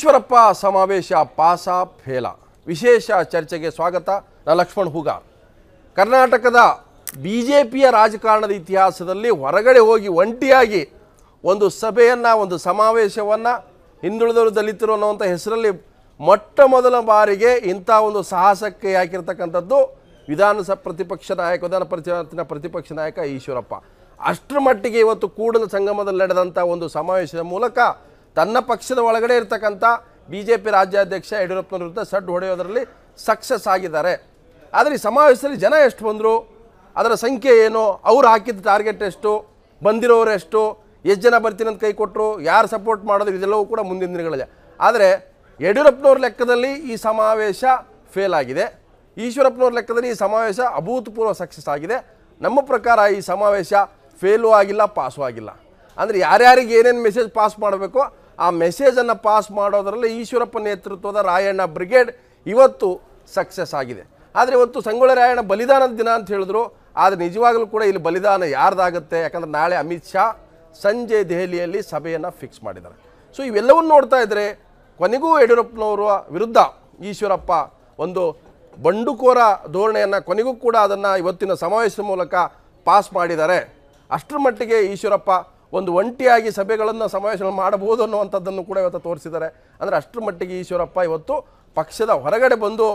ಈಶ್ವರಪ್ಪ ಸಮಾವೇಶ ಪಾಸ ಫೇಲ ವಿಶೇಷ ಚರ್ಚೆಗೆ ಸ್ವಾಗತ ನ ಲಕ್ಷ್ಮಣ್ ಹೂಗಾರ್ ಕರ್ನಾಟಕದ ಬಿ ಜೆ ಪಿಯ ರಾಜಕಾರಣದ ಇತಿಹಾಸದಲ್ಲಿ ಹೊರಗಡೆ ಹೋಗಿ ಒಂಟಿಯಾಗಿ ಒಂದು ಸಭೆಯನ್ನು ಒಂದು ಸಮಾವೇಶವನ್ನು ಹಿಂದುಳಿದವರು ದಲಿತರು ಅನ್ನೋವಂಥ ಹೆಸರಲ್ಲಿ ಮೊಟ್ಟ ಮೊದಲ ಬಾರಿಗೆ ಇಂಥ ಒಂದು ಸಾಹಸಕ್ಕೆ ಹಾಕಿರ್ತಕ್ಕಂಥದ್ದು ವಿಧಾನಸಭಾ ಪ್ರತಿಪಕ್ಷ ನಾಯಕ ವಿಧಾನ ಪರಿಷತ್ತಿನ ಪ್ರತಿಪಕ್ಷ ನಾಯಕ ಈಶ್ವರಪ್ಪ ಅಷ್ಟರ ಮಟ್ಟಿಗೆ ಇವತ್ತು ಕೂಡಲ ಸಂಗಮದಲ್ಲಿ ನಡೆದಂಥ ಒಂದು ಸಮಾವೇಶದ ಮೂಲಕ ತನ್ನ ಪಕ್ಷದ ಒಳಗಡೆ ಇರತಕ್ಕಂಥ ಬಿ ಜೆ ಪಿ ರಾಜ್ಯಾಧ್ಯಕ್ಷ ಯಡಿಯೂರಪ್ಪನ ವಿರುದ್ಧ ಸಡ್ಡು ಹೊಡೆಯೋದರಲ್ಲಿ ಸಕ್ಸಸ್ ಆಗಿದ್ದಾರೆ ಆದರೆ ಈ ಸಮಾವೇಶದಲ್ಲಿ ಜನ ಎಷ್ಟು ಬಂದರು ಅದರ ಸಂಖ್ಯೆ ಏನು ಅವ್ರು ಹಾಕಿದ ಟಾರ್ಗೆಟ್ ಎಷ್ಟು ಬಂದಿರೋರು ಎಷ್ಟು ಎಷ್ಟು ಜನ ಅಂತ ಕೈ ಕೊಟ್ಟರು ಯಾರು ಸಪೋರ್ಟ್ ಮಾಡಿದ್ರು ಇದೆಲ್ಲವೂ ಕೂಡ ಮುಂದಿನ ದಿನಗಳಲ್ಲಿ ಆದರೆ ಯಡಿಯೂರಪ್ಪನವ್ರ ಲೆಕ್ಕದಲ್ಲಿ ಈ ಸಮಾವೇಶ ಫೇಲ್ ಆಗಿದೆ ಈಶ್ವರಪ್ಪನವ್ರ ಲೆಕ್ಕದಲ್ಲಿ ಈ ಸಮಾವೇಶ ಅಭೂತಪೂರ್ವ ಸಕ್ಸಸ್ ಆಗಿದೆ ನಮ್ಮ ಪ್ರಕಾರ ಈ ಸಮಾವೇಶ ಫೇಲೂ ಆಗಿಲ್ಲ ಪಾಸು ಆಗಿಲ್ಲ ಅಂದರೆ ಯಾರ್ಯಾರಿಗೆ ಏನೇನು ಮೆಸೇಜ್ ಪಾಸ್ ಮಾಡಬೇಕು ಆ ಮೆಸೇಜನ್ನು ಪಾಸ್ ಮಾಡೋದರಲ್ಲಿ ಈಶ್ವರಪ್ಪ ನೇತೃತ್ವದ ರಾಯಣ್ಣ ಬ್ರಿಗೇಡ್ ಇವತ್ತು ಸಕ್ಸಸ್ ಆಗಿದೆ ಆದರೆ ಇವತ್ತು ಸಂಗೊಳ್ಳಿ ರಾಯಣ್ಣ ಬಲಿದಾನದ ದಿನ ಅಂತ ಹೇಳಿದ್ರು ಆದರೆ ನಿಜವಾಗಲೂ ಕೂಡ ಇಲ್ಲಿ ಬಲಿದಾನ ಯಾರ್ದಾಗುತ್ತೆ ಯಾಕಂದರೆ ನಾಳೆ ಅಮಿತ್ ಶಾ ಸಂಜೆ ದೆಹಲಿಯಲ್ಲಿ ಸಭೆಯನ್ನು ಫಿಕ್ಸ್ ಮಾಡಿದ್ದಾರೆ ಸೊ ಇವೆಲ್ಲವನ್ನು ನೋಡ್ತಾ ಇದ್ದರೆ ಕೊನೆಗೂ ಯಡಿಯೂರಪ್ಪನವರ ವಿರುದ್ಧ ಈಶ್ವರಪ್ಪ ಒಂದು ಬಂಡುಕೋರ ಧೋರಣೆಯನ್ನು ಕೊನೆಗೂ ಕೂಡ ಅದನ್ನು ಇವತ್ತಿನ ಸಮಾವೇಶದ ಮೂಲಕ ಪಾಸ್ ಮಾಡಿದ್ದಾರೆ ಅಷ್ಟರ ಮಟ್ಟಿಗೆ ಈಶ್ವರಪ್ಪ ಒಂದು ಒಂಟಿಯಾಗಿ ಸಭೆಗಳನ್ನು ಸಮಾವೇಶಗಳನ್ನು ಮಾಡಬಹುದು ಅನ್ನುವಂಥದ್ದನ್ನು ಕೂಡ ಇವತ್ತು ತೋರಿಸಿದ್ದಾರೆ ಅಂದರೆ ಅಷ್ಟರ ಮಟ್ಟಿಗೆ ಈಶ್ವರಪ್ಪ ಇವತ್ತು ಪಕ್ಷದ ಹೊರಗಡೆ ಬಂದು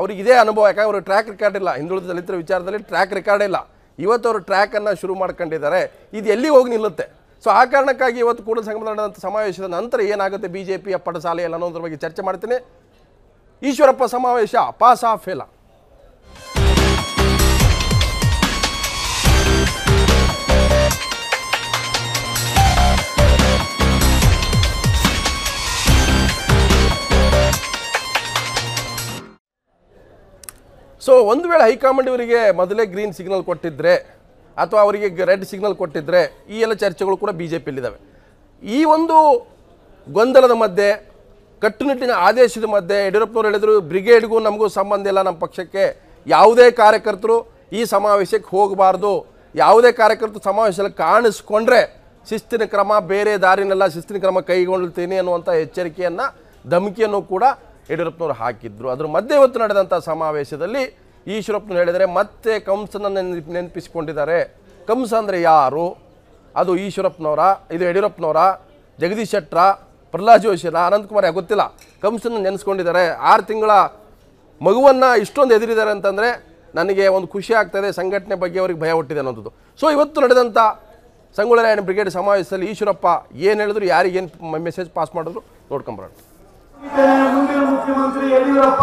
ಅವ್ರಿಗೆ ಇದೇ ಅನುಭವ ಯಾಕಂದ್ರೆ ಅವ್ರಿಗೆ ಟ್ರ್ಯಾಕ್ ರೆಕಾರ್ಡ್ ಇಲ್ಲ ಹಿಂದುಳಿದ ದಲಿತರ ವಿಚಾರದಲ್ಲಿ ಟ್ರ್ಯಾಕ್ ರೆಕಾರ್ಡ್ ಇಲ್ಲ ಇವತ್ತು ಅವರು ಟ್ರ್ಯಾಕನ್ನು ಶುರು ಮಾಡ್ಕೊಂಡಿದ್ದಾರೆ ಇದು ಎಲ್ಲಿ ಹೋಗಿ ನಿಲ್ಲುತ್ತೆ ಸೊ ಆ ಕಾರಣಕ್ಕಾಗಿ ಇವತ್ತು ಕೂಡ ಸಂಗಮದ ಸಮಾವೇಶದ ನಂತರ ಏನಾಗುತ್ತೆ ಬಿ ಜೆ ಪಿಯ ಪಡಸಾಲೆ ಅನ್ನೋದ್ರ ಬಗ್ಗೆ ಚರ್ಚೆ ಮಾಡ್ತೀನಿ ಈಶ್ವರಪ್ಪ ಸಮಾವೇಶ ಪಾಸ್ ಆಫ್ ಫೇಲಾ ಸೊ ಒಂದು ವೇಳೆ ಹೈಕಮಾಂಡ್ ಇವರಿಗೆ ಮೊದಲೇ ಗ್ರೀನ್ ಸಿಗ್ನಲ್ ಕೊಟ್ಟಿದ್ದರೆ ಅಥವಾ ಅವರಿಗೆ ರೆಡ್ ಸಿಗ್ನಲ್ ಕೊಟ್ಟಿದ್ದರೆ ಈ ಎಲ್ಲ ಚರ್ಚೆಗಳು ಕೂಡ ಬಿ ಜೆ ಪಿಯಲ್ಲಿದ್ದಾವೆ ಈ ಒಂದು ಗೊಂದಲದ ಮಧ್ಯೆ ಕಟ್ಟುನಿಟ್ಟಿನ ಆದೇಶದ ಮಧ್ಯೆ ಯಡಿಯೂರಪ್ಪನವರು ಹೇಳಿದರು ಬ್ರಿಗೇಡ್ಗೂ ನಮಗೂ ಸಂಬಂಧ ಇಲ್ಲ ನಮ್ಮ ಪಕ್ಷಕ್ಕೆ ಯಾವುದೇ ಕಾರ್ಯಕರ್ತರು ಈ ಸಮಾವೇಶಕ್ಕೆ ಹೋಗಬಾರ್ದು ಯಾವುದೇ ಕಾರ್ಯಕರ್ತರು ಸಮಾವೇಶದಲ್ಲಿ ಕಾಣಿಸ್ಕೊಂಡ್ರೆ ಶಿಸ್ತಿನ ಕ್ರಮ ಬೇರೆ ದಾರಿನೆಲ್ಲ ಶಿಸ್ತಿನ ಕ್ರಮ ಕೈಗೊಳ್ಳುತ್ತೇನೆ ಅನ್ನುವಂಥ ಎಚ್ಚರಿಕೆಯನ್ನು ಧಮಕಿಯನ್ನು ಕೂಡ ಯಡಿಯೂರಪ್ಪನವರು ಹಾಕಿದ್ರು ಅದ್ರ ಮಧ್ಯೆ ಇವತ್ತು ನಡೆದಂಥ ಸಮಾವೇಶದಲ್ಲಿ ಈಶ್ವರಪ್ಪನ ಹೇಳಿದರೆ ಮತ್ತೆ ಕಂಸನನ್ನು ನೆನಪಿಸಿಕೊಂಡಿದ್ದಾರೆ ಕಂಸ ಅಂದರೆ ಯಾರು ಅದು ಈಶ್ವರಪ್ಪನವರ ಇದು ಯಡಿಯೂರಪ್ಪನವರ ಜಗದೀಶ್ ಶೆಟ್ಟರ ಪ್ರಹ್ಲಾದ್ ಜೋಶಿರ ಅನಂತಕುಮಾರ್ ಗೊತ್ತಿಲ್ಲ ಕಂಸನ ನೆನೆಸ್ಕೊಂಡಿದ್ದಾರೆ ಆರು ತಿಂಗಳ ಮಗುವನ್ನು ಇಷ್ಟೊಂದು ಎದುರಿದ್ದಾರೆ ಅಂತಂದರೆ ನನಗೆ ಒಂದು ಖುಷಿ ಆಗ್ತದೆ ಸಂಘಟನೆ ಬಗ್ಗೆ ಅವ್ರಿಗೆ ಭಯ ಹುಟ್ಟಿದೆ ಅನ್ನೋದು ಸೊ ಇವತ್ತು ನಡೆದಂಥ ಸಂಗೊಳ್ಳಿ ರಾಯಣ್ಣ ಬ್ರಿಗೇಡ್ ಸಮಾವೇಶದಲ್ಲಿ ಈಶ್ವರಪ್ಪ ಏನು ಹೇಳಿದ್ರು ಯಾರಿಗೇನು ಮೆಸೇಜ್ ಪಾಸ್ ಮಾಡಿದ್ರು ನೋಡ್ಕೊಂಬರೋಣ ಮುಂದಿನ ಮುಖ್ಯಮಂತ್ರಿ ಯಡಿಯೂರಪ್ಪ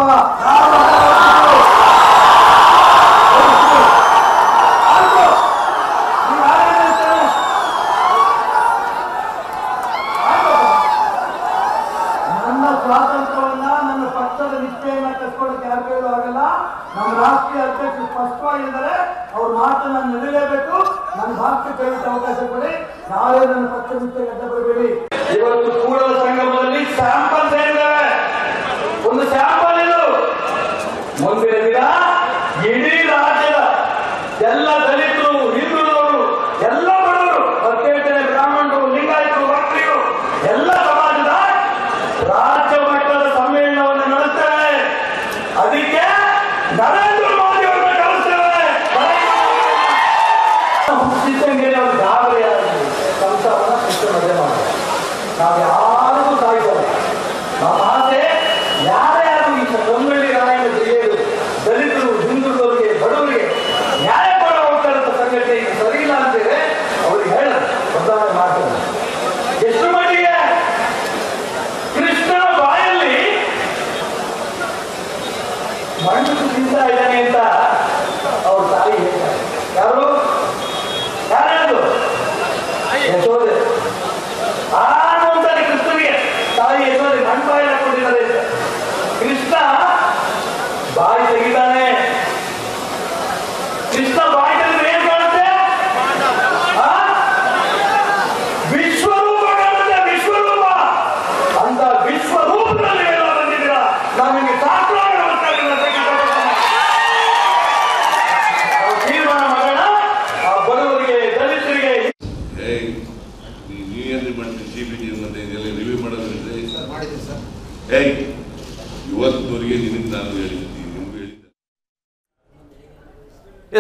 ನನ್ನ ಸ್ವಾತಂತ್ರ್ಯವನ್ನ ನನ್ನ ಪಕ್ಷದ ನಿಷ್ಠೆಯನ್ನ ಕಟ್ಕೊಳ್ಳೋಕೆ ಯಾರು ಕೈಲೂ ಆಗಲ್ಲ ನಮ್ಮ ರಾಷ್ಟ್ರೀಯ ಅಧ್ಯಕ್ಷರು ಸ್ಪಷ್ಟವಾಗಿದ್ದಾರೆ ಅವ್ರ ಮಾತನ್ನ ನಡೀಲೇಬೇಕು ನನ್ನ ಭಾರತ ಕೈಲಿಕ್ಕೆ ಅವಕಾಶ ಕೊಡಿ ನಾಳೆ ನನ್ನ ಪಕ್ಷದ ನಿಷ್ಠೆಗೆ ಬರಬೇಡಿ ಇವತ್ತು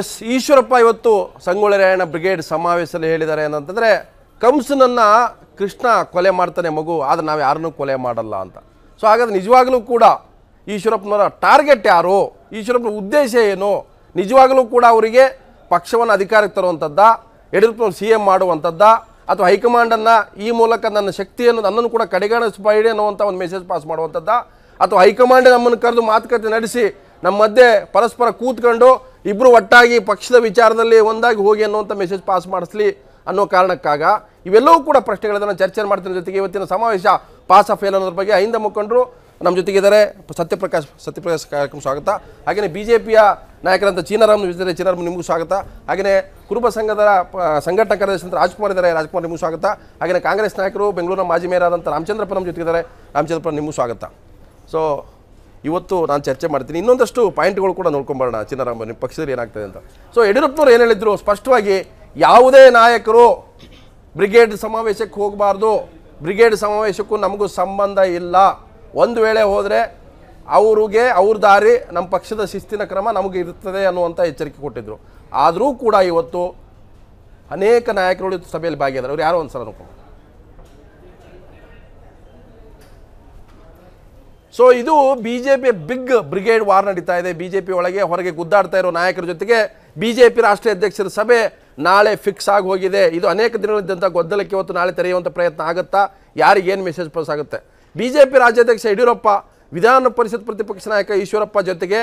ಎಸ್ ಈಶ್ವರಪ್ಪ ಇವತ್ತು ರಾಯಣ್ಣ ಬ್ರಿಗೇಡ್ ಸಮಾವೇಶದಲ್ಲಿ ಹೇಳಿದ್ದಾರೆ ಏನಂತಂದರೆ ಕಂಸನನ್ನು ಕೃಷ್ಣ ಕೊಲೆ ಮಾಡ್ತಾನೆ ಮಗು ಆದರೆ ನಾವು ಯಾರನ್ನೂ ಕೊಲೆ ಮಾಡಲ್ಲ ಅಂತ ಸೊ ಹಾಗಾದ್ರೆ ನಿಜವಾಗ್ಲೂ ಕೂಡ ಈಶ್ವರಪ್ಪನವರ ಟಾರ್ಗೆಟ್ ಯಾರು ಈಶ್ವರಪ್ಪನ ಉದ್ದೇಶ ಏನು ನಿಜವಾಗಲೂ ಕೂಡ ಅವರಿಗೆ ಪಕ್ಷವನ್ನು ಅಧಿಕಾರಕ್ಕೆ ತರುವಂಥದ್ದ ಯಡಿಯೂರಪ್ಪನವ್ರು ಸಿ ಎಂ ಮಾಡುವಂಥದ್ದ ಅಥವಾ ಹೈಕಮಾಂಡನ್ನು ಈ ಮೂಲಕ ನನ್ನ ಶಕ್ತಿಯನ್ನು ನನ್ನನ್ನು ಕೂಡ ಕಡೆಗಣಿಸಬೇಡಿ ಅನ್ನುವಂಥ ಒಂದು ಮೆಸೇಜ್ ಪಾಸ್ ಮಾಡುವಂಥದ್ದ ಅಥವಾ ಹೈಕಮಾಂಡ್ ನಮ್ಮನ್ನು ಕರೆದು ಮಾತುಕತೆ ನಡೆಸಿ ನಮ್ಮ ಮಧ್ಯೆ ಪರಸ್ಪರ ಕೂತ್ಕೊಂಡು ಇಬ್ಬರು ಒಟ್ಟಾಗಿ ಪಕ್ಷದ ವಿಚಾರದಲ್ಲಿ ಒಂದಾಗಿ ಹೋಗಿ ಅನ್ನುವಂಥ ಮೆಸೇಜ್ ಪಾಸ್ ಮಾಡಿಸ್ಲಿ ಅನ್ನೋ ಕಾರಣಕ್ಕಾಗ ಇವೆಲ್ಲವೂ ಕೂಡ ಪ್ರಶ್ನೆಗಳನ್ನು ಚರ್ಚೆ ಮಾಡ್ತಿರೋ ಜೊತೆಗೆ ಇವತ್ತಿನ ಸಮಾವೇಶ ಪಾಸ್ ಆಫ್ ಫೇಲ್ ಅನ್ನೋದ್ರ ಬಗ್ಗೆ ಹಿಂದೆ ಮುಖಂಡರು ನಮ್ಮ ಜೊತೆಗಿದ್ದಾರೆ ಸತ್ಯಪ್ರಕಾಶ್ ಸತ್ಯಪ್ರಕಾಶ್ ಕಾರ್ಯಕ್ರಮ ಸ್ವಾಗತ ಹಾಗೆಯೇ ಬಿ ಜೆ ಪಿಯ ನಾಯಕರಂತ ಚೀನಾರಾಮ್ ಇದ್ದಾರೆ ಚೀನಾರಾಮ್ ನಿಮಗೂ ಸ್ವಾಗತ ಹಾಗೆಯೇ ಕುರುಬ ಸಂಘದ ಸಂಘಟನಾ ಕಾರ್ಯದರ್ಶಿ ಅಂತ ರಾಜ್ಕುಮಾರ್ ಇದ್ದಾರೆ ರಾಜ್ಕುಮಾರ್ ನಿಮಗೂ ಸ್ವಾಗತ ಹಾಗೆಯೇ ಕಾಂಗ್ರೆಸ್ ನಾಯಕರು ಬೆಂಗಳೂರಿನ ಮಾಜಿ ಮೇಯರ್ ಆದಂಥ ರಾಮಚಂದ್ರಪ್ಪ ನಮ್ಮ ಜೊತೆಗಿದ್ದಾರೆ ರಾಮಚಂದ್ರಪ್ಪ ನಿಮಗೂ ಸ್ವಾಗತ ಸೊ ಇವತ್ತು ನಾನು ಚರ್ಚೆ ಮಾಡ್ತೀನಿ ಇನ್ನೊಂದಷ್ಟು ಪಾಯಿಂಟ್ಗಳು ಕೂಡ ನೋಡ್ಕೊಂಬರೋಣ ಚಿನ್ನರಾಮ ನಿಮ್ಮ ಪಕ್ಷದಲ್ಲಿ ಏನಾಗ್ತದೆ ಅಂತ ಸೊ ಯಡಿಯೂರಪ್ಪನವ್ರು ಏನು ಹೇಳಿದ್ರು ಸ್ಪಷ್ಟವಾಗಿ ಯಾವುದೇ ನಾಯಕರು ಬ್ರಿಗೇಡ್ ಸಮಾವೇಶಕ್ಕೆ ಹೋಗಬಾರ್ದು ಬ್ರಿಗೇಡ್ ಸಮಾವೇಶಕ್ಕೂ ನಮಗೂ ಸಂಬಂಧ ಇಲ್ಲ ಒಂದು ವೇಳೆ ಹೋದರೆ ಅವ್ರಿಗೆ ಅವ್ರ ದಾರಿ ನಮ್ಮ ಪಕ್ಷದ ಶಿಸ್ತಿನ ಕ್ರಮ ನಮಗೆ ಇರ್ತದೆ ಅನ್ನುವಂಥ ಎಚ್ಚರಿಕೆ ಕೊಟ್ಟಿದ್ದರು ಆದರೂ ಕೂಡ ಇವತ್ತು ಅನೇಕ ನಾಯಕರು ಸಭೆಯಲ್ಲಿ ಭಾಗಿಯಾದರು ಅವ್ರು ಯಾರೋ ಒಂದು ಸಲ ನೋಡ್ಕೊಂಡು ಸೊ ಇದು B J P big brigade war ನಡೀತಾ ಇದೆ ಬಿ ಜೆ ಪಿ ಒಳಗೆ ಹೊರಗೆ ಗುದ್ದಾಡ್ತಾ ಇರೋ ನಾಯಕರ ಜೊತೆಗೆ ಬಿ ಜೆ ಪಿ ರಾಷ್ಟ್ರೀಯ ಅಧ್ಯಕ್ಷರ ಸಭೆ ನಾಳೆ ಫಿಕ್ಸ್ ಆಗಿ ಹೋಗಿದೆ ಇದು ಅನೇಕ ದಿನಗಳಿದ್ದಂಥ ಗೊದ್ದಲಕ್ಕೆ ಇವತ್ತು ನಾಳೆ ತೆರೆಯುವಂಥ ಪ್ರಯತ್ನ ಆಗುತ್ತಾ ಯಾರಿಗೇನು ಮೆಸೇಜ್ ಪಾಸ್ ಆಗುತ್ತೆ ಬಿ ಜೆ ಪಿ ರಾಜ್ಯಾಧ್ಯಕ್ಷ ಯಡಿಯೂರಪ್ಪ ವಿಧಾನ ಪರಿಷತ್ ಪ್ರತಿಪಕ್ಷ ನಾಯಕ ಈಶ್ವರಪ್ಪ ಜೊತೆಗೆ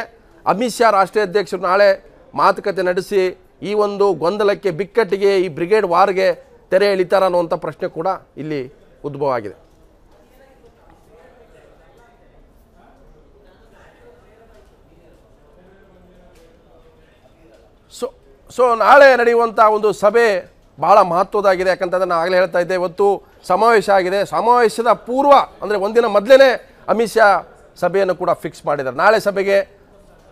ಅಮಿತ್ ಶಾ ರಾಷ್ಟ್ರೀಯ ಅಧ್ಯಕ್ಷರು ನಾಳೆ ಮಾತುಕತೆ ನಡೆಸಿ ಈ ಒಂದು ಗೊಂದಲಕ್ಕೆ ಬಿಕ್ಕಟ್ಟಿಗೆ ಈ ಬ್ರಿಗೇಡ್ ವಾರ್ಗೆ ತೆರೆ ಎಳಿತಾರ ಅನ್ನುವಂಥ ಪ್ರಶ್ನೆ ಕೂಡ ಇಲ್ಲಿ ಉದ್ಭವ ಆಗಿದೆ ಸೊ ನಾಳೆ ನಡೆಯುವಂಥ ಒಂದು ಸಭೆ ಭಾಳ ಮಹತ್ವದಾಗಿದೆ ಯಾಕಂತಂದ್ರೆ ನಾನು ಆಗಲೇ ಹೇಳ್ತಾ ಇದ್ದೆ ಇವತ್ತು ಸಮಾವೇಶ ಆಗಿದೆ ಸಮಾವೇಶದ ಪೂರ್ವ ಅಂದರೆ ಒಂದಿನ ಮೊದಲೇ ಅಮಿತ್ ಶಾ ಸಭೆಯನ್ನು ಕೂಡ ಫಿಕ್ಸ್ ಮಾಡಿದ್ದಾರೆ ನಾಳೆ ಸಭೆಗೆ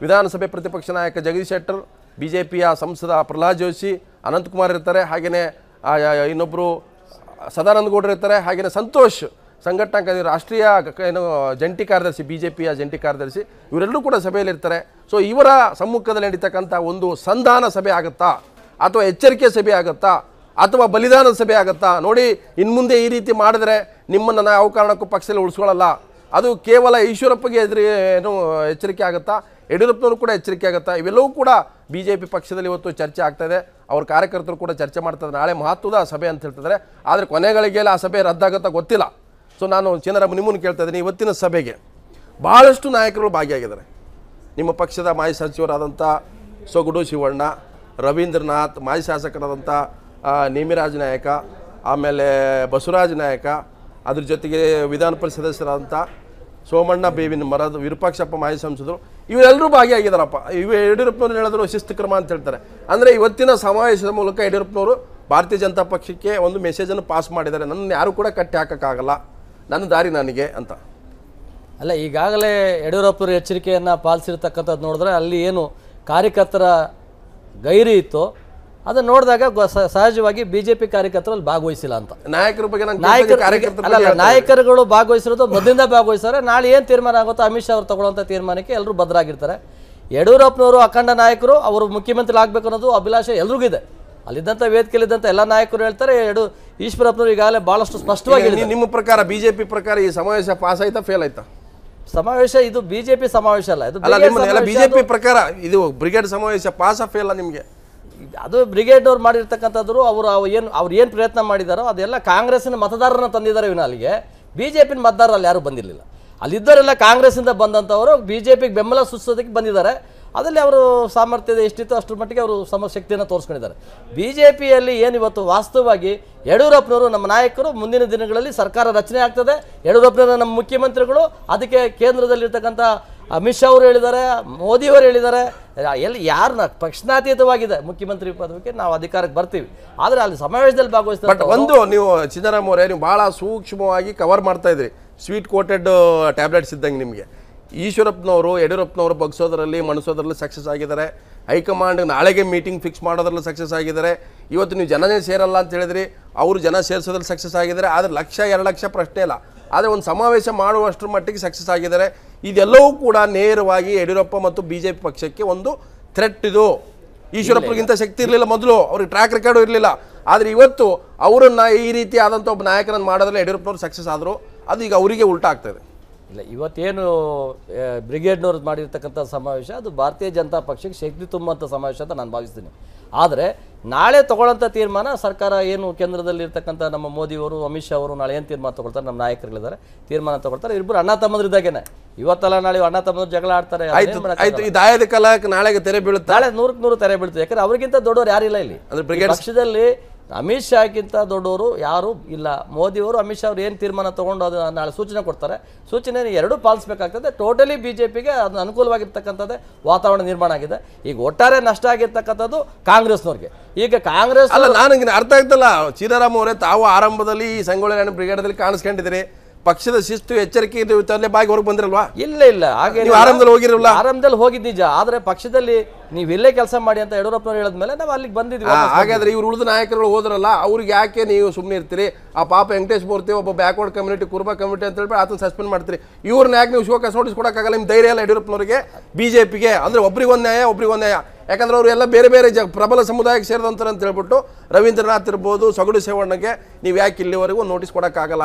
ವಿಧಾನಸಭೆ ಪ್ರತಿಪಕ್ಷ ನಾಯಕ ಜಗದೀಶ್ ಶೆಟ್ಟರ್ ಬಿ ಜೆ ಪಿಯ ಸಂಸದ ಪ್ರಹ್ಲಾದ್ ಜೋಶಿ ಅನಂತಕುಮಾರ್ ಇರ್ತಾರೆ ಹಾಗೆಯೇ ಇನ್ನೊಬ್ಬರು ಸದಾನಂದ ಗೌಡರು ಇರ್ತಾರೆ ಹಾಗೆಯೇ ಸಂತೋಷ್ ಸಂಘಟನಾ ರಾಷ್ಟ್ರೀಯ ಏನು ಜಂಟಿ ಕಾರ್ಯದರ್ಶಿ ಬಿ ಜೆ ಪಿಯ ಜಂಟಿ ಕಾರ್ಯದರ್ಶಿ ಇವರೆಲ್ಲರೂ ಕೂಡ ಸಭೆಯಲ್ಲಿರ್ತಾರೆ ಸೊ ಇವರ ಸಮ್ಮುಖದಲ್ಲಿ ನಡೀತಕ್ಕಂಥ ಒಂದು ಸಂಧಾನ ಸಭೆ ಆಗುತ್ತಾ ಅಥವಾ ಎಚ್ಚರಿಕೆ ಸಭೆ ಆಗುತ್ತಾ ಅಥವಾ ಬಲಿದಾನ ಸಭೆ ಆಗುತ್ತಾ ನೋಡಿ ಇನ್ಮುಂದೆ ಈ ರೀತಿ ಮಾಡಿದ್ರೆ ನಿಮ್ಮನ್ನು ನಾವು ಕಾರಣಕ್ಕೂ ಪಕ್ಷದಲ್ಲಿ ಉಳಿಸ್ಕೊಳ್ಳಲ್ಲ ಅದು ಕೇವಲ ಈಶ್ವರಪ್ಪಗೆ ಎದುರು ಏನು ಎಚ್ಚರಿಕೆ ಆಗುತ್ತಾ ಯಡಿಯೂರಪ್ಪನವರು ಕೂಡ ಎಚ್ಚರಿಕೆ ಆಗುತ್ತಾ ಇವೆಲ್ಲವೂ ಕೂಡ ಬಿ ಜೆ ಪಿ ಪಕ್ಷದಲ್ಲಿ ಇವತ್ತು ಚರ್ಚೆ ಆಗ್ತಾಯಿದೆ ಅವ್ರ ಕಾರ್ಯಕರ್ತರು ಕೂಡ ಚರ್ಚೆ ಮಾಡ್ತಾರೆ ನಾಳೆ ಮಹತ್ವದ ಸಭೆ ಅಂತ ಹೇಳ್ತಿದ್ದಾರೆ ಆದರೆ ಕೊನೆಗಳಿಗೆಲ್ಲ ಆ ಸಭೆ ರದ್ದಾಗುತ್ತಾ ಗೊತ್ತಿಲ್ಲ ಸೊ ನಾನು ಜನರ ನಿಮ್ಮನ್ನು ಕೇಳ್ತಾ ಇದ್ದೀನಿ ಇವತ್ತಿನ ಸಭೆಗೆ ಭಾಳಷ್ಟು ನಾಯಕರು ಭಾಗಿಯಾಗಿದ್ದಾರೆ ನಿಮ್ಮ ಪಕ್ಷದ ಮಾಜಿ ಸಚಿವರಾದಂಥ ಸೊಗಡು ಶಿವಣ್ಣ ರವೀಂದ್ರನಾಥ್ ಮಾಜಿ ಶಾಸಕರಾದಂಥ ನೇಮಿರಾಜ್ ನಾಯಕ ಆಮೇಲೆ ಬಸವರಾಜ್ ನಾಯಕ ಅದ್ರ ಜೊತೆಗೆ ವಿಧಾನ ಸದಸ್ಯರಾದಂಥ ಸೋಮಣ್ಣ ಬೇವಿನ ಮರದ ವಿರೂಪಾಕ್ಷಪ್ಪ ಮಾಜಿ ಸಂಸದರು ಇವರೆಲ್ಲರೂ ಭಾಗಿಯಾಗಿದ್ದಾರಪ್ಪ ಇವು ಯಡಿಯೂರಪ್ಪನವ್ರು ಹೇಳಿದ್ರು ಶಿಸ್ತು ಕ್ರಮ ಅಂತ ಹೇಳ್ತಾರೆ ಅಂದರೆ ಇವತ್ತಿನ ಸಮಾವೇಶದ ಮೂಲಕ ಯಡಿಯೂರಪ್ಪನವರು ಭಾರತೀಯ ಜನತಾ ಪಕ್ಷಕ್ಕೆ ಒಂದು ಮೆಸೇಜನ್ನು ಪಾಸ್ ಮಾಡಿದ್ದಾರೆ ನನ್ನ ಯಾರೂ ಕೂಡ ಕಟ್ಟಿ ಹಾಕೋಕ್ಕಾಗಲ್ಲ ನನ್ನ ದಾರಿ ನನಗೆ ಅಂತ ಅಲ್ಲ ಈಗಾಗಲೇ ಯಡಿಯೂರಪ್ಪರ ಎಚ್ಚರಿಕೆಯನ್ನು ಪಾಲಿಸಿರ್ತಕ್ಕಂಥದ್ದು ನೋಡಿದ್ರೆ ಅಲ್ಲಿ ಏನು ಕಾರ್ಯಕರ್ತರ ಗೈರಿ ಇತ್ತು ಅದನ್ನು ನೋಡಿದಾಗ ಸಹಜವಾಗಿ ಬಿಜೆಪಿ ಕಾರ್ಯಕರ್ತರಲ್ಲಿ ಭಾಗವಹಿಸಿಲ್ಲ ಅಂತ ನಾಯಕರ ಬಗ್ಗೆ ಅಲ್ಲ ನಾಯಕರುಗಳು ಭಾಗವಹಿಸಿರೋದು ಮೊದಲಿಂದ ಭಾಗವಹಿಸ್ತಾರೆ ನಾಳೆ ಏನು ತೀರ್ಮಾನ ಆಗುತ್ತೋ ಅಮಿತ್ ಶಾ ಅವರು ತಗೊಳ್ಳೋಂಥ ತೀರ್ಮಾನಕ್ಕೆ ಎಲ್ಲರೂ ಭದ್ರಾಗಿರ್ತಾರೆ ಯಡಿಯೂರಪ್ಪನವರು ಅಖಂಡ ನಾಯಕರು ಅವರು ಮುಖ್ಯಮಂತ್ರಿ ಆಗಬೇಕು ಅನ್ನೋದು ಅಭಿಲಾಷೆ ಎಲ್ರಿಗೂ ಇದೆ ಅಲ್ಲಿದ್ದಂಥ ವೇದಿಕೆಯಲ್ಲಿದ್ದಂಥ ಎಲ್ಲ ನಾಯಕರು ಹೇಳ್ತಾರೆ ಎರಡು ಈಶ್ವರಪ್ಪನವರು ಈಗಾಗಲೇ ಭಾಳಷ್ಟು ಸ್ಪಷ್ಟವಾಗಿ ನಿಮ್ಮ ಪ್ರಕಾರ ಬಿಜೆಪಿ ಪ್ರಕಾರ ಈ ಸಮಾವೇಶ ಪಾಸ್ ಆಯ್ತಾ ಫೇಲ್ ಆಯ್ತಾ ಸಮಾವೇಶ ಇದು ಬಿಜೆಪಿ ಸಮಾವೇಶ ಅಲ್ಲ ಇದು ಬಿಜೆಪಿ ಪ್ರಕಾರ ಇದು ಬ್ರಿಗೇಡ್ ಸಮಾವೇಶ ಪಾಸ್ ಫೇಲ್ ನಿಮಗೆ ಅದು ಬ್ರಿಗೇಡ್ ಅವ್ರು ಮಾಡಿರ್ತಕ್ಕಂಥದ್ರು ಅವರು ಏನು ಅವ್ರು ಏನು ಪ್ರಯತ್ನ ಮಾಡಿದಾರೋ ಅದೆಲ್ಲ ಕಾಂಗ್ರೆಸ್ಸಿನ ಮತದಾರರನ್ನ ತಂದಿದ್ದಾರೆ ಇವನ ಅಲ್ಲಿಗೆ ಬಿಜೆಪಿನ ಮತದಾರರಲ್ಲಿ ಯಾರು ಬಂದಿರಲಿಲ್ಲ ಅಲ್ಲಿದ್ದವರೆಲ್ಲ ಕಾಂಗ್ರೆಸ್ಸಿಂದ ಬಂದಂಥವರು ಬಿ ಜೆ ಪಿಗೆ ಬೆಂಬಲ ಸೂಚಿಸೋದಕ್ಕೆ ಬಂದಿದ್ದಾರೆ ಅದರಲ್ಲಿ ಅವರು ಸಾಮರ್ಥ್ಯದ ಎಷ್ಟಿತ್ತು ಅಷ್ಟರ ಮಟ್ಟಿಗೆ ಅವರು ಶಕ್ತಿಯನ್ನು ತೋರಿಸ್ಕೊಂಡಿದ್ದಾರೆ ಬಿ ಜೆ ಪಿಯಲ್ಲಿ ಏನಿವತ್ತು ವಾಸ್ತವವಾಗಿ ಯಡಿಯೂರಪ್ಪನವರು ನಮ್ಮ ನಾಯಕರು ಮುಂದಿನ ದಿನಗಳಲ್ಲಿ ಸರ್ಕಾರ ರಚನೆ ಆಗ್ತದೆ ಯಡಿಯೂರಪ್ಪನವರು ನಮ್ಮ ಮುಖ್ಯಮಂತ್ರಿಗಳು ಅದಕ್ಕೆ ಕೇಂದ್ರದಲ್ಲಿರ್ತಕ್ಕಂಥ ಅಮಿತ್ ಶಾ ಅವರು ಹೇಳಿದ್ದಾರೆ ಮೋದಿಯವರು ಹೇಳಿದ್ದಾರೆ ಎಲ್ಲಿ ಯಾರನ್ನ ಪಕ್ಷಣಾತೀತವಾಗಿದೆ ಮುಖ್ಯಮಂತ್ರಿ ಪದವಿಗೆ ನಾವು ಅಧಿಕಾರಕ್ಕೆ ಬರ್ತೀವಿ ಆದರೆ ಅಲ್ಲಿ ಸಮಾವೇಶದಲ್ಲಿ ಭಾಗವಹಿಸ್ತಾರೆ ಒಂದು ನೀವು ಸಿದ್ದರಾಮಯ್ಯ ನೀವು ಭಾಳ ಸೂಕ್ಷ್ಮವಾಗಿ ಕವರ್ ಮಾಡ್ತಾ ಇದ್ರಿ ಸ್ವೀಟ್ ಕೋಟೆಡ್ ಟ್ಯಾಬ್ಲೆಟ್ಸ್ ಇದ್ದಂಗೆ ನಿಮಗೆ ಈಶ್ವರಪ್ಪನವರು ಯಡಿಯೂರಪ್ಪನವರು ಬಗ್ಸೋದರಲ್ಲಿ ಮಣಿಸೋದ್ರಲ್ಲಿ ಸಕ್ಸಸ್ ಆಗಿದ್ದಾರೆ ಹೈಕಮಾಂಡ್ ನಾಳೆಗೆ ಮೀಟಿಂಗ್ ಫಿಕ್ಸ್ ಮಾಡೋದ್ರಲ್ಲಿ ಸಕ್ಸಸ್ ಆಗಿದ್ದಾರೆ ಇವತ್ತು ನೀವು ಜನನೇ ಸೇರಲ್ಲ ಅಂತ ಹೇಳಿದ್ರಿ ಅವರು ಜನ ಸೇರಿಸೋದ್ರಲ್ಲಿ ಸಕ್ಸಸ್ ಆಗಿದ್ದಾರೆ ಆದರೆ ಲಕ್ಷ ಎರಡು ಲಕ್ಷ ಪ್ರಶ್ನೆ ಇಲ್ಲ ಆದರೆ ಒಂದು ಸಮಾವೇಶ ಮಾಡುವಷ್ಟರ ಮಟ್ಟಿಗೆ ಸಕ್ಸಸ್ ಆಗಿದ್ದಾರೆ ಇದೆಲ್ಲವೂ ಕೂಡ ನೇರವಾಗಿ ಯಡಿಯೂರಪ್ಪ ಮತ್ತು ಬಿ ಜೆ ಪಿ ಪಕ್ಷಕ್ಕೆ ಒಂದು ಥ್ರೆಟ್ ಇದು ಈಶ್ವರಪ್ಪಗಿಂತ ಶಕ್ತಿ ಇರಲಿಲ್ಲ ಮೊದಲು ಅವ್ರಿಗೆ ಟ್ರ್ಯಾಕ್ ರೆಕಾರ್ಡ್ ಇರಲಿಲ್ಲ ಆದರೆ ಇವತ್ತು ಅವರನ್ನು ಈ ರೀತಿ ಆದಂಥ ಒಬ್ಬ ನಾಯಕನನ್ನು ಮಾಡೋದ್ರಲ್ಲಿ ಯಡಿಯೂರಪ್ಪನವ್ರು ಸಕ್ಸಸ್ ಆದರು ಅದು ಈಗ ಅವರಿಗೆ ಉಲ್ಟಾ ಆಗ್ತದೆ ಇಲ್ಲ ಇವತ್ತೇನು ಬ್ರಿಗೇಡ್ನವ್ರು ಮಾಡಿರ್ತಕ್ಕಂಥ ಸಮಾವೇಶ ಅದು ಭಾರತೀಯ ಜನತಾ ಪಕ್ಷಕ್ಕೆ ಶಕ್ತಿ ತುಂಬುವಂಥ ಸಮಾವೇಶ ಅಂತ ನಾನು ಭಾವಿಸ್ತೀನಿ ಆದರೆ ನಾಳೆ ತೊಗೊಳ್ಳೋಂಥ ತೀರ್ಮಾನ ಸರ್ಕಾರ ಏನು ಕೇಂದ್ರದಲ್ಲಿರ್ತಕ್ಕಂಥ ನಮ್ಮ ಮೋದಿಯವರು ಅಮಿತ್ ಶಾ ಅವರು ನಾಳೆ ಏನು ತೀರ್ಮಾನ ತೊಗೊಳ್ತಾರೆ ನಮ್ಮ ನಾಯಕರುಗಳಿದ್ದಾರೆ ತೀರ್ಮಾನ ತೊಗೊಳ್ತಾರೆ ಇಬ್ಬರು ಅಣ್ಣ ತಮ್ಮದ್ರಿದ್ದಾಗೇನೆ ಇವತ್ತಲ್ಲ ನಾಳೆ ಅಣ್ಣ ತಮ್ಮದ್ರು ಜಗಳ ಆಡ್ತಾರೆ ದಾಯದ ನಾಳೆಗೆ ತೆರೆ ಬೀಳುತ್ತೆ ನಾಳೆ ನೂರಕ್ಕೆ ನೂರು ತೆರೆ ಬೀಳುತ್ತೆ ಯಾಕಂದ್ರೆ ಅವರಿಗಿಂತ ದೊಡ್ಡವ್ರು ಯಾರಿಲ್ಲ ಇಲ್ಲಿ ಪಕ್ಷದಲ್ಲಿ ಅಮಿತ್ ಶಾಗಿಂತ ದೊಡ್ಡವರು ಯಾರೂ ಇಲ್ಲ ಮೋದಿಯವರು ಅಮಿತ್ ಶಾ ಅವರು ಏನು ತೀರ್ಮಾನ ತೊಗೊಂಡು ಅದು ನಾಳೆ ಸೂಚನೆ ಕೊಡ್ತಾರೆ ಸೂಚನೆ ಎರಡೂ ಪಾಲಿಸಬೇಕಾಗ್ತದೆ ಟೋಟಲಿ ಬಿ ಜೆ ಪಿಗೆ ಅದನ್ನ ಅನುಕೂಲವಾಗಿರ್ತಕ್ಕಂಥದ್ದೇ ವಾತಾವರಣ ನಿರ್ಮಾಣ ಆಗಿದೆ ಈಗ ಒಟ್ಟಾರೆ ನಷ್ಟ ಆಗಿರ್ತಕ್ಕಂಥದ್ದು ಕಾಂಗ್ರೆಸ್ನವ್ರಿಗೆ ಈಗ ಕಾಂಗ್ರೆಸ್ ಅಲ್ಲ ನಾನು ಅರ್ಥ ಆಯ್ತಲ್ಲ ಸೀತಾರಾಮ್ ಅವರೇ ತಾವು ಆರಂಭದಲ್ಲಿ ಈ ಸಂಗೊಳ್ಳಿ ಬ್ರಿಗೇಡದಲ್ಲಿ ಕಾಣಿಸ್ಕೊಂಡಿದ್ದೀರಿ ಪಕ್ಷದ ಶಿಸ್ತು ಎಚ್ಚರಿಕೆ ಇರುತ್ತಲ್ಲೇ ಬಾಯಿಗೆ ಹೊರಗೆ ಬಂದಿರಲ್ವಾ ಇಲ್ಲ ಇಲ್ಲ ಹಾಗೆ ನೀವು ಆರಾಮದಲ್ಲಿ ಹೋಗಿರಲ್ಲ ಆರಾಮದಲ್ಲಿ ಹೋಗಿದ್ದೀಜ ನಿಜ ಆದರೆ ಪಕ್ಷದಲ್ಲಿ ನೀವು ಇಲ್ಲೇ ಕೆಲಸ ಮಾಡಿ ಅಂತ ಯಡಿಯೂರಪ್ಪನವ್ರು ಹೇಳಿದ್ಮೇಲೆ ನಾವು ಅಲ್ಲಿಗೆ ಬಂದಿದ್ವಿ ಹಾಗಾದ್ರೆ ಇವ್ರು ಉಳಿದ ನಾಯಕರು ಹೋದ್ರಲ್ಲ ಅವ್ರಿಗೆ ಯಾಕೆ ನೀವು ಸುಮ್ಮನೆ ಇರ್ತೀರಿ ಆ ಪಾಪ ವೆಂಕಟೇಶ್ ಮೂರ್ತಿ ಒಬ್ಬ ಬ್ಯಾಕ್ವರ್ಡ್ ಕಮ್ಯುನಿಟಿ ಕುರುಬ ಕಮ್ಯುನಿಟಿ ಅಂತ ಹೇಳ್ಬಿಟ್ಟು ಆತನ ಸಸ್ಪೆಂಡ್ ಮಾಡ್ತೀರಿ ಇವ್ರನ್ನ ಯಾಕೆ ನೀವು ಶೋಕಾಸ್ ನೋಟಿಸ್ ಕೊಡೋಕ್ಕಾಗಲ್ಲ ನಿಮ್ಮ ಧೈರ್ಯ ಎಲ್ಲ ಯಡಿಯೂರಪ್ಪನವರಿಗೆ ಬಿಜೆಪಿಗೆ ಅಂದರೆ ಒಂದು ನ್ಯಾಯ ಒಬ್ರಿಗೊಂದು ನ್ಯಾಯ ಯಾಕಂದ್ರೆ ಅವರು ಎಲ್ಲ ಬೇರೆ ಬೇರೆ ಜ ಪ್ರಬಲ ಸಮುದಾಯಕ್ಕೆ ಸೇರಿದಂತಾರೆ ಅಂತ ಹೇಳ್ಬಿಟ್ಟು ರವೀಂದ್ರನಾಥ್ ಇರ್ಬೋದು ಸೊಗಡು ಸೇವಣ್ಣಗೆ ನೀವು ಯಾಕೆ ಇಲ್ಲಿವರೆಗೂ ನೋಟಿಸ್ ಕೊಡೋಕ್ಕಾಗಲ್ಲ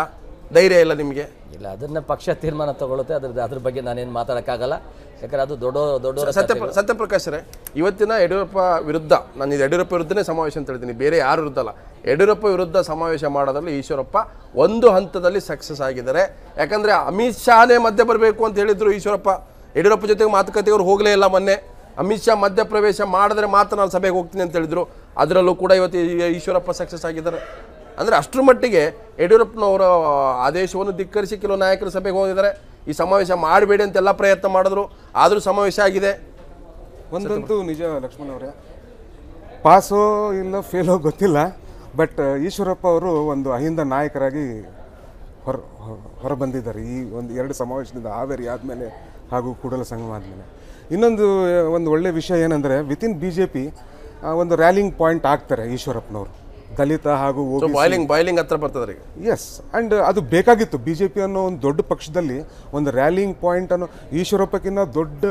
ಧೈರ್ಯ ಇಲ್ಲ ನಿಮಗೆ ಇಲ್ಲ ಅದನ್ನ ಪಕ್ಷ ತೀರ್ಮಾನ ತಗೊಳ್ಳುತ್ತೆ ಅದ್ರ ಅದ್ರ ಬಗ್ಗೆ ನಾನೇನು ಮಾತಾಡೋಕ್ಕಾಗಲ್ಲ ಯಾಕಂದ್ರೆ ಅದು ದೊಡ್ಡ ದೊಡ್ಡ ಸತ್ಯ ಸತ್ಯಪ್ರಕಾಶ್ರೆ ಇವತ್ತಿನ ಯಡಿಯೂರಪ್ಪ ವಿರುದ್ಧ ನಾನು ಇದು ಯಡಿಯೂರಪ್ಪ ವಿರುದ್ಧನೇ ಸಮಾವೇಶ ಅಂತ ಹೇಳ್ತೀನಿ ಬೇರೆ ಯಾರು ವಿರುದ್ಧಲ್ಲ ಯಡಿಯೂರಪ್ಪ ವಿರುದ್ಧ ಸಮಾವೇಶ ಮಾಡೋದ್ರಲ್ಲಿ ಈಶ್ವರಪ್ಪ ಒಂದು ಹಂತದಲ್ಲಿ ಸಕ್ಸಸ್ ಆಗಿದ್ದಾರೆ ಯಾಕಂದರೆ ಅಮಿತ್ ಶಾನೇ ಮಧ್ಯ ಬರಬೇಕು ಅಂತ ಹೇಳಿದ್ರು ಈಶ್ವರಪ್ಪ ಯಡಿಯೂರಪ್ಪ ಜೊತೆಗೆ ಮಾತುಕತೆ ಅವರು ಹೋಗಲೇ ಇಲ್ಲ ಮೊನ್ನೆ ಅಮಿತ್ ಶಾ ಮಧ್ಯಪ್ರವೇಶ ಮಾಡಿದ್ರೆ ಮಾತ್ರ ನಾನು ಸಭೆಗೆ ಹೋಗ್ತೀನಿ ಅಂತ ಹೇಳಿದ್ರು ಅದರಲ್ಲೂ ಕೂಡ ಇವತ್ತು ಈಶ್ವರಪ್ಪ ಸಕ್ಸಸ್ ಆಗಿದ್ದಾರೆ ಅಂದರೆ ಅಷ್ಟರ ಮಟ್ಟಿಗೆ ಯಡಿಯೂರಪ್ಪನವರ ಆದೇಶವನ್ನು ಧಿಕ್ಕರಿಸಿ ಕೆಲವು ನಾಯಕರು ಸಭೆಗೆ ಹೋಗಿದ್ದಾರೆ ಈ ಸಮಾವೇಶ ಮಾಡಬೇಡಿ ಅಂತೆಲ್ಲ ಪ್ರಯತ್ನ ಮಾಡಿದ್ರು ಆದರೂ ಸಮಾವೇಶ ಆಗಿದೆ ಒಂದಂತೂ ನಿಜ ಲಕ್ಷ್ಮಣ್ ಅವರೇ ಪಾಸೋ ಇಲ್ಲೋ ಫೇಲೋ ಗೊತ್ತಿಲ್ಲ ಬಟ್ ಈಶ್ವರಪ್ಪ ಅವರು ಒಂದು ಅಹಿಂದ ನಾಯಕರಾಗಿ ಹೊರ ಹೊರಬಂದಿದ್ದಾರೆ ಈ ಒಂದು ಎರಡು ಸಮಾವೇಶದಿಂದ ಹಾವೇರಿ ಆದಮೇಲೆ ಹಾಗೂ ಕೂಡಲ ಸಂಗಮ ಆದಮೇಲೆ ಇನ್ನೊಂದು ಒಂದು ಒಳ್ಳೆಯ ವಿಷಯ ಏನಂದರೆ ವಿತಿನ್ ಬಿ ಜೆ ಪಿ ಒಂದು ರ್ಯಾಲಿಂಗ್ ಪಾಯಿಂಟ್ ಆಗ್ತಾರೆ ಈಶ್ವರಪ್ಪನವರು ದಲಿತ ಹಾಗೂ ಬಾಯ್ಲಿಂಗ್ ಬಾಯ್ಲಿಂಗ್ ಹತ್ರ ಬರ್ತದೆ ಎಸ್ ಅಂಡ್ ಅದು ಬೇಕಾಗಿತ್ತು ಬಿ ಜೆ ಪಿ ಅನ್ನೋ ಒಂದು ದೊಡ್ಡ ಪಕ್ಷದಲ್ಲಿ ಒಂದು ರ್ಯಾಲಿಂಗ್ ಪಾಯಿಂಟ್ ಅನ್ನೋ ಈಶ್ವರಪ್ಪಕ್ಕಿಂತ ದೊಡ್ಡ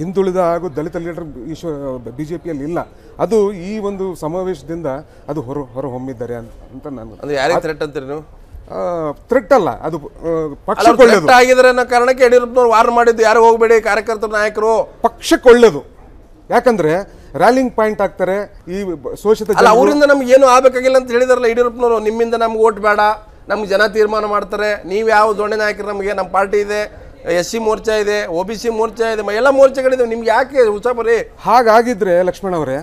ಹಿಂದುಳಿದ ಹಾಗೂ Dalit leader Eshwar B J ಪಿಯಲ್ಲಿ ಇಲ್ಲ ಅದು ಈ ಒಂದು ಸಮಾವೇಶದಿಂದ ಅದು ಹೊರ ಹೊರ ಅಂತ ಅಂತ ನಾನು ಯಾರಿಗೆ ಥ್ರೆಟ್ ಅಂತೀರಿ ನೀವು ಥ್ರೆಟ್ ಅಲ್ಲ ಅದು ಪಕ್ಷ ಆಗಿದ್ರೆ ಅನ್ನೋ ಕಾರಣಕ್ಕೆ ಯಡಿಯೂರಪ್ಪನವ್ರು ವಾರ್ ಮಾಡಿದ್ದು ಯಾರು ಹೋಗಬೇಡಿ ಕಾರ್ಯಕರ್ತರ ನಾಯಕರು ಪಕ್ಷಕ್ಕೆ ಒಳ್ಳೇದು ಯಾಕಂದರೆ ರ್ಯಾಲಿಂಗ್ ಪಾಯಿಂಟ್ ಆಗ್ತಾರೆ ಈ ಶೋಷಿತ ಅವರಿಂದ ನಮ್ಗೆ ಏನು ಆಗಬೇಕಾಗಿಲ್ಲ ಅಂತ ಹೇಳಿದಾರಲ್ಲ ಯಡಿಯೂರಪ್ಪನವರು ನಿಮ್ಮಿಂದ ನಮ್ಗೆ ಓಟ್ ಬೇಡ ನಮ್ಗೆ ಜನ ತೀರ್ಮಾನ ಮಾಡ್ತಾರೆ ನೀವು ಯಾವ ದೊಣ್ಣೆ ನಾಯಕರು ನಮಗೆ ನಮ್ಮ ಪಾರ್ಟಿ ಇದೆ ಎಸ್ ಸಿ ಮೋರ್ಚಾ ಇದೆ ಒ ಬಿ ಸಿ ಮೋರ್ಚಾ ಇದೆ ಎಲ್ಲ ಮೋರ್ಚಾಗಳಿದೆ ನಿಮ್ಗೆ ಯಾಕೆ ಉಸಾಬರಿ ಹಾಗಾಗಿದ್ರೆ ಲಕ್ಷ್ಮಣ್ ಅವರೇ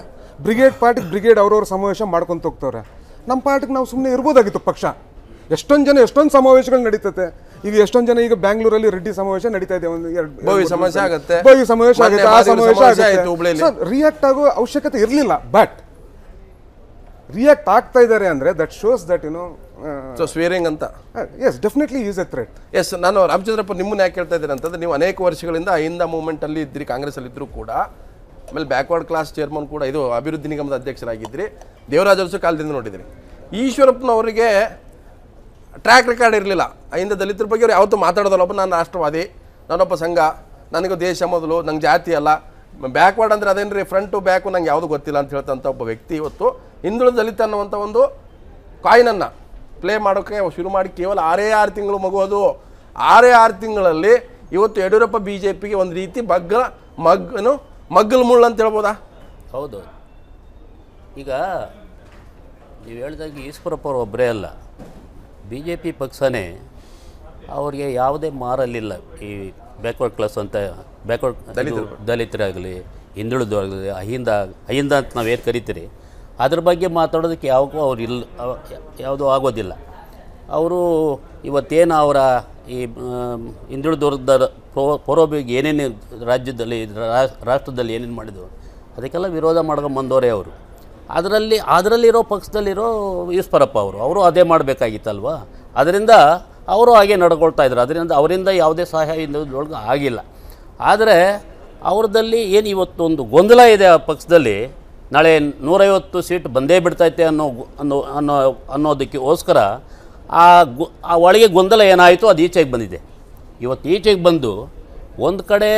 ಬ್ರಿಗೇಡ್ ಪಾರ್ಟಿಗೆ ಬ್ರಿಗೇಡ್ ಅವ್ರವ್ರ ಸಮಾವೇಶ ಮಾಡ್ಕೊಂತ ಹೋಗ್ತವ್ರೆ ನಮ್ಮ ಪಾರ್ಟಿಗೆ ನಾವು ಸುಮ್ಮನೆ ಇರ್ಬೋದಾಗಿತ್ತು ಪಕ್ಷ ಎಷ್ಟೊಂದು ಜನ ಎಷ್ಟೊಂದು ಸಮಾವೇಶಗಳು ನಡೀತತೆ ಈಗ ಎಷ್ಟೊಂದು ಜನ ಈಗ ಬ್ಯಾಂಗ್ಳೂರಲ್ಲಿ ರೆಡ್ಡಿ ಸಮಾವೇಶ ನಡೀತಾ ಇದೆ ಒಂದು ಎರಡು ಸಮಾವೇಶ ಆಗುತ್ತೆ ಸಮಾವೇಶ ಆ ಸಮಾವೇಶ ಆಗುತ್ತೆ ರಿಯಾಕ್ಟ್ ಆಗೋ ಅವಶ್ಯಕತೆ ಇರಲಿಲ್ಲ ಬಟ್ ರಿಯಾಕ್ಟ್ ಆಗ್ತಾ ಇದ್ದಾರೆ ಅಂದ್ರೆ that shows that you know so swearing ಅಂತ yes definitely is a threat yes ನಾನು ರಾಮಚಂದ್ರಪ್ಪ ನಿಮ್ಮನ್ನ ಯಾಕೆ ಹೇಳ್ತಾ ಇದ್ದೀನಿ ಅಂತಂದ್ರೆ ನೀವು ಅನೇಕ ವರ್ಷಗಳಿಂದ ಅಹಿಂದ ಮೂಮೆಂಟ್ ಅಲ್ಲಿ ಇದ್ರಿ ಕಾಂಗ್ರೆಸ್ ಅಲ್ಲಿ ಇದ್ರು ಕೂಡ ಆಮೇಲೆ ಬ್ಯಾಕ್ವರ್ಡ್ ಕ್ಲಾಸ್ ಚೇರ್ಮನ್ ಕೂಡ ಇದು ಅಭಿವೃದ್ಧಿ ನಿಗಮದ ಅಧ್ಯಕ್ಷರಾಗಿದ್ರಿ ದೇವರಾಜ ಅರಸು ಕಾಲದಿಂದ ನೋಡಿದ್ರಿ ಈಶ್ವರಪ್ಪನವರಿಗೆ ಟ್ರ್ಯಾಕ್ ರೆಕಾರ್ಡ್ ಇರಲಿಲ್ಲ ಹಿಂದೆ ದಲಿತರ ಬಗ್ಗೆ ಅವ್ರು ಯಾವತ್ತೂ ಒಬ್ಬ ನಾನು ರಾಷ್ಟ್ರವಾದಿ ನಾನೊಬ್ಬ ಸಂಘ ನನಗೂ ದೇಶ ಮೊದಲು ನಂಗೆ ಜಾತಿ ಅಲ್ಲ ಬ್ಯಾಕ್ವರ್ಡ್ ಅಂದರೆ ಅದೇನು ರೀ ಫ್ರಂಟು ಬ್ಯಾಕು ನಂಗೆ ಯಾವುದು ಗೊತ್ತಿಲ್ಲ ಅಂತ ಹೇಳ್ತಂಥ ಒಬ್ಬ ವ್ಯಕ್ತಿ ಇವತ್ತು ಹಿಂದುಳಿದ ದಲಿತ ಅನ್ನುವಂಥ ಒಂದು ಕಾಯಿನನ್ನು ಪ್ಲೇ ಮಾಡೋಕ್ಕೆ ಶುರು ಮಾಡಿ ಕೇವಲ ಆರೇ ಆರು ತಿಂಗಳು ಮಗು ಅದು ಆರೇ ಆರು ತಿಂಗಳಲ್ಲಿ ಇವತ್ತು ಯಡಿಯೂರಪ್ಪ ಬಿ ಜೆ ಪಿಗೆ ಒಂದು ರೀತಿ ಬಗ್ಗ ಮಗ್ಗನು ಮಗ್ಗಲು ಮುಳ್ಳು ಅಂತ ಹೇಳ್ಬೋದಾ ಹೌದು ಈಗ ನೀವು ಹೇಳಿದಾಗ ಈಶ್ವರಪ್ಪ ಅವರು ಒಬ್ಬರೇ ಅಲ್ಲ ಬಿ ಜೆ ಪಿ ಪಕ್ಷನೇ ಅವ್ರಿಗೆ ಯಾವುದೇ ಮಾರಲಿಲ್ಲ ಈ ಬ್ಯಾಕ್ವರ್ಡ್ ಕ್ಲಾಸ್ ಅಂತ ಬ್ಯಾಕ್ವರ್ಡ್ ದಲಿತರಾಗಲಿ ಆಗಲಿ ಅಹಿಂದ ಅಹಿಂದ ಅಂತ ನಾವು ಏನು ಕರಿತೀರಿ ಅದ್ರ ಬಗ್ಗೆ ಮಾತಾಡೋದಕ್ಕೆ ಯಾವಕ್ಕೂ ಅವ್ರು ಇಲ್ಲ ಯಾವುದೂ ಆಗೋದಿಲ್ಲ ಅವರು ಇವತ್ತೇನು ಅವರ ಈ ಹಿಂದುಳಿದವರ್ಗದ ಪ್ರೊ ಪೌರಭಿಗೆ ಏನೇನು ರಾಜ್ಯದಲ್ಲಿ ರಾಷ್ಟ್ರದಲ್ಲಿ ಏನೇನು ಮಾಡಿದ್ರು ಅದಕ್ಕೆಲ್ಲ ವಿರೋಧ ಮಾಡ್ಕೊಂಡು ಬಂದವರೇ ಅವರು ಅದರಲ್ಲಿ ಅದರಲ್ಲಿರೋ ಪಕ್ಷದಲ್ಲಿರೋ ಈಶ್ವರಪ್ಪ ಅವರು ಅವರು ಅದೇ ಮಾಡಬೇಕಾಗಿತ್ತಲ್ವ ಅದರಿಂದ ಅವರು ಹಾಗೆ ನಡ್ಕೊಳ್ತಾ ಇದ್ದರು ಅದರಿಂದ ಅವರಿಂದ ಯಾವುದೇ ಸಹಾಯ ಇಂದೊಳಗೆ ಆಗಿಲ್ಲ ಆದರೆ ಅವ್ರದ್ದಲ್ಲಿ ಏನು ಇವತ್ತೊಂದು ಗೊಂದಲ ಇದೆ ಆ ಪಕ್ಷದಲ್ಲಿ ನಾಳೆ ನೂರೈವತ್ತು ಸೀಟ್ ಬಂದೇ ಬಿಡ್ತೈತೆ ಅನ್ನೋ ಅನ್ನೋ ಅನ್ನೋ ಅನ್ನೋದಕ್ಕೋಸ್ಕರ ಆ ಗೊ ಆ ಒಳಗೆ ಗೊಂದಲ ಏನಾಯಿತು ಅದು ಈಚೆಗೆ ಬಂದಿದೆ ಇವತ್ತು ಈಚೆಗೆ ಬಂದು ಒಂದು ಕಡೆ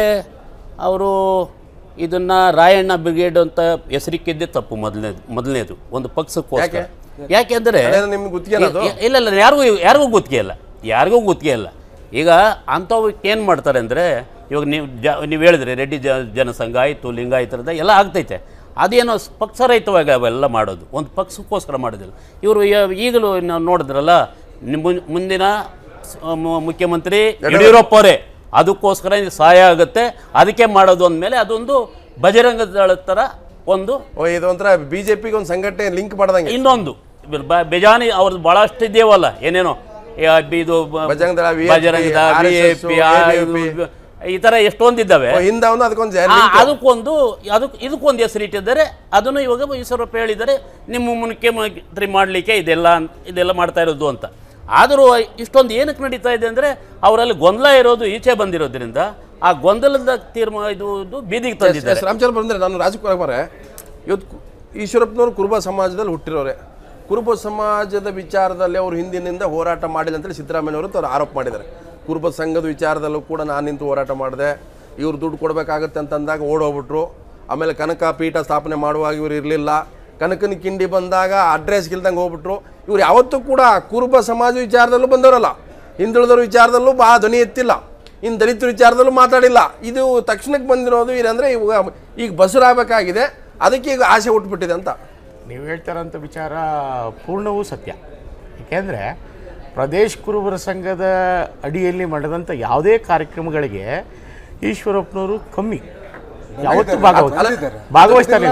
ಅವರು ಇದನ್ನು ರಾಯಣ್ಣ ಬ್ರಿಗೇಡ್ ಅಂತ ಹೆಸರಿಕ್ಕಿದ್ದೇ ತಪ್ಪು ಮೊದಲನೇದು ಮೊದಲನೇದು ಒಂದು ಪಕ್ಷಕ್ಕೋಸ್ಕರ ಯಾಕೆಂದರೆ ನಿಮ್ಗೆ ಇಲ್ಲ ಇಲ್ಲ ಯಾರಿಗೂ ಯಾರಿಗೂ ಗುತ್ತಿಗೆ ಇಲ್ಲ ಯಾರಿಗೂ ಗುತ್ತಿಗೆ ಇಲ್ಲ ಈಗ ಅಂಥವಕ್ಕೆ ಏನು ಮಾಡ್ತಾರೆ ಅಂದರೆ ಇವಾಗ ನೀವು ಜ ನೀವು ಹೇಳಿದ್ರೆ ರೆಡ್ಡಿ ಜನಸಂಘ ಆಯಿತು ಲಿಂಗಾಯತರದ ಎಲ್ಲ ಆಗ್ತೈತೆ ಅದೇನೋ ಪಕ್ಷರಹಿತವಾಗಿ ಅವೆಲ್ಲ ಮಾಡೋದು ಒಂದು ಪಕ್ಷಕ್ಕೋಸ್ಕರ ಮಾಡೋದಿಲ್ಲ ಇವರು ಈಗಲೂ ನೋಡಿದ್ರಲ್ಲ ನಿಮ್ಮ ಮುಂದಿನ ಮುಖ್ಯಮಂತ್ರಿ ಯಡಿಯೂರಪ್ಪ ಅವರೇ ಅದಕ್ಕೋಸ್ಕರ ಸಹಾಯ ಆಗುತ್ತೆ ಅದಕ್ಕೆ ಮಾಡೋದು ಅಂದಮೇಲೆ ಅದೊಂದು ಬಜರಂಗ ದಳ ಥರ ಒಂದು ಇದು ಒಂಥರ ಬಿ ಜೆ ಪಿಗೆ ಒಂದು ಸಂಘಟನೆ ಲಿಂಕ್ ಮಾಡ್ದಂಗೆ ಇನ್ನೊಂದು ಬೇಜಾನಿ ಅವ್ರದ್ದು ಭಾಳಷ್ಟು ಇದೆಯವಲ್ಲ ಏನೇನೋ ಇದು ಬಜರಂಗ ದಳ ಈ ಥರ ಇದ್ದಾವೆ ಅದಕ್ಕೊಂದು ಅದಕ್ಕೆ ಇದಕ್ಕೊಂದು ಹೆಸರಿಟ್ಟಿದ್ದಾರೆ ಅದನ್ನು ಇವಾಗ ಈಶ್ವರಪ್ಪ ಹೇಳಿದರೆ ನಿಮ್ಮ ಮುಖ್ಯಮಂತ್ರಿ ಮಾಡಲಿಕ್ಕೆ ಇದೆಲ್ಲ ಇದೆಲ್ಲ ಮಾಡ್ತಾ ಇರೋದು ಅಂತ ಆದರೂ ಇಷ್ಟೊಂದು ಏನಕ್ಕೆ ನಡೀತಾ ಇದೆ ಅಂದರೆ ಅವರಲ್ಲಿ ಗೊಂದಲ ಇರೋದು ಈಚೆ ಬಂದಿರೋದ್ರಿಂದ ಆ ಗೊಂದಲದ ತೀರ್ಮಾನ ಇದು ಬೀದಿಗೆ ತಂದಿದ್ದಾರೆ ರಾಮಚಂದ್ರ ಬಂದರೆ ನಾನು ರಾಜಕುಮಾರೇ ಇವತ್ತು ಈಶ್ವರಪ್ಪನವರು ಕುರುಬ ಸಮಾಜದಲ್ಲಿ ಹುಟ್ಟಿರೋರೆ ಕುರುಬ ಸಮಾಜದ ವಿಚಾರದಲ್ಲಿ ಅವರು ಹಿಂದಿನಿಂದ ಹೋರಾಟ ಮಾಡಿಲ್ಲ ಅಂತೇಳಿ ಸಿದ್ದರಾಮಯ್ಯವರು ಅವರು ಆರೋಪ ಮಾಡಿದ್ದಾರೆ ಕುರುಬ ಸಂಘದ ವಿಚಾರದಲ್ಲೂ ಕೂಡ ನಾನು ನಿಂತು ಹೋರಾಟ ಮಾಡಿದೆ ಇವರು ದುಡ್ಡು ಕೊಡಬೇಕಾಗತ್ತೆ ಅಂತಂದಾಗ ಓಡೋಗ್ಬಿಟ್ರು ಆಮೇಲೆ ಕನಕ ಪೀಠ ಸ್ಥಾಪನೆ ಮಾಡುವಾಗ ಇವರು ಇರಲಿಲ್ಲ ಕನಕನ ಕಿಂಡಿ ಬಂದಾಗ ಅಡ್ರೆಸ್ ಇಲ್ದಂಗೆ ಹೋಗ್ಬಿಟ್ರು ಇವ್ರು ಯಾವತ್ತೂ ಕೂಡ ಕುರುಬ ಸಮಾಜ ವಿಚಾರದಲ್ಲೂ ಬಂದವರಲ್ಲ ಹಿಂದುಳಿದವ್ರ ವಿಚಾರದಲ್ಲೂ ಭಾಳ ಧ್ವನಿ ಎತ್ತಿಲ್ಲ ಇನ್ನು ದಲಿತರ ವಿಚಾರದಲ್ಲೂ ಮಾತಾಡಿಲ್ಲ ಇದು ತಕ್ಷಣಕ್ಕೆ ಬಂದಿರೋದು ಏನಂದರೆ ಇವಾಗ ಈಗ ಬಸರಾಗಬೇಕಾಗಿದೆ ಅದಕ್ಕೆ ಈಗ ಆಸೆ ಹುಟ್ಟುಬಿಟ್ಟಿದೆ ಅಂತ ನೀವು ಹೇಳ್ತಾರಂಥ ವಿಚಾರ ಪೂರ್ಣವೂ ಸತ್ಯ ಏಕೆಂದರೆ ಪ್ರದೇಶ ಕುರುಬರ ಸಂಘದ ಅಡಿಯಲ್ಲಿ ಮಾಡಿದಂಥ ಯಾವುದೇ ಕಾರ್ಯಕ್ರಮಗಳಿಗೆ ಈಶ್ವರಪ್ಪನವರು ಕಮ್ಮಿ ಯಾವತ್ತೂ ಭಾಗವಹಿಸ್ತಾರೆ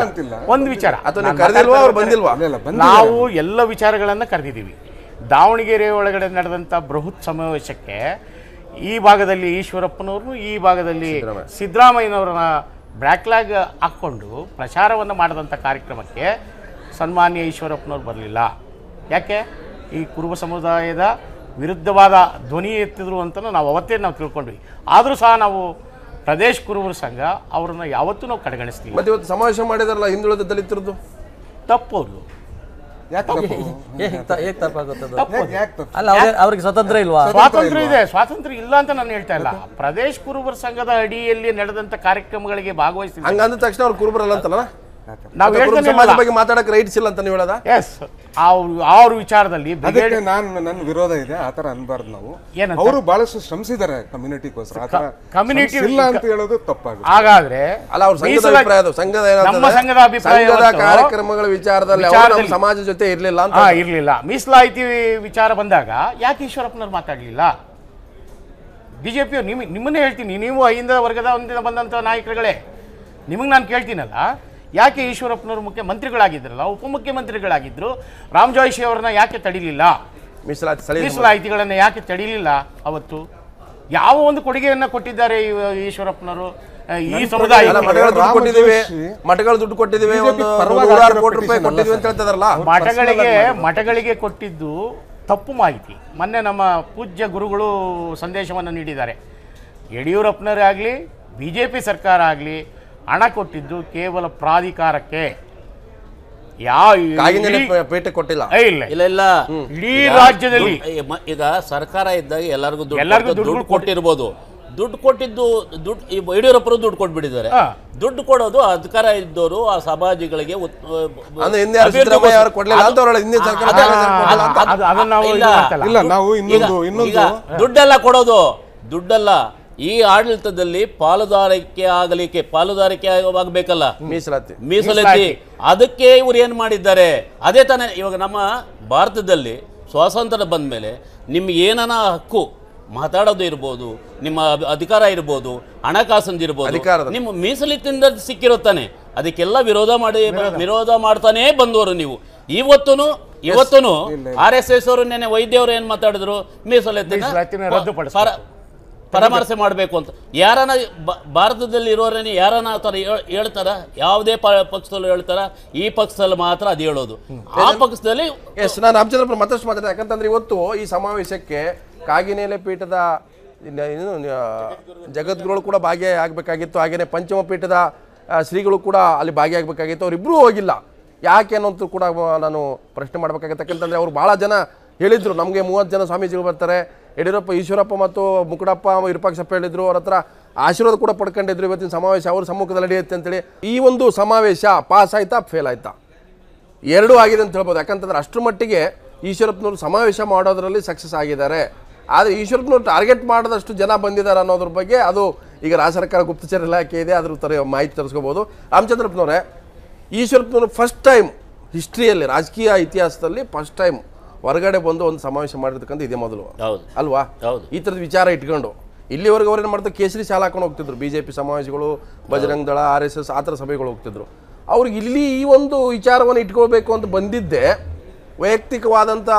ಒಂದು ವಿಚಾರ ಬಂದಿಲ್ವಾ ನಾವು ಎಲ್ಲ ವಿಚಾರಗಳನ್ನು ಕರೆದಿದ್ದೀವಿ ದಾವಣಗೆರೆ ಒಳಗಡೆ ನಡೆದಂಥ ಬೃಹತ್ ಸಮಾವೇಶಕ್ಕೆ ಈ ಭಾಗದಲ್ಲಿ ಈಶ್ವರಪ್ಪನವ್ರನ್ನು ಈ ಭಾಗದಲ್ಲಿ ಸಿದ್ದರಾಮಯ್ಯನವ್ರನ್ನ ಬ್ಲ್ಯಾಕ್ಲಾಗ್ ಹಾಕ್ಕೊಂಡು ಪ್ರಚಾರವನ್ನು ಮಾಡಿದಂಥ ಕಾರ್ಯಕ್ರಮಕ್ಕೆ ಸನ್ಮಾನ್ಯ ಈಶ್ವರಪ್ಪನವ್ರು ಬರಲಿಲ್ಲ ಯಾಕೆ ಈ ಕುರುಬ ಸಮುದಾಯದ ವಿರುದ್ಧವಾದ ಧ್ವನಿ ಎತ್ತಿದ್ರು ಅಂತ ನಾವು ಅವತ್ತೇ ನಾವು ತಿಳ್ಕೊಂಡ್ವಿ ಆದರೂ ಸಹ ನಾವು ಪ್ರದೇಶ್ ಕುರುಬರ ಸಂಘ ಅವ್ರನ್ನ ಯಾವತ್ತೂ ನಾವು ಕಡೆಗಣಿಸ್ತೀವಿ ಮತ್ತೆ ಇವತ್ತು ಸಮಾವೇಶ ಮಾಡಿದಾರಲ್ಲ ಹಿಂದುಳಿದ ದಲಿತರದ್ದು ತಪ್ಪು ಅವ್ರಿಗೆ ಸ್ವತಂತ್ರ ಇಲ್ವಾ ಸ್ವಾತಂತ್ರ್ಯ ಇದೆ ಸ್ವಾತಂತ್ರ್ಯ ಇಲ್ಲ ಅಂತ ನಾನು ಹೇಳ್ತಾ ಇಲ್ಲ ಪ್ರದೇಶ್ ಕುರುಬರ ಸಂಘದ ಅಡಿಯಲ್ಲಿ ನಡೆದಂತ ಕಾರ್ಯಕ್ರಮಗಳಿಗೆ ಭಾಗವಹಿಸ್ತೀವಿ ಹಂಗಂದ ತಕ್ಷಣ ಅವ್ರು ಕುರುಬರಲ್ಲ ಅಂತಲ್ಲ ನಾವು ಬಗ್ಗೆ ರೈಟ್ಸ್ ಇಲ್ಲ ಅಂತ ನೀವು ಹೇಳದ ಎಸ್ ಅವ್ರ ವಿಚಾರದಲ್ಲಿ ಅದಕ್ಕೆ ನಾನು ನನ್ನ ವಿರೋಧ ಇದೆ ಆ ಥರ ಅನ್ಬಾರ್ದು ನಾವು ಅವರು ಬಹಳಷ್ಟು ಶ್ರಮಿಸಿದ್ದಾರೆ ಕಮ್ಯುನಿಟಿಗೋಸ್ಕರ ಕಮ್ಯುನಿಟಿ ಇಲ್ಲ ಅಂತ ಹೇಳೋದು ತಪ್ಪಾಗುತ್ತೆ ಹಾಗಾದ್ರೆ ಅಲ್ಲ ಅವ್ರ ಸಂಘದ ಅಭಿಪ್ರಾಯ ಅದು ಸಂಘದ ನಮ್ಮ ಸಂಘದ ಅಭಿಪ್ರಾಯ ಕಾರ್ಯಕ್ರಮಗಳ ವಿಚಾರದಲ್ಲಿ ಅವರು ಸಮಾಜ ಜೊತೆ ಇರಲಿಲ್ಲ ಅಂತ ಹಾ ಇರಲಿಲ್ಲ ಮೀಸಲಾಯಿತಿ ವಿಚಾರ ಬಂದಾಗ ಯಾಕೆ ಈಶ್ವರಪ್ಪನವ್ರು ಮಾತಾಡಲಿಲ್ಲ ಬಿಜೆಪಿ ನಿಮ್ಮ ನಿಮ್ಮನ್ನೇ ಹೇಳ್ತೀನಿ ನೀವು ಅಹಿಂದ ವರ್ಗದ ಒಂದಿನ ಬಂದಂಥ ನಾಯಕರುಗಳೇ ನಿಮಗೆ ನಾನು ಕೇಳ್ತೀನಲ್ಲ ಯಾಕೆ ಈಶ್ವರಪ್ಪನವರು ಮುಖ್ಯಮಂತ್ರಿಗಳಾಗಿದ್ರಲ್ಲ ಉಪಮುಖ್ಯಮಂತ್ರಿಗಳಾಗಿದ್ದರು ರಾಮ್ ಜೋಯಿಶಿ ಅವ್ರನ್ನ ಯಾಕೆ ತಡಿಲಿಲ್ಲ ಮೀಸಲಾತಿಗಳನ್ನು ಯಾಕೆ ತಡಿಲಿಲ್ಲ ಅವತ್ತು ಯಾವ ಒಂದು ಕೊಡುಗೆಯನ್ನು ಕೊಟ್ಟಿದ್ದಾರೆ ಈಶ್ವರಪ್ಪನವರು ಈ ಸಮುದಾಯ ಮಠಗಳು ದುಡ್ಡು ಕೊಟ್ಟಿದ್ದೀವಿ ಮಠಗಳಿಗೆ ಮಠಗಳಿಗೆ ಕೊಟ್ಟಿದ್ದು ತಪ್ಪು ಮಾಹಿತಿ ಮೊನ್ನೆ ನಮ್ಮ ಪೂಜ್ಯ ಗುರುಗಳು ಸಂದೇಶವನ್ನು ನೀಡಿದ್ದಾರೆ ಯಡಿಯೂರಪ್ಪನವರೇ ಬಿ ಬಿಜೆಪಿ ಸರ್ಕಾರ ಆಗಲಿ ಹಣ ಕೊಟ್ಟಿದ್ದು ಕೇವಲ ಪ್ರಾಧಿಕಾರಕ್ಕೆ ಪೇಟೆ ಕೊಟ್ಟಿಲ್ಲ ರಾಜ್ಯದಲ್ಲಿ ಈಗ ಸರ್ಕಾರ ಇದ್ದಾಗ ಎಲ್ಲರಿಗೂ ಎಲ್ಲರಿಗೂ ದುಡ್ಡು ಕೊಟ್ಟಿರ್ಬೋದು ದುಡ್ಡು ಕೊಟ್ಟಿದ್ದು ದುಡ್ಡು ಯಡಿಯೂರಪ್ಪರು ದುಡ್ಡು ಕೊಟ್ಬಿಟ್ಟಿದ್ದಾರೆ ದುಡ್ಡು ಕೊಡೋದು ಅಧಿಕಾರ ಇದ್ದವರು ಆ ಸಮಾಜಿಗಳಿಗೆ ದುಡ್ಡೆಲ್ಲ ಕೊಡೋದು ದುಡ್ಡಲ್ಲ ಈ ಆಡಳಿತದಲ್ಲಿ ಪಾಲುದಾರಿಕೆ ಆಗಲಿಕ್ಕೆ ಪಾಲುದಾರಿಕೆ ಆಗಬೇಕಲ್ಲ ಮೀಸಲಾತಿ ಮೀಸಲಾತಿ ಅದಕ್ಕೆ ಇವರು ಏನು ಮಾಡಿದ್ದಾರೆ ಅದೇ ತಾನೇ ಇವಾಗ ನಮ್ಮ ಭಾರತದಲ್ಲಿ ಸ್ವಾತಂತ್ರ್ಯ ಬಂದ ಮೇಲೆ ನಿಮ್ಗೆ ಏನನ ಹಕ್ಕು ಮಾತಾಡೋದು ಇರ್ಬೋದು ನಿಮ್ಮ ಅಧಿಕಾರ ಇರ್ಬೋದು ಹಣಕಾಸಂದು ಇರ್ಬೋದು ನಿಮ್ಮ ಮೀಸಲಿತಿಂದ ಸಿಕ್ಕಿರುತ್ತಾನೆ ಅದಕ್ಕೆಲ್ಲ ವಿರೋಧ ಮಾಡಿ ವಿರೋಧ ಮಾಡ್ತಾನೇ ಬಂದವರು ನೀವು ಇವತ್ತೂ ಇವತ್ತು ಆರ್ ಎಸ್ ಎಸ್ ಅವರು ನೆನೆ ವೈದ್ಯವರು ಏನ್ ಮಾತಾಡಿದ್ರು ಮೀಸಲತ್ತಿನ ಪರಾಮರ್ಶೆ ಮಾಡಬೇಕು ಅಂತ ಯಾರನ್ನ ಭಾರತದಲ್ಲಿ ಇರೋರೇನೆ ಯಾರನ್ನ ಆ ಥರ ಹೇಳ್ತಾರ ಯಾವುದೇ ಪಕ್ಷದಲ್ಲೂ ಹೇಳ್ತಾರ ಈ ಪಕ್ಷದಲ್ಲಿ ಮಾತ್ರ ಅದು ಹೇಳೋದು ಆ ಪಕ್ಷದಲ್ಲಿ ಎಸ್ ನಾನು ರಾಮಚಂದ್ರಪ್ಪ ಮತ್ತಷ್ಟು ಮಾತಾಡ್ತೇನೆ ಯಾಕಂತಂದ್ರೆ ಇವತ್ತು ಈ ಸಮಾವೇಶಕ್ಕೆ ಕಾಗಿನೇಲೆ ಪೀಠದ ಏನು ಜಗದ್ಗುರುಗಳು ಕೂಡ ಭಾಗಿಯಾಗಬೇಕಾಗಿತ್ತು ಹಾಗೆಯೇ ಪಂಚಮ ಪೀಠದ ಶ್ರೀಗಳು ಕೂಡ ಅಲ್ಲಿ ಭಾಗಿಯಾಗಬೇಕಾಗಿತ್ತು ಅವರಿಬ್ಬರೂ ಹೋಗಿಲ್ಲ ಯಾಕೆ ಅನ್ನೋದು ಕೂಡ ನಾನು ಪ್ರಶ್ನೆ ಮಾಡಬೇಕಾಗಿತ್ತು ಯಾಕಂತಂದರೆ ಅವರು ಭಾಳ ಜನ ಹೇಳಿದರು ನಮಗೆ ಮೂವತ್ತು ಜನ ಸ್ವಾಮೀಜಿಗಳು ಬರ್ತಾರೆ ಯಡಿಯೂರಪ್ಪ ಈಶ್ವರಪ್ಪ ಮತ್ತು ಮುಕುಡಪ್ಪ ವಿರೂಪಾಕ್ಷಪ್ಪ ಹೇಳಿದ್ರು ಅವ್ರ ಹತ್ರ ಆಶೀರ್ವಾದ ಕೂಡ ಪಡ್ಕೊಂಡಿದ್ರು ಇವತ್ತಿನ ಸಮಾವೇಶ ಅವ್ರ ಸಮ್ಮುಖದಲ್ಲಿ ನಡೆಯುತ್ತೆ ಅಂತೇಳಿ ಈ ಒಂದು ಸಮಾವೇಶ ಪಾಸ್ ಆಯ್ತಾ ಫೇಲ್ ಆಯ್ತಾ ಎರಡೂ ಆಗಿದೆ ಅಂತ ಹೇಳ್ಬೋದು ಯಾಕಂತಂದ್ರೆ ಅಷ್ಟರ ಮಟ್ಟಿಗೆ ಈಶ್ವರಪ್ಪನವ್ರು ಸಮಾವೇಶ ಮಾಡೋದರಲ್ಲಿ ಸಕ್ಸಸ್ ಆಗಿದ್ದಾರೆ ಆದರೆ ಈಶ್ವರಪ್ಪನವ್ರು ಟಾರ್ಗೆಟ್ ಮಾಡಿದಷ್ಟು ಜನ ಬಂದಿದ್ದಾರೆ ಅನ್ನೋದ್ರ ಬಗ್ಗೆ ಅದು ಈಗ ರಾಜ್ಯ ಸರ್ಕಾರ ಗುಪ್ತಚರ ಇಲಾಖೆ ಇದೆ ಅದ್ರ ಥರ ಮಾಹಿತಿ ತರಿಸ್ಕೋಬೋದು ರಾಮಚಂದ್ರಪ್ಪನವ್ರೆ ಈಶ್ವರಪ್ಪನವ್ರು ಫಸ್ಟ್ ಟೈಮ್ ಹಿಸ್ಟ್ರಿಯಲ್ಲಿ ರಾಜಕೀಯ ಇತಿಹಾಸದಲ್ಲಿ ಫಸ್ಟ್ ಟೈಮ್ ಹೊರಗಡೆ ಬಂದು ಒಂದು ಸಮಾವೇಶ ಮಾಡಿರ್ತಕ್ಕಂಥ ಇದೇ ಮೊದಲು ಹೌದು ಅಲ್ವಾ ಹೌದು ಈ ಥರದ ವಿಚಾರ ಇಟ್ಕೊಂಡು ಇಲ್ಲಿವರೆಗೆ ಅವ್ರು ಏನು ಮಾಡ್ತಾರೆ ಕೇಸರಿ ಶಾಲೆ ಹಾಕೊಂಡು ಹೋಗ್ತಿದ್ರು ಬಿ ಜೆ ಪಿ ಸಮಾವೇಶಗಳು Bajrang Dal R S S ಆ ಥರ ಸಭೆಗಳು ಹೋಗ್ತಿದ್ರು ಅವ್ರಿಗೆ ಇಲ್ಲಿ ಈ ಒಂದು ವಿಚಾರವನ್ನು ಇಟ್ಕೋಬೇಕು ಅಂತ ಬಂದಿದ್ದೆ ವೈಯಕ್ತಿಕವಾದಂಥ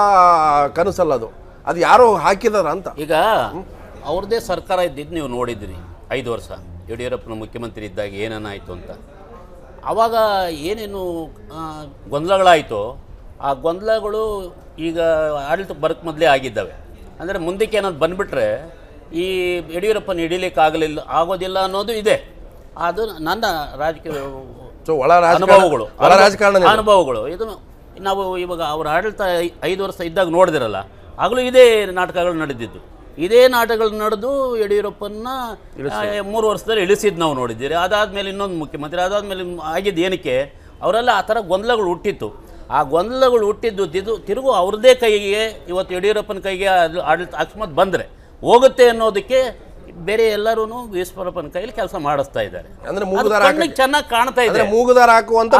ಕನಸಲ್ಲ ಅದು ಅದು ಯಾರೋ ಹಾಕಿದಾರ ಅಂತ ಈಗ ಅವ್ರದ್ದೇ ಸರ್ಕಾರ ಇದ್ದಿದ್ದು ನೀವು ನೋಡಿದ್ರಿ ಐದು ವರ್ಷ ಯಡಿಯೂರಪ್ಪನ ಮುಖ್ಯಮಂತ್ರಿ ಇದ್ದಾಗ ಏನೇನಾಯಿತು ಅಂತ ಆವಾಗ ಏನೇನು ಗೊಂದಲಗಳಾಯಿತು ಆ ಗೊಂದಲಗಳು ಈಗ ಆಡಳಿತ ಬರಕ್ಕೆ ಮೊದಲೇ ಆಗಿದ್ದಾವೆ ಅಂದರೆ ಮುಂದಕ್ಕೆ ಏನಾದ್ರು ಬಂದುಬಿಟ್ರೆ ಈ ಯಡಿಯೂರಪ್ಪನ ಹಿಡೀಲಿಕ್ಕೆ ಆಗಲಿಲ್ಲ ಆಗೋದಿಲ್ಲ ಅನ್ನೋದು ಇದೆ ಅದು ನನ್ನ ರಾಜಕೀಯ ಅನುಭವಗಳು ರಾಜಕಾರಣ ಅನುಭವಗಳು ಇದು ನಾವು ಇವಾಗ ಅವ್ರ ಆಡಳಿತ ಐದು ವರ್ಷ ಇದ್ದಾಗ ನೋಡಿದಿರಲ್ಲ ಆಗಲೂ ಇದೇ ನಾಟಕಗಳು ನಡೆದಿದ್ದು ಇದೇ ನಾಟಕಗಳು ನಡೆದು ಯಡಿಯೂರಪ್ಪನ ಮೂರು ವರ್ಷದಲ್ಲಿ ಇಳಿಸಿದ್ದು ನಾವು ನೋಡಿದ್ದೀರಿ ಅದಾದಮೇಲೆ ಇನ್ನೊಂದು ಮುಖ್ಯಮಂತ್ರಿ ಅದಾದಮೇಲೆ ಆಗಿದ್ದು ಏನಕ್ಕೆ ಅವರೆಲ್ಲ ಆ ಥರ ಗೊಂದಲಗಳು ಹುಟ್ಟಿತ್ತು ಆ ಗೊಂದಲಗಳು ಹುಟ್ಟಿದ್ದು ತಿದು ತಿರುಗು ಅವ್ರದ್ದೇ ಕೈಗೆ ಇವತ್ತು ಯಡಿಯೂರಪ್ಪನ ಕೈಗೆ ಅದು ಆಡಳಿತ ಅಕಸ್ಮಾತ್ ಬಂದರೆ ಹೋಗುತ್ತೆ ಅನ್ನೋದಕ್ಕೆ ಬೇರೆ ಎಲ್ಲರೂ ಈಶ್ವರಪ್ಪನ ಕೈಯಲ್ಲಿ ಕೆಲಸ ಮಾಡಿಸ್ತಾ ಇದ್ದಾರೆ ಅಂದ್ರೆ ಚೆನ್ನಾಗಿ ಕಾಣ್ತಾ ಇದೆ ಮೂಗುದಾರ ಹಾಕುವಂತ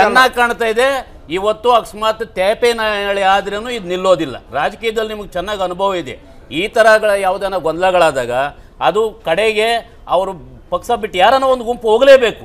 ಚೆನ್ನಾಗಿ ಕಾಣ್ತಾ ಇದೆ ಇವತ್ತು ಅಕಸ್ಮಾತ್ ತೇಪೆ ನಾಳೆ ಆದ್ರೂ ಇದು ನಿಲ್ಲೋದಿಲ್ಲ ರಾಜಕೀಯದಲ್ಲಿ ನಿಮ್ಗೆ ಚೆನ್ನಾಗಿ ಅನುಭವ ಇದೆ ಈ ಥರಗಳ ಯಾವುದಾನ ಗೊಂದಲಗಳಾದಾಗ ಅದು ಕಡೆಗೆ ಅವರು ಪಕ್ಷ ಬಿಟ್ಟು ಯಾರನ್ನೋ ಒಂದು ಗುಂಪು ಹೋಗಲೇಬೇಕು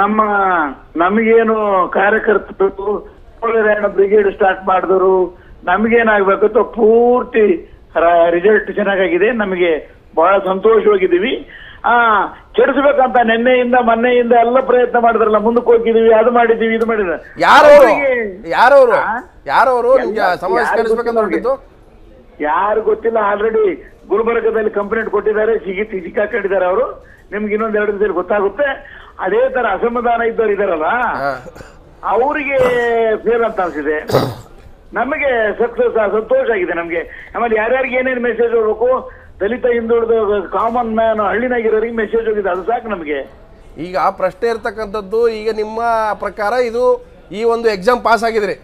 ನಮ್ಮ ನಮಗೇನು ಕಾರ್ಯಕರ್ತರು ಬ್ರಿಗೇಡ್ ಸ್ಟಾರ್ಟ್ ಮಾಡಿದ್ರು ನಮಗೇನಾಗಬೇಕು ಪೂರ್ತಿ ರಿಸಲ್ಟ್ ಚೆನ್ನಾಗಾಗಿದೆ ನಮಗೆ ಬಹಳ ಸಂತೋಷವಾಗಿದ್ದೀವಿ ಆ ಕೆಡಿಸ್ಬೇಕಂತ ನಿನ್ನೆಯಿಂದ ಮೊನ್ನೆಯಿಂದ ಎಲ್ಲ ಪ್ರಯತ್ನ ಮಾಡಿದ್ರಲ್ಲ ಮುಂದಕ್ಕೆ ಹೋಗಿದೀವಿ ಅದು ಮಾಡಿದೀವಿ ಇದು ಮಾಡಿದ್ರೆ ಯಾರು ಗೊತ್ತಿಲ್ಲ ಆಲ್ರೆಡಿ ಗುಲ್ಬರ್ಗದಲ್ಲಿ ಕಂಪ್ಲೇಂಟ್ ಕೊಟ್ಟಿದ್ದಾರೆ ಸಿಗಿ ಸಿಕ್ಕಾಕೊಂಡಿದ್ದಾರೆ ಅವರು ನಿಮ್ಗೆ ಇನ್ನೊಂದ್ ಎರಡು ದಿವಸ ಗೊತ್ತಾಗುತ್ತೆ ಅದೇ ತರ ಅಸಮಾಧಾನ ಇದ್ದವ್ರು ಇದಾರಲ್ಲ ಅವರಿಗೆ ಫೇಲ್ ಅಂತ ಅನ್ಸಿದೆ ನಮಗೆ ಸಕ್ಸಸ್ ಸಂತೋಷ ಆಗಿದೆ ನಮಗೆ ಆಮೇಲೆ ಯಾರ್ಯಾರಿಗೆ ಏನೇನು ಮೆಸೇಜ್ ಹೋಗ್ಬೇಕು ದಲಿತ ಹಿಂದುಳಿದ ಕಾಮನ್ ಮ್ಯಾನ್ ಹಳ್ಳಿನಾಗಿರೋರಿಗೆ ಮೆಸೇಜ್ ಹೋಗಿದೆ ಅದು ಸಾಕು ನಮಗೆ ಈಗ ಆ ಪ್ರಶ್ನೆ ಇರ್ತಕ್ಕಂಥದ್ದು ಈಗ ನಿಮ್ಮ ಪ್ರಕಾರ ಇದು ಈ ಒಂದು ಎಕ್ಸಾಮ್ ಪಾಸ್ ಆಗಿದ್ರಿ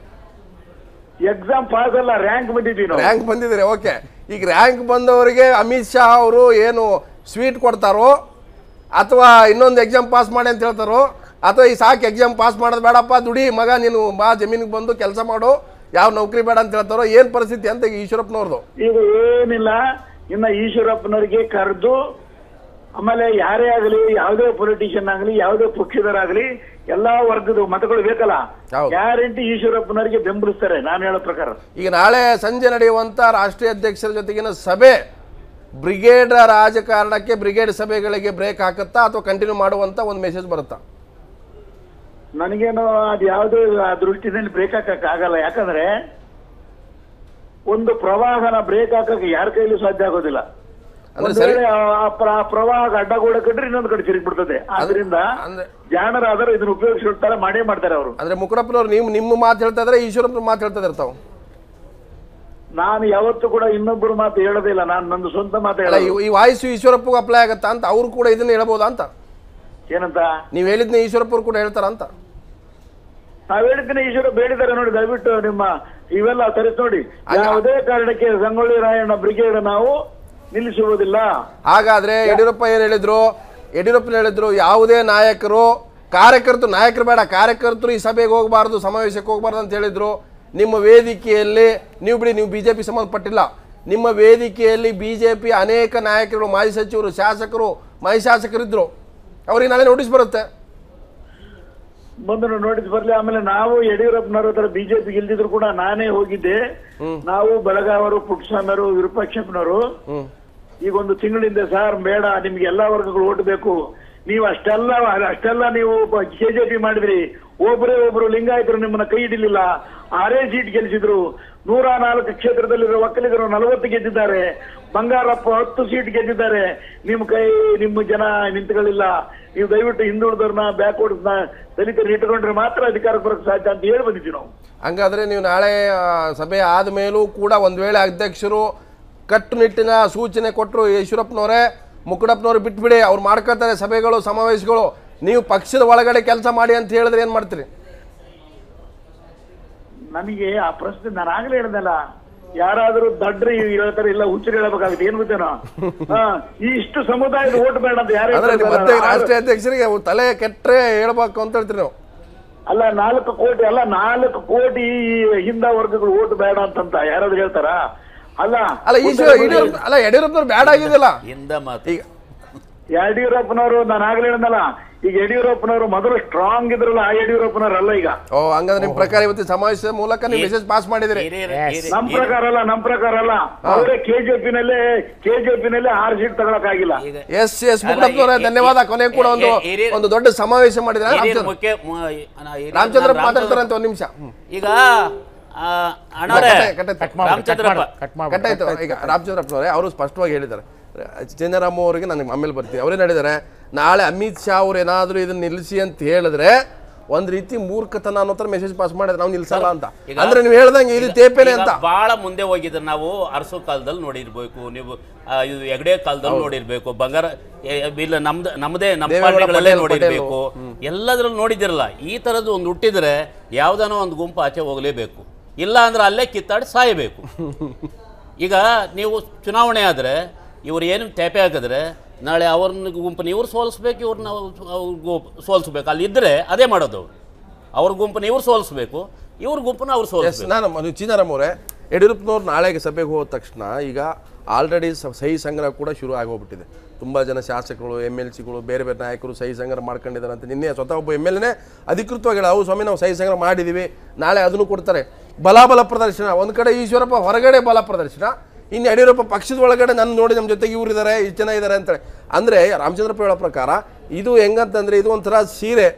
ಎಕ್ಸಾಮ್ ಪಾಸ್ ಅಲ್ಲ ರ್ಯಾಂಕ್ ಬಂದಿದ್ವಿ ರ್ಯಾಂಕ್ ಬಂದಿದ್ರಿ ಓಕೆ ಈಗ ರ್ಯಾಂಕ್ ಬಂದವರಿಗೆ ಅಮಿತ್ ಶಾ ಅವರು ಏನು ಸ್ವೀಟ್ ಕೊಡ್ತಾರೋ ಅಥವಾ ಇನ್ನೊಂದು ಎಕ್ಸಾಮ್ ಪಾಸ್ ಮಾಡಿ ಅಂತ ಹೇಳ್ತಾರೋ ಅಥವಾ ಈ ಸಾಕು ಎಕ್ಸಾಮ್ ಪಾಸ್ ಮಾಡೋದು ಬೇಡಪ್ಪ ದುಡಿ ಮಗ ನೀನು ಬಾ ಜಮೀನಿಗೆ ಬಂದು ಕೆಲಸ ಮಾಡು ಯಾವ ನೌಕರಿ ಬೇಡ ಅಂತ ಹೇಳ್ತಾರೋ ಏನು ಪರಿಸ್ಥಿತಿ ಅಂತ ಈಶ್ವರಪ್ಪನವ್ರದ್ದು ಈಗ ಏನಿಲ್ಲ ಇನ್ನ ಈಶ್ವರಪ್ಪನವ್ರಿಗೆ ಕರೆದು ಆಮೇಲೆ ಯಾರೇ ಆಗಲಿ ಯಾವುದೇ ಪೊಲಿಟಿಷಿಯನ್ ಆಗಲಿ ಯಾವುದೇ ಪಕ್ಷದರಾಗಲಿ ಎಲ್ಲಾ ವರ್ಗದ ಮತಗಳು ಬೇಕಲ್ಲ ಗ್ಯಾರಂಟಿ ಈಶ್ವರಪ್ಪನವರಿಗೆ ಬೆಂಬಲಿಸ್ತಾರೆ ನಾನು ಹೇಳೋ ಪ್ರಕಾರ ಈಗ ನಾಳೆ ಸಂಜೆ ನಡೆಯುವಂತ ರಾಷ್ಟ್ರೀಯ ಅಧ್ಯಕ್ಷರ ಜೊತೆಗಿನ ಸಭೆ ಬ್ರಿಗೇಡ್ ರಾಜಕಾರಣಕ್ಕೆ ಬ್ರಿಗೇಡ್ ಸಭೆಗಳಿಗೆ ಬ್ರೇಕ್ ಹಾಕುತ್ತಾ ಅಥವಾ ಕಂಟಿನ್ಯೂ ಮಾಡುವಂತ ಒಂದು ಮೆಸೇಜ್ ಬರುತ್ತಾ ನನಗೇನು ಅದು ಯಾವುದು ದೃಷ್ಟಿಯಲ್ಲಿ ಬ್ರೇಕ್ ಹಾಕಕ್ಕೆ ಆಗಲ್ಲ ಯಾಕಂದ್ರೆ ಒಂದು ಪ್ರವಾಹನ ಬ್ರೇಕ್ ಹಾಕಕ್ಕೆ ಯಾರ ಕೈಲೂ ಸಾಧ್ಯ ಆಗೋದಿಲ್ಲ ಪ್ರವಾಹ ಅಡ್ಡಗೋಡ ಕಂಡ್ರೆ ಇನ್ನೊಂದು ಕಡೆ ಬಿಡ್ತದೆ ಅದರಿಂದ ಜಾಣರಾದ್ರೆ ಇದನ್ನ ಉಪಯೋಗಿಸಿರ್ತಾರೆ ಮಾಡೇ ಮಾಡ್ತಾರೆ ಅವರು ಅಂದ್ರೆ ಮುಕುರಪ್ಪನವ್ರು ನೀವು ನಿಮ್ಮ ಮಾತು ಹೇಳ್ತಾ ಇದ್ರೆ ಈಶ್ವರಪ್ಪನ ಮಾತು ಹೇಳ್ತಾ ನಾನು ಯಾವತ್ತು ಕೂಡ ಇನ್ನೊಬ್ಬರು ಮಾತು ಹೇಳೋದಿಲ್ಲ ನಾನು ನನ್ನ ಸ್ವಂತ ಮಾತು ಹೇಳ ಈ ವಾಯ್ಸು ಈಶ್ವರಪ್ಪಗೂ ಅಪ್ಲೈ ಆಗತ್ತಾ ಅಂತ ಅವ್ರು ಕೂಡ ಇದನ್ನ ಹೇಳ್ಬೋದಾ ಅಂತ ಏನಂತ ನೀವು ಹೇಳಿದ್ನ ಈಶ್ವರಪ್ಪರು ಕೂಡ ಹೇಳ್ತಾರ ಅಂತ ನಾವ್ ಹೇಳಿದ್ನ ಈಶ್ವರಪ್ಪ ಬೇಡಿದ್ದಾರೆ ನೋಡಿ ದಯವಿಟ್ಟು ನಿಮ್ಮ ಇವೆಲ್ಲ ತರಿಸ್ ನೋಡಿ ಯಾವುದೇ ಕಾರಣಕ್ಕೆ ಸಂಗೊಳ್ಳಿ ರಾಯಣ್ಣ ಬ್ರಿಗೇಡ್ ನಾವು ನಿಲ್ಲಿಸುವುದಿಲ್ಲ ಹಾಗಾದ್ರೆ ಯಡಿಯೂರಪ್ಪ ಏನ್ ಹೇಳಿದ್ರು ಯಡಿಯೂರಪ್ಪ ಹೇಳಿದ್ರು ಯಾವುದೇ ನಾಯಕರು ಕಾರ್ಯಕರ್ತರು ನಾಯಕರು ಬೇಡ ಕಾರ್ಯಕರ್ತರು ಈ ಸಭೆಗೆ ಹೋಗಬಾರ್ದು ಸಮಾವೇಶಕ್ಕೆ ಹೋಗ್ಬಾರ್ದು ಅಂತ ಹೇಳಿದ್ರು ನಿಮ್ಮ ವೇದಿಕೆಯಲ್ಲಿ ನೀವು ಬಿಡಿ ನೀವು ಬಿ ಜೆ ಪಿ ಸಂಬಂಧಪಟ್ಟಿಲ್ಲ ನಿಮ್ಮ ವೇದಿಕೆಯಲ್ಲಿ ಬಿ ಜೆ ಪಿ ಅನೇಕ ನಾಯಕರು ಮಾಜಿ ಸಚಿವರು ಶಾಸಕರು ಮಾಜಿ ಶಾಸಕರಿದ್ದರು ಅವ್ರಿಗೆ ನಾಳೆ ನೋಟಿಸ್ ಬರುತ್ತೆ ಬಂದ್ರು ನೋಟಿಸ್ ಬರ್ಲಿ ಆಮೇಲೆ ನಾವು ಯಡಿಯೂರಪ್ಪನವ್ರ ಹತ್ರ ಬಿಜೆಪಿ ಇಲ್ದಿದ್ರು ಕೂಡ ನಾನೇ ಹೋಗಿದ್ದೆ ನಾವು ಬೆಳಗಾವರು ಪುಟ್ಟಸ್ವಾಮಿಯವರು ವಿರೂಪಾಕ್ಷಪ್ಪನವರು ಈಗ ಒಂದು ತಿಂಗಳಿಂದ ಸರ್ ಬೇಡ ನಿಮ್ಗೆ ಎಲ್ಲಾ ವರ್ಗಗಳು ಓಟ್ ಬೇಕು ನೀವು ಅಷ್ಟೆಲ್ಲ ಅಷ್ಟೆಲ್ಲ ನೀವು ಜೆ ಜೆ ಪಿ ಮಾಡಿದ್ರಿ ಒಬ್ಬರೇ ಒಬ್ರು ಲಿಂಗಾಯತರು ನಿಮ್ಮನ್ನ ಕೈ ಹಿಡಲಿಲ್ಲ ಆರೇ ಸೀಟ್ ಗೆಲ್ಲಿಸಿದ್ರು ನೂರ ನಾಲ್ಕು ಕ್ಷೇತ್ರದಲ್ಲಿರುವ ಒಕ್ಕಲಿಗರು ನಲವತ್ತು ಗೆದ್ದಿದ್ದಾರೆ ಬಂಗಾರಪ್ಪ ಹತ್ತು ಸೀಟ್ ಗೆದ್ದಿದ್ದಾರೆ ನಿಮ್ಮ ಕೈ ನಿಮ್ಮ ಜನ ನಿಂತುಗಳಿಲ್ಲ ನೀವು ದಯವಿಟ್ಟು ಹಿಂದುಳಿದವ್ರನ್ನ ಬ್ಯಾಕ್ವರ್ಡ್ಸ್ನ ದಲಿತರು ಇಟ್ಟುಕೊಂಡ್ರೆ ಮಾತ್ರ ಅಧಿಕಾರಕ್ಕೆ ಬರೋಕ್ಕೆ ಸಾಧ್ಯ ಅಂತ ಹೇಳಿ ಬಂದಿದ್ದೀವಿ ನಾವು ಹಂಗಾದ್ರೆ ನೀವು ನಾಳೆ ಸಭೆ ಆದ ಮೇಲೂ ಕೂಡ ಒಂದು ವೇಳೆ ಅಧ್ಯಕ್ಷರು ಕಟ್ಟುನಿಟ್ಟಿನ ಸೂಚನೆ ಕೊಟ್ಟರು ಈಶ್ವರಪ್ಪನವರೇ ಮುಕುಡಪ್ಪನವ್ರು ಬಿಟ್ಬಿಡಿ ಅವ್ರು ಮಾಡ್ಕೊಳ್ತಾರೆ ಸಭೆಗಳು ಸಮಾವೇಶಗಳು ನೀವು ಪಕ್ಷದ ಒಳಗಡೆ ಕೆಲಸ ಮಾಡಿ ಅಂತ ಹೇಳಿದ್ರೆ ಏನ್ ಮಾಡ್ತೀರಿ ನಮಗೆ ಆ ಪ್ರಶ್ನೆ ನಾನು ಆಗ್ಲೇ ಹೇಳ್ದಲ್ಲ ಯಾರಾದ್ರೂ ದಡ್ರಿ ಹೇಳ್ತಾರೆ ಇಲ್ಲ ಹುಚ್ಚರು ಹೇಳಬೇಕಾಗುತ್ತೆ ಏನ್ ಗೊತ್ತೇನೋ ಇಷ್ಟು ಸಮುದಾಯದ ಓಟ್ ಬೇಡ ಅಂತ ಯಾರು ರಾಷ್ಟ್ರೀಯ ಅಧ್ಯಕ್ಷರಿಗೆ ತಲೆ ಕೆಟ್ಟರೆ ಹೇಳ್ಬೇಕು ಅಂತ ಹೇಳ್ತೀರಿ ನಾವು ಅಲ್ಲ ನಾಲ್ಕು ಕೋಟಿ ಅಲ್ಲ ನಾಲ್ಕು ಕೋಟಿ ಹಿಂದ ವರ್ಗಗಳು ಓಟ್ ಬೇಡ ಅಂತಂತ ಯಾರಾದ್ರೂ ಹೇಳ್ತಾರಾ ಅಲ್ಲ ಅಲ್ಲ ಯಡಿಯೂರಪ್ಪನವ್ರು ಬ್ಯಾಡ್ ಆಗಿದಿಲ್ಲ ಇಂದ ಈಗ ಯಡಿಯೂರಪ್ಪನವರು ನಾನು ಆಗ್ಲೇ ಹೇಳಿದ್ನಲ್ಲ ಈಗ ಯಡಿಯೂರಪ್ಪನವರು ಮೊದಲು ಸ್ಟ್ರಾಂಗ್ ಇದ್ರಲ್ಲ ಆ ಯಡಿಯೂರಪ್ಪನವ್ರು ಅಲ್ಲ ಈಗ ಓ ಹಂಗಂದ್ರೆ ನಿಮ್ ಪ್ರಕಾರ ಇವತ್ತು ಸಮಾವೇಶದ ಮೂಲಕ ನೀವು ಮೆಸೇಜ್ ಪಾಸ್ ಮಾಡಿದ್ರಿ ನಮ್ ಪ್ರಕಾರ ಅಲ್ಲ ನಮ್ ಪ್ರಕಾರ ಅಲ್ಲ ಅವರೇ ಕೆಜೆಪಿ ನಲ್ಲಿ ಕೆಜೆಪಿ ನಲ್ಲಿ ಆರ್ ಸೀಟ್ ತಗೊಳಕ್ ಆಗಿಲ್ಲ ಎಸ್ ಎಸ್ ಮುಖ್ಯಮಂತ್ರಿ ಧನ್ಯವಾದ ಕೊನೆ ಕೂಡ ಒಂದು ಒಂದು ದೊಡ್ಡ ಸಮಾವೇಶ ಮಾಡಿದ್ರೆ ರಾಮಚಂದ್ರ ಮಾತಾಡ್ತಾರಂತ ಒಂದ್ ನಿಮಿಷ ಈಗ ಈಗ ಅವರು ಸ್ಪಷ್ಟವಾಗಿ ಹೇಳಿದ್ದಾರೆ ಚಿನ್ನರಾಮ ಅವರಿಗೆ ನನಗೆ ಆಮೇಲೆ ಬರ್ತೀವಿ ಅವ್ರೇನು ಹೇಳಿದ್ದಾರೆ ನಾಳೆ ಅಮಿತ್ ಶಾ ಅವ್ರು ಏನಾದರೂ ಇದನ್ನ ನಿಲ್ಲಿಸಿ ಅಂತ ಹೇಳಿದ್ರೆ ಒಂದ್ ರೀತಿ ಮೂರ್ಖತನ ಅನ್ನೋ ತರ ಮೆಸೇಜ್ ಪಾಸ್ ಮಾಡಿದ್ರೆ ನಾವು ನಿಲ್ಸಲ್ಲ ಅಂತ ಅಂದ್ರೆ ನೀವು ಹೇಳ್ದಂಗೆ ಇದು ತೇಪೇನೆ ಅಂತ ಬಹಳ ಮುಂದೆ ಹೋಗಿದ್ರೆ ನಾವು ಅರಸು ಕಾಲದಲ್ಲಿ ನೋಡಿರ್ಬೇಕು ನೀವು ಇದು ಹೆಗಡೆ ಕಾಲದಲ್ಲಿ ನೋಡಿರ್ಬೇಕು ಬಂಗಾರ ಇಲ್ಲ ನಮ್ದು ನಮ್ಮದೇ ನಮ್ಮಲ್ಲೇ ನೋಡಿರ್ಬೇಕು ಎಲ್ಲದ್ರಲ್ಲೂ ನೋಡಿದಿರಲ್ಲ ಈ ತರದ್ದು ಒಂದು ಹುಟ್ಟಿದ್ರೆ ಯಾವ್ದಾನೋ ಒಂದು ಗುಂಪು ಆಚೆ ಹೋಗಲೇಬೇಕು ಇಲ್ಲ ಅಂದ್ರೆ ಅಲ್ಲೇ ಕಿತ್ತಾಡಿ ಸಾಯಬೇಕು ಈಗ ನೀವು ಚುನಾವಣೆ ಆದರೆ ಇವ್ರು ಏನು ತೇಪೆ ಹಾಕಿದ್ರೆ ನಾಳೆ ಅವ್ರನ್ನ ಗುಂಪನ್ನ ಇವ್ರು ಸೋಲಿಸ್ಬೇಕು ಇವ್ರನ್ನ ಸೋಲಿಸ್ಬೇಕು ಅಲ್ಲಿ ಇದ್ದರೆ ಅದೇ ಮಾಡೋದು ಅವ್ರು ಅವ್ರ ಗುಂಪನ್ನ ಇವ್ರು ಸೋಲಿಸ್ಬೇಕು ಇವ್ರ ಗುಂಪನ್ನ ಅವ್ರು ಸೋಲಿಸ್ಬೇಕು ನಾನು ಚೀನಾರಾಮ್ ಅವರೇ ಯಡಿಯೂರಪ್ಪನವ್ರು ನಾಳೆಗೆ ಸಭೆಗೆ ಹೋದ ತಕ್ಷಣ ಈಗ ಆಲ್ರೆಡಿ ಸಹಿ ಸಂಗ್ರಹ ಕೂಡ ಶುರು ಆಗೋಗ್ಬಿಟ್ಟಿದೆ ತುಂಬ ಜನ ಶಾಸಕರು ಎಮ್ ಎಲ್ ಸಿಗಳು ಬೇರೆ ಬೇರೆ ನಾಯಕರು ಸಹಿ ಸಂಗ್ರಹ ಮಾಡ್ಕೊಂಡಿದ್ದಾರೆ ಅಂತ ನಿನ್ನೆ ಸ್ವತಃ ಒಬ್ಬ ಎಮ್ ಎಲ್ ಎನೇ ಅಧಿಕೃತವಾಗಿ ಅವು ಸ್ವಾಮಿ ನಾವು ಸಹಿ ಸಂಗ್ರಹ ಮಾಡಿದ್ದೀವಿ ನಾಳೆ ಅದನ್ನು ಕೊಡ್ತಾರೆ ಬಲಾಬಲ ಪ್ರದರ್ಶನ ಒಂದು ಕಡೆ ಈಶ್ವರಪ್ಪ ಹೊರಗಡೆ ಬಲ ಪ್ರದರ್ಶನ ಇನ್ನು ಯಡಿಯೂರಪ್ಪ ಪಕ್ಷದ ಒಳಗಡೆ ನನ್ನ ನೋಡಿ ನಮ್ಮ ಜೊತೆಗೆ ಇವ್ರು ಇದ್ದಾರೆ ಇಷ್ಟು ಜನ ಇದ್ದಾರೆ ಅಂತೇಳಿ ಅಂದರೆ ರಾಮಚಂದ್ರಪ್ಪ ಹೇಳೋ ಪ್ರಕಾರ ಇದು ಹೆಂಗಂತಂದರೆ ಇದು ಒಂಥರ ಸೀರೆ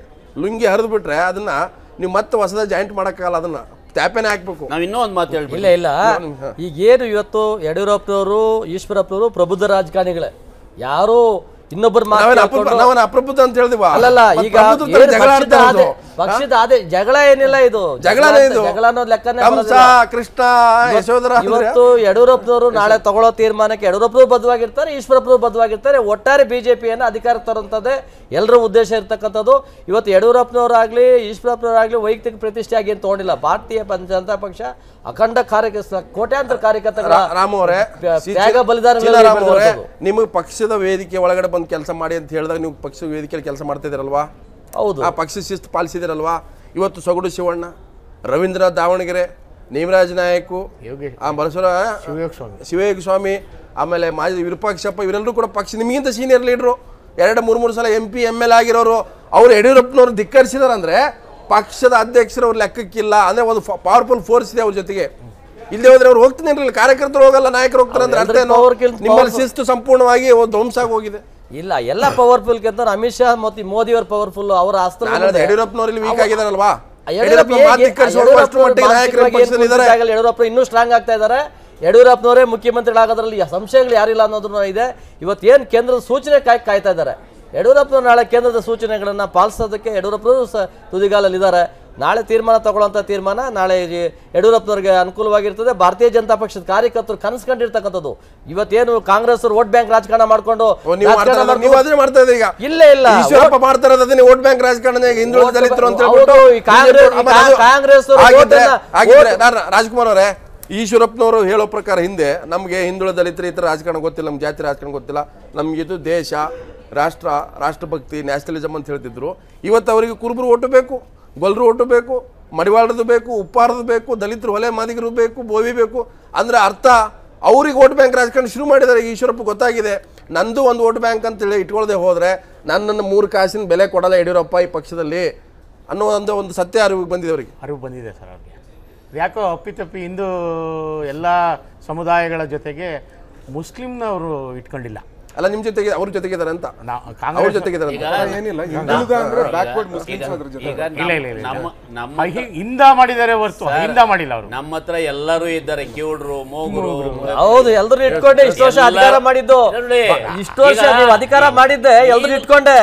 ಲುಂಗಿ ಹರಿದು ಬಿಟ್ರೆ ಅದನ್ನು ನೀವು ಮತ್ತೆ ಹೊಸದಾಗಿ ಜಾಯಿಂಟ್ ಮಾಡೋಕ್ಕಾಗಲ್ಲ ಅದನ್ನು ಟ್ಯಾಪೇನೇ ಹಾಕ್ಬೇಕು ನಾವು ಇನ್ನೂ ಒಂದು ಮಾತು ಹೇಳ್ಬೇಕು ಇಲ್ಲ ಇಲ್ಲ ಈಗೇನು ಇವತ್ತು ಯಡಿಯೂರಪ್ಪನವರು ಈಶ್ವರಪ್ಪನವರು ಪ್ರಬುದ್ಧ ರಾಜಕಾರಣಿಗಳೇ ಯಾರೂ ಇನ್ನೊಬ್ಬರು ಅಂತ ಅಲ್ಲಲ್ಲ ಈಗ ಪಕ್ಷದ ಜಗಳ ಏನಿಲ್ಲ ಇದು ಜಗಳ ಅನ್ನೋದು ಲೆಕ್ಕನೇ ಕೃಷ್ಣ ಯಶೋಧರ ಇವತ್ತು ಯಡಿಯೂರಪ್ಪನವರು ನಾಳೆ ತಗೊಳ್ಳೋ ತೀರ್ಮಾನಕ್ಕೆ ಯಡಿಯೂರಪ್ಪ ಬದ್ಧವಾಗಿರ್ತಾರೆ ಈಶ್ವರಪ್ಪ ಬದ್ಧವಾಗಿರ್ತಾರೆ ಒಟ್ಟಾರೆ ಬಿಜೆಪಿಯನ್ನು ಅಧಿಕಾರ ತರುವಂಥದ್ದೇ ಎಲ್ಲರ ಉದ್ದೇಶ ಇರ್ತಕ್ಕಂಥದ್ದು ಇವತ್ತು ಯಡಿಯೂರಪ್ಪನವರಾಗಲಿ ಈಶ್ವರಪ್ಪನವರಾಗ್ಲಿ ವೈಯಕ್ತಿಕ ಆಗಿ ಏನು ತೊಗೊಂಡಿಲ್ಲ ಭಾರತೀಯ ಜನತಾ ಪಕ್ಷ ಅಖಂಡ ಕಾರ್ಯಕರ್ತ ಕೋಟ್ಯಾಂತರ ಕಾರ್ಯಕರ್ತರ ರಾಮ ಅವರೇ ತ್ಯಾಗ ಬಲಿದಾನ ನಿಮಗೆ ಪಕ್ಷದ ವೇದಿಕೆ ಒಳಗಡೆ ಬಂದು ಕೆಲಸ ಮಾಡಿ ಅಂತ ಹೇಳಿದಾಗ ನೀವು ಪಕ್ಷದ ವೇದಿಕೆಯಲ್ಲಿ ಕೆಲಸ ಮಾಡ್ತಿದ್ದೀರಲ್ವಾ ಹೌದು ಆ ಪಕ್ಷ ಶಿಸ್ತು ಪಾಲಿಸಿದಿರಲ್ವಾ ಇವತ್ತು ಸೊಗಡು ಶಿವಣ್ಣ ರವೀಂದ್ರ ದಾವಣಗೆರೆ ನೇಮರಾಜ್ ನಾಯಕು ಆ ಬರಸುರ ಶಿವಯೋಗ ಸ್ವಾಮಿ ಆಮೇಲೆ ಮಾಜಿ ವಿರೂಪಾಕ್ಷಪ್ಪ ಇವರೆಲ್ಲರೂ ಕೂಡ ಪಕ್ಷ ನಿಮಗಿಂತ ಸೀನಿಯರ್ ಲೀಡ್ರು ಎರಡು ಮೂರು ಮೂರು ಸಲ ಎಂ ಪಿ ಎಮ್ ಎಲ್ ಆಗಿರೋರು ಅವರು ಯಡಿಯೂರಪ್ಪನವ್ರು ಧಿಕ್ಕರಿಸಿದಾರಂದ್ರೆ ಪಕ್ಷದ ಅಧ್ಯಕ್ಷರು ಅವ್ರ ಲೆಕ್ಕಕ್ಕಿಲ್ಲ ಅಂದ್ರೆ ಒಂದು ಪವರ್ಫುಲ್ ಫೋರ್ಸ್ ಇದೆ ಅವ್ರ ಜೊತೆಗೆ ಇಲ್ಲಿ ಹೋದ್ರೆ ಅವ್ರು ಹೋಗ್ತಾನೆ ಇರಲಿಲ್ಲ ಕಾರ್ಯಕರ್ತರು ಹೋಗಲ್ಲ ನಾಯಕರು ಹೋಗ್ತಾರೆ ಅಂದ್ರೆ ಅರ್ಥ ನಿಮ್ಮಲ್ಲಿ ಶಿಸ್ತು ಸಂಪೂರ್ಣವಾಗಿ ಧ್ವಂಸ ಹೋಗಿದೆ ಇಲ್ಲ ಎಲ್ಲ ಪವರ್ಫುಲ್ ಕೇಳ್ತಾರೆ ಅಮಿತ್ ಶಾ ಮತ್ತೆ ಮೋದಿ ಅವರು ಪವರ್ಫುಲ್ ಅವರ ಅಸ್ತ್ರ ಯಡಿಯೂರಪ್ಪನವರಲ್ಲಿ ವೀಕ್ ಆಗಿದಾರಲ್ವಾ ಯಡಿಯೂರಪ್ಪ ಇನ್ನೂ ಸ್ಟ್ರಾಂಗ್ ಆಗ್ತಾ ಇದ್ದಾರೆ ಯಡಿಯೂರಪ್ಪನವರೇ ಮುಖ್ಯಮಂತ್ರಿಗಳಾಗೋದ್ರಲ್ಲಿ ಸಂಶಯಗಳು ಯಾರಿಲ್ಲ ಅನ್ನೋದನ್ನ ಇದೆ ಇವತ್ತೇನು ಕೇಂದ್ರದ ಸೂಚನೆ ಕಾಯ್ತಾ ಇದ್ದಾರೆ ಯಡಿಯೂರಪ್ಪನವರು ನಾಳೆ ಕೇಂದ್ರದ ಸೂಚನೆಗಳನ್ನು ಪಾಲಿಸೋದಕ್ಕೆ ಯಡಿಯೂರಪ್ಪನವರು ತುದಿಗಾಲಲ್ಲಿ ತುದಿಗಾಲಲ್ಲಿದ್ದಾರೆ ನಾಳೆ ತೀರ್ಮಾನ ತಗೊಳ್ಳುವಂತ ತೀರ್ಮಾನ ನಾಳೆ ಯಡಿಯೂರಪ್ಪನವ್ರಿಗೆ ಅನುಕೂಲವಾಗಿರ್ತದೆ ಭಾರತೀಯ ಜನತಾ ಪಕ್ಷದ ಕಾರ್ಯಕರ್ತರು ಕನಸು ಕಂಡಿರ್ತಕ್ಕಂಥದ್ದು ಇವತ್ತೇನು ಕಾಂಗ್ರೆಸ್ ವೋಟ್ ಬ್ಯಾಂಕ್ ರಾಜಕಾರಣ ಮಾಡ್ಕೊಂಡು ಇಲ್ಲ ಇಲ್ಲ ವೋಟ್ ಬ್ಯಾಂಕ್ ರಾಜಕಾರಣ ಕಾಂಗ್ರೆಸ್ ರಾಜಕುಮಾರ್ ಅವರೇ ಈಶ್ವರಪ್ಪನವರು ಹೇಳೋ ಪ್ರಕಾರ ಹಿಂದೆ ನಮಗೆ ಹಿಂದುಳಿದ ದಲಿತರು ಈ ರಾಜಕಾರಣ ಗೊತ್ತಿಲ್ಲ ನಮ್ಗೆ ಜಾತಿ ರಾಜಕಾರಣ ಗೊತ್ತಿಲ್ಲ ನಮ್ಗಿದು ದೇಶ ರಾಷ್ಟ್ರ ರಾಷ್ಟ್ರಭಕ್ತಿ ನ್ಯಾಷನಲಿಸಮ್ ಅಂತ ಹೇಳ್ತಿದ್ರು ಇವತ್ತು ಅವರಿಗೆ ಕುರುಬರು ಓಟು ಬೇಕು ಗೊಲ್ಲರು ಓಟು ಬೇಕು ಮಡಿವಾಳದ್ದು ಬೇಕು ಉಪ್ಪಾರದು ಬೇಕು ದಲಿತರು ಹೊಲೆ ಮಾದಿಗರು ಬೇಕು ಬೋವಿ ಬೇಕು ಅಂದರೆ ಅರ್ಥ ಅವ್ರಿಗೆ ಓಟ್ ಬ್ಯಾಂಕ್ ರಾಜಕಾರಣ ಶುರು ಮಾಡಿದ್ದಾರೆ ಈಶ್ವರಪ್ಪ ಗೊತ್ತಾಗಿದೆ ನಂದು ಒಂದು ಓಟ್ ಬ್ಯಾಂಕ್ ಅಂತೇಳಿ ಇಟ್ಕೊಳ್ಳದೆ ಹೋದರೆ ನನ್ನನ್ನು ಮೂರು ಕಾಸಿನ ಬೆಲೆ ಕೊಡಲ್ಲ ಯಡಿಯೂರಪ್ಪ ಈ ಪಕ್ಷದಲ್ಲಿ ಅನ್ನೋ ಒಂದು ಒಂದು ಸತ್ಯ ಅರಿವಿಗೆ ಬಂದಿದೆ ಅವರಿಗೆ ಅರಿವು ಬಂದಿದೆ ಸರ್ ಅವ್ರಿಗೆ ಯಾಕೋ ಅಪ್ಪಿತಪ್ಪಿ ಹಿಂದೂ ಎಲ್ಲ ಸಮುದಾಯಗಳ ಜೊತೆಗೆ ಮುಸ್ಲಿಮ್ನವರು ಇಟ್ಕೊಂಡಿಲ್ಲ ಅಲ್ಲ ನಿಮ್ ಜೊತೆಗೆ ಅವ್ರ ಜೊತೆಗಿದ್ದಾರೆ ಅಂತ ಅವ್ರ ಜೊತೆಗಿದ್ದಾರೆ ಏನಿಲ್ಲ ಹಿಂದ ಮಾಡಿದ್ದಾರೆ ಹೊರತು ಹಿಂದ ಮಾಡಿಲ್ಲ ಅವರು ನಮ್ಮ ಹತ್ರ ಎಲ್ಲರೂ ಇದ್ದಾರೆ ಕಿವುಡ್ರು ಮೋಗುರು ಹೌದು ಎಲ್ಲರೂ ಇಟ್ಕೊಂಡೆ ಇಷ್ಟು ವರ್ಷ ಅಧಿಕಾರ ಮಾಡಿದ್ದು ಇಷ್ಟು ವರ್ಷ ನೀವು ಅಧಿಕಾರ ಮಾಡಿದ್ದೆ ಎಲ್ಲರೂ ಇಟ್ಕೊಂಡೆ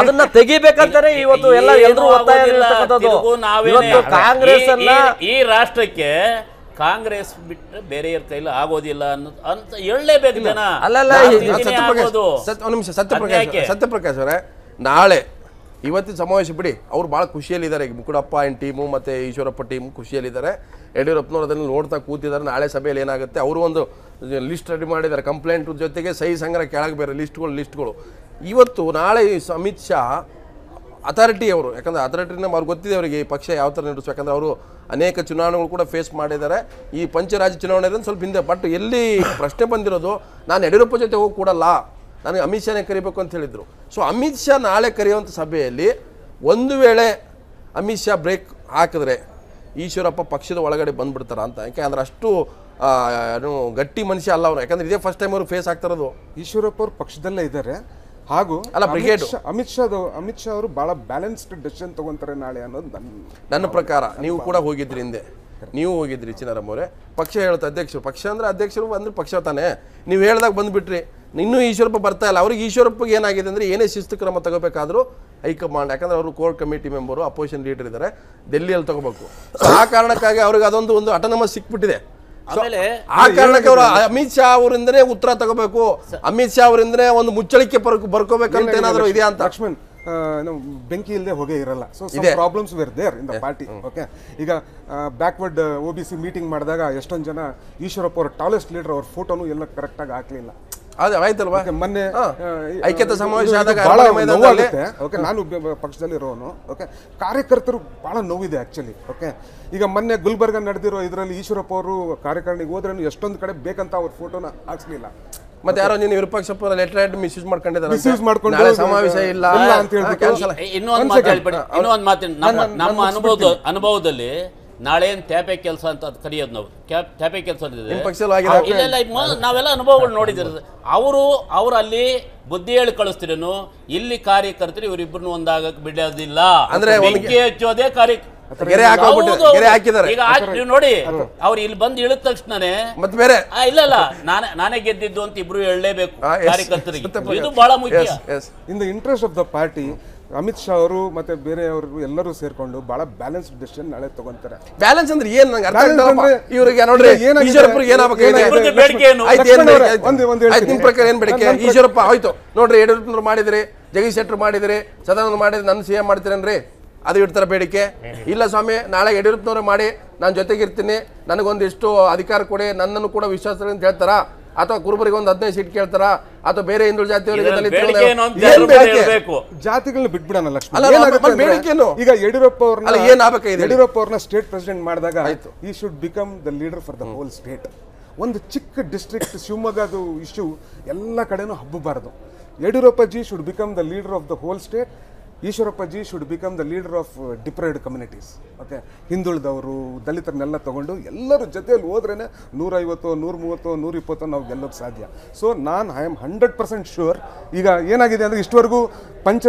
ಅದನ್ನ ತೆಗಿಬೇಕಂತಾನೆ ಇವತ್ತು ಎಲ್ಲ ಎಲ್ಲರೂ ಒತ್ತಾಯ ಕಾಂಗ್ರೆಸ್ ಅನ್ನ ಈ ರಾಷ್ಟ್ರಕ್ಕೆ ಕಾಂಗ್ರೆಸ್ ಬಿಟ್ಟರೆ ಬೇರೆಯವ್ರ ಕೈಲಿ ಆಗೋದಿಲ್ಲ ಅನ್ನೋದು ಅಂತ ಹೇಳಲೇಬೇಕು ಜನ ಅಲ್ಲಲ್ಲ ನಿಮಿಷ ಸತ್ಯಪ್ರಕಾಶ್ ಸತ್ಯಪ್ರಕಾಶ್ ಅವರೇ ನಾಳೆ ಇವತ್ತಿನ ಸಮಾವೇಶ ಬಿಡಿ ಅವ್ರು ಭಾಳ ಖುಷಿಯಲ್ಲಿದ್ದಾರೆ ಮುಕುಡಪ್ಪ ಆ್ಯಂಡ್ ಟೀಮು ಮತ್ತು ಈಶ್ವರಪ್ಪ ಟೀಮ್ ಖುಷಿಯಲ್ಲಿದ್ದಾರೆ ಯಡಿಯೂರಪ್ಪನವ್ರು ಅದನ್ನು ನೋಡ್ತಾ ಕೂತಿದ್ದಾರೆ ನಾಳೆ ಸಭೆಯಲ್ಲಿ ಏನಾಗುತ್ತೆ ಅವರು ಒಂದು ಲಿಸ್ಟ್ ರೆಡಿ ಮಾಡಿದ್ದಾರೆ ಕಂಪ್ಲೇಂಟ್ ಜೊತೆಗೆ ಸಹಿ ಸಂಗ್ರಹ ಕೆಳಗೆ ಬೇರೆ ಲಿಸ್ಟ್ಗಳು ಲಿಸ್ಟ್ಗಳು ಇವತ್ತು ನಾಳೆ ಅಮಿತ್ ಶಾ ಅಥಾರಿಟಿ ಅವರು ಯಾಕಂದ್ರೆ ಅಥಾರಿಟಿನ ಅವ್ರಿಗೆ ಗೊತ್ತಿದೆ ಅವರಿಗೆ ಈ ಪಕ್ಷ ಯಾವ ಥರ ನಡೆಸ್ಬೇಕು ಯಾಕಂದರೆ ಅವರು ಅನೇಕ ಚುನಾವಣೆಗಳು ಕೂಡ ಫೇಸ್ ಮಾಡಿದ್ದಾರೆ ಈ ಪಂಚರಾಜ್ಯ ಚುನಾವಣೆ ಸ್ವಲ್ಪ ಹಿಂದೆ ಬಟ್ ಎಲ್ಲಿ ಪ್ರಶ್ನೆ ಬಂದಿರೋದು ನಾನು ಯಡಿಯೂರಪ್ಪ ಜೊತೆ ಹೋಗಿ ಕೂಡಲ್ಲ ನನಗೆ ಅಮಿತ್ ಶಾನೇ ಕರಿಬೇಕು ಅಂತ ಹೇಳಿದರು ಸೊ ಅಮಿತ್ ಶಾ ನಾಳೆ ಕರೆಯುವಂಥ ಸಭೆಯಲ್ಲಿ ಒಂದು ವೇಳೆ ಅಮಿತ್ ಶಾ ಬ್ರೇಕ್ ಹಾಕಿದ್ರೆ ಈಶ್ವರಪ್ಪ ಪಕ್ಷದ ಒಳಗಡೆ ಬಂದುಬಿಡ್ತಾರ ಅಂತ ಯಾಕೆಂದ್ರೆ ಅಷ್ಟು ಏನು ಗಟ್ಟಿ ಮನುಷ್ಯ ಅಲ್ಲ ಅವರು ಯಾಕಂದರೆ ಇದೇ ಫಸ್ಟ್ ಟೈಮ್ ಅವರು ಫೇಸ್ ಆಗ್ತಾ ಈಶ್ವರಪ್ಪ ಅವರು ಪಕ್ಷದಲ್ಲೇ ಇದ್ದಾರೆ ಹಾಗೂ ಅಲ್ಲ ಬ್ರಿಗೇಡ್ ಅಮಿತ್ ಶಾ ಅಮಿತ್ ಶಾ ಅವರು ಬಹಳ ಬ್ಯಾಲೆನ್ಸ್ಡ್ ಡಿಸಿಷನ್ ತಗೊಂತಾರೆ ನಾಳೆ ಅನ್ನೋದು ನನ್ನ ನನ್ನ ಪ್ರಕಾರ ನೀವು ಕೂಡ ಹೋಗಿದ್ರಿ ಹಿಂದೆ ನೀವು ಹೋಗಿದ್ರಿ ಚಿನ್ನರಮ್ಮ ಅವರೇ ಪಕ್ಷ ಹೇಳ್ತಾ ಅಧ್ಯಕ್ಷರು ಪಕ್ಷ ಅಂದ್ರೆ ಅಧ್ಯಕ್ಷರು ಅಂದ್ರೆ ಪಕ್ಷ ತಾನೇ ನೀವು ಹೇಳ್ದಾಗ ಬಂದ್ಬಿಟ್ರಿ ಇನ್ನೂ ಈಶ್ವರಪ್ಪ ಬರ್ತಾ ಇಲ್ಲ ಅವ್ರಿಗೆ ಈಶ್ವರಪ್ಪಗೆ ಏನಾಗಿದೆ ಅಂದ್ರೆ ಏನೇ ಶಿಸ್ತು ಕ್ರಮ ತಗೋಬೇಕಾದ್ರೂ ಹೈಕಮಾಂಡ್ ಯಾಕಂದ್ರೆ ಅವರು core committee member opposition leader ಇದ್ದಾರೆ ದೆಲ್ಲಿಯಲ್ಲಿ ತಗೋಬೇಕು ಆ ಕಾರಣಕ್ಕಾಗಿ ಅವ್ರಿಗೆ ಅದೊಂದು ಒಂದು ಅಟನಮಸ್ ಸಿಕ್ಬಿಟ್ಟಿದೆ ಆ ಕಾರಣಕ್ಕೆ ಅವರು ಅಮಿತ್ ಶಾ ಅವರಿಂದನೇ ಉತ್ತರ ತಗೋಬೇಕು ಅಮಿತ್ ಶಾ ಅವರಿಂದನೇ ಒಂದು ಮುಚ್ಚಳಿಕೆ ಬರ್ಕೋಬೇಕಂತ ಏನಾದ್ರು ಇದೆಯಾ ಅಂತ ಲಕ್ಷ್ಮಣ್ ಬೆಂಕಿ ಇಲ್ಲದೆ ಹೋಗೇ ಇರಲ್ಲ so problems where there in the party okay ಈಗ backward O B C meeting ಮಾಡಿದಾಗ ಎಷ್ಟೊಂದು ಜನ ಈಶ್ವರಪ್ಪ ಅವರ ಟಾಲೆಸ್ಟ್ ಲೀಡರ್ ಅವ್ರ ಫೋಟೋನು ಎಲ್ಲ ಕರೆಕ್ಟಾಗಿ ಹಾಕ್ಲಿಲ್ಲ ಅದೇ ಆಯ್ತಲ್ವಾ ಮೊನ್ನೆ ಐಕ್ಯತಾ ಸಮಾವೇಶ ಆದಾಗ ಓಕೆ ನಾನು ಪಕ್ಷದಲ್ಲಿ ಇರೋನು ಓಕೆ ಕಾರ್ಯಕರ್ತರು ಬಹಳ ನೋವಿದೆ ಆಕ್ಚುಲಿ ಓಕೆ ಈಗ ಮೊನ್ನೆ ಗುಲ್ಬರ್ಗ ನಡೆದಿರೋ ಇದರಲ್ಲಿ ಈಶ್ವರಪ್ಪ ಅವರು ಕಾರ್ಯಕಾರಿಣಿಗೆ ಹೋದ್ರೆ ಎಷ್ಟೊಂದು ಕಡೆ ಬೇಕಂತ ಅವ್ರ ಫೋಟೋನ ಹಾಕ್ಸ್ಲಿಲ್ಲ ಮತ್ತೆ ಯಾರೋ ನೀನು ವಿರೂಪಾಕ್ಷಪ್ಪ ಲೆಟರ್ ಹೆಡ್ ಮಿಸ್ಯೂಸ್ ಮಾಡ್ಕೊಂಡಿದ್ದಾರೆ ಮಿಸ್ಯೂಸ್ ಮಾಡ್ಕೊಂಡು ಸಮಾವೇಶ ಇಲ್ಲ ಅಂತ ಕ್ಯಾನ್ಸಲ್ ಇನ್ನೊಂದು ಮಾತು ಹೇಳ್ಬಿಡಿ ಇನ್ನೊಂದು ಮಾತು ನಮ್ಮ ಅನುಭವದ ಅನುಭವದಲ್ಲಿ ನಾಳೆ ಏನು ತ್ಯಾಪೆ ಕೆಲಸ ಅಂತ ಅದು ಕರೆಯೋದು ನಾವು ತ್ಯಾಪೆ ಕೆಲಸ ಇಲ್ಲೆಲ್ಲ ನಾವೆಲ್ಲ ಅನುಭವಗಳು ನೋಡಿದಿರ ಅವರು ಅವ್ರ ಅಲ್ಲಿ ಬುದ್ಧಿ ಹೇಳಿ ಕಳಿಸ್ತಿರೇನು ಇಲ್ಲಿ ಕಾರ್ಯಕರ್ತರು ಇವರಿಬ್ಬರನ್ನು ಒಂದಾಗಕ್ಕೆ ಬಿಡೋದಿಲ್ಲ ಅಂದ್ರೆ ಹಚ್ಚೋದೇ ಕಾರ್ಯ ನೀವು ನೋಡಿ ಅವ್ರು ಇಲ್ಲಿ ಬಂದು ಇಳಿದ ತಕ್ಷಣನೇ ಬೇರೆ ಇಲ್ಲ ಇಲ್ಲ ನಾನೇ ನಾನೇ ಗೆದ್ದಿದ್ದು ಅಂತ ಇಬ್ರು ಹೇಳಲೇಬೇಕು ಕಾರ್ಯಕರ್ತರಿಗೆ ಇದು ಬಹಳ ಮುಖ್ಯ in the interest of the party Amit Shah ಅವರು ಮತ್ತೆ ಬೇರೆಯವರು ಎಲ್ಲರೂ ಸೇರ್ಕೊಂಡು ಬಹಳ ಬ್ಯಾಲೆನ್ಸ್ ಡಿಸಿಷನ್ ನಾಳೆ ತಗೊಂತಾರೆ ಬ್ಯಾಲೆನ್ಸ್ ಅಂದ್ರೆ ಏನ್ ಅರ್ಥ ಇವರಿಗೆ ನೋಡ್ರಿ ಈಶ್ವರಪ್ಪ ಏನಾಗಬೇಕು ಬೇಡಿಕೆ ಏನ್ ಪ್ರಕಾರ ಏನ್ ಬೇಡಿಕೆ ಈಶ್ವರಪ್ಪ ಆಯ್ತು ನೋಡ್ರಿ ಯಡಿಯೂರಪ್ಪನವ್ರು ಮಾಡಿದ್ರಿ ಜಗದೀಶ್ ಶೆಟ್ಟರು ಮಾಡಿದ್ರಿ ಸದಾನಂದ ಮಾಡಿದ್ರೆ ನನ್ನ ಸಿಎಂ ಮಾಡ್ತೀರೇನ್ರಿ ಅದು ಇಡ್ತಾರ ಬೇಡಿಕೆ ಇಲ್ಲ ಸ್ವಾಮಿ ನಾಳೆ ಯಡಿಯೂರಪ್ಪನವ್ರು ಮಾಡಿ ನಾನು ಜೊತೆಗಿರ್ತೀನಿ ನನಗೊಂದಿಷ್ಟು ಅಧಿಕಾರ ಕೊಡಿ ನನ್ನನ್ನು ಕೂಡ ವಿಶ್ವಾಸ ಅಂತ ಹೇಳ್ತಾರಾ ಅಥವಾ ಕುರುಬರಿಗೆ ಒಂದು ಹದಿನೈದು ಸೀಟ್ ಕೇಳ್ತಾರ ಅಥವಾ ಬೇರೆ ಹಿಂದುಳಿದ ಜಾತಿಯವರಿಗೆ ಜಾತಿಗಳನ್ನ ಬಿಟ್ಬಿಡೋಣ ಲಕ್ಷ್ಮಣ ಈಗ ಯಡಿಯೂರಪ್ಪ ಅವ್ರನ್ನ ಯಡಿಯೂರಪ್ಪ ಅವ್ರನ್ನ ಸ್ಟೇಟ್ ಪ್ರೆಸಿಡೆಂಟ್ ಮಾಡಿದಾಗ ಆಯ್ತು ಈ should become the leader for the whole state ಒಂದು ಚಿಕ್ಕ ಡಿಸ್ಟ್ರಿಕ್ಟ್ ಶಿವಮೊಗ್ಗದು ಇಶ್ಯೂ ಎಲ್ಲ ಕಡೆನೂ ಹಬ್ಬಬಾರದು Yeddyurappa ji should become the leader of the whole state ji should become the leader of deprived communities okay ಹಿಂದುಳಿದವರು ದಲಿತರನ್ನೆಲ್ಲ ತಗೊಂಡು ಎಲ್ಲರೂ ಜೊತೆಯಲ್ಲಿ ಹೋದ್ರೇ ನೂರೈವತ್ತು ನೂರ ಮೂವತ್ತು ನೂರ ಇಪ್ಪತ್ತು ನಾವು ಗೆಲ್ಲೋಕ್ಕೆ ಸಾಧ್ಯ ಸೊ ನಾನು I am hundred percent sure ಈಗ ಏನಾಗಿದೆ ಅಂದರೆ ಇಷ್ಟವರೆಗೂ ಪಂಚ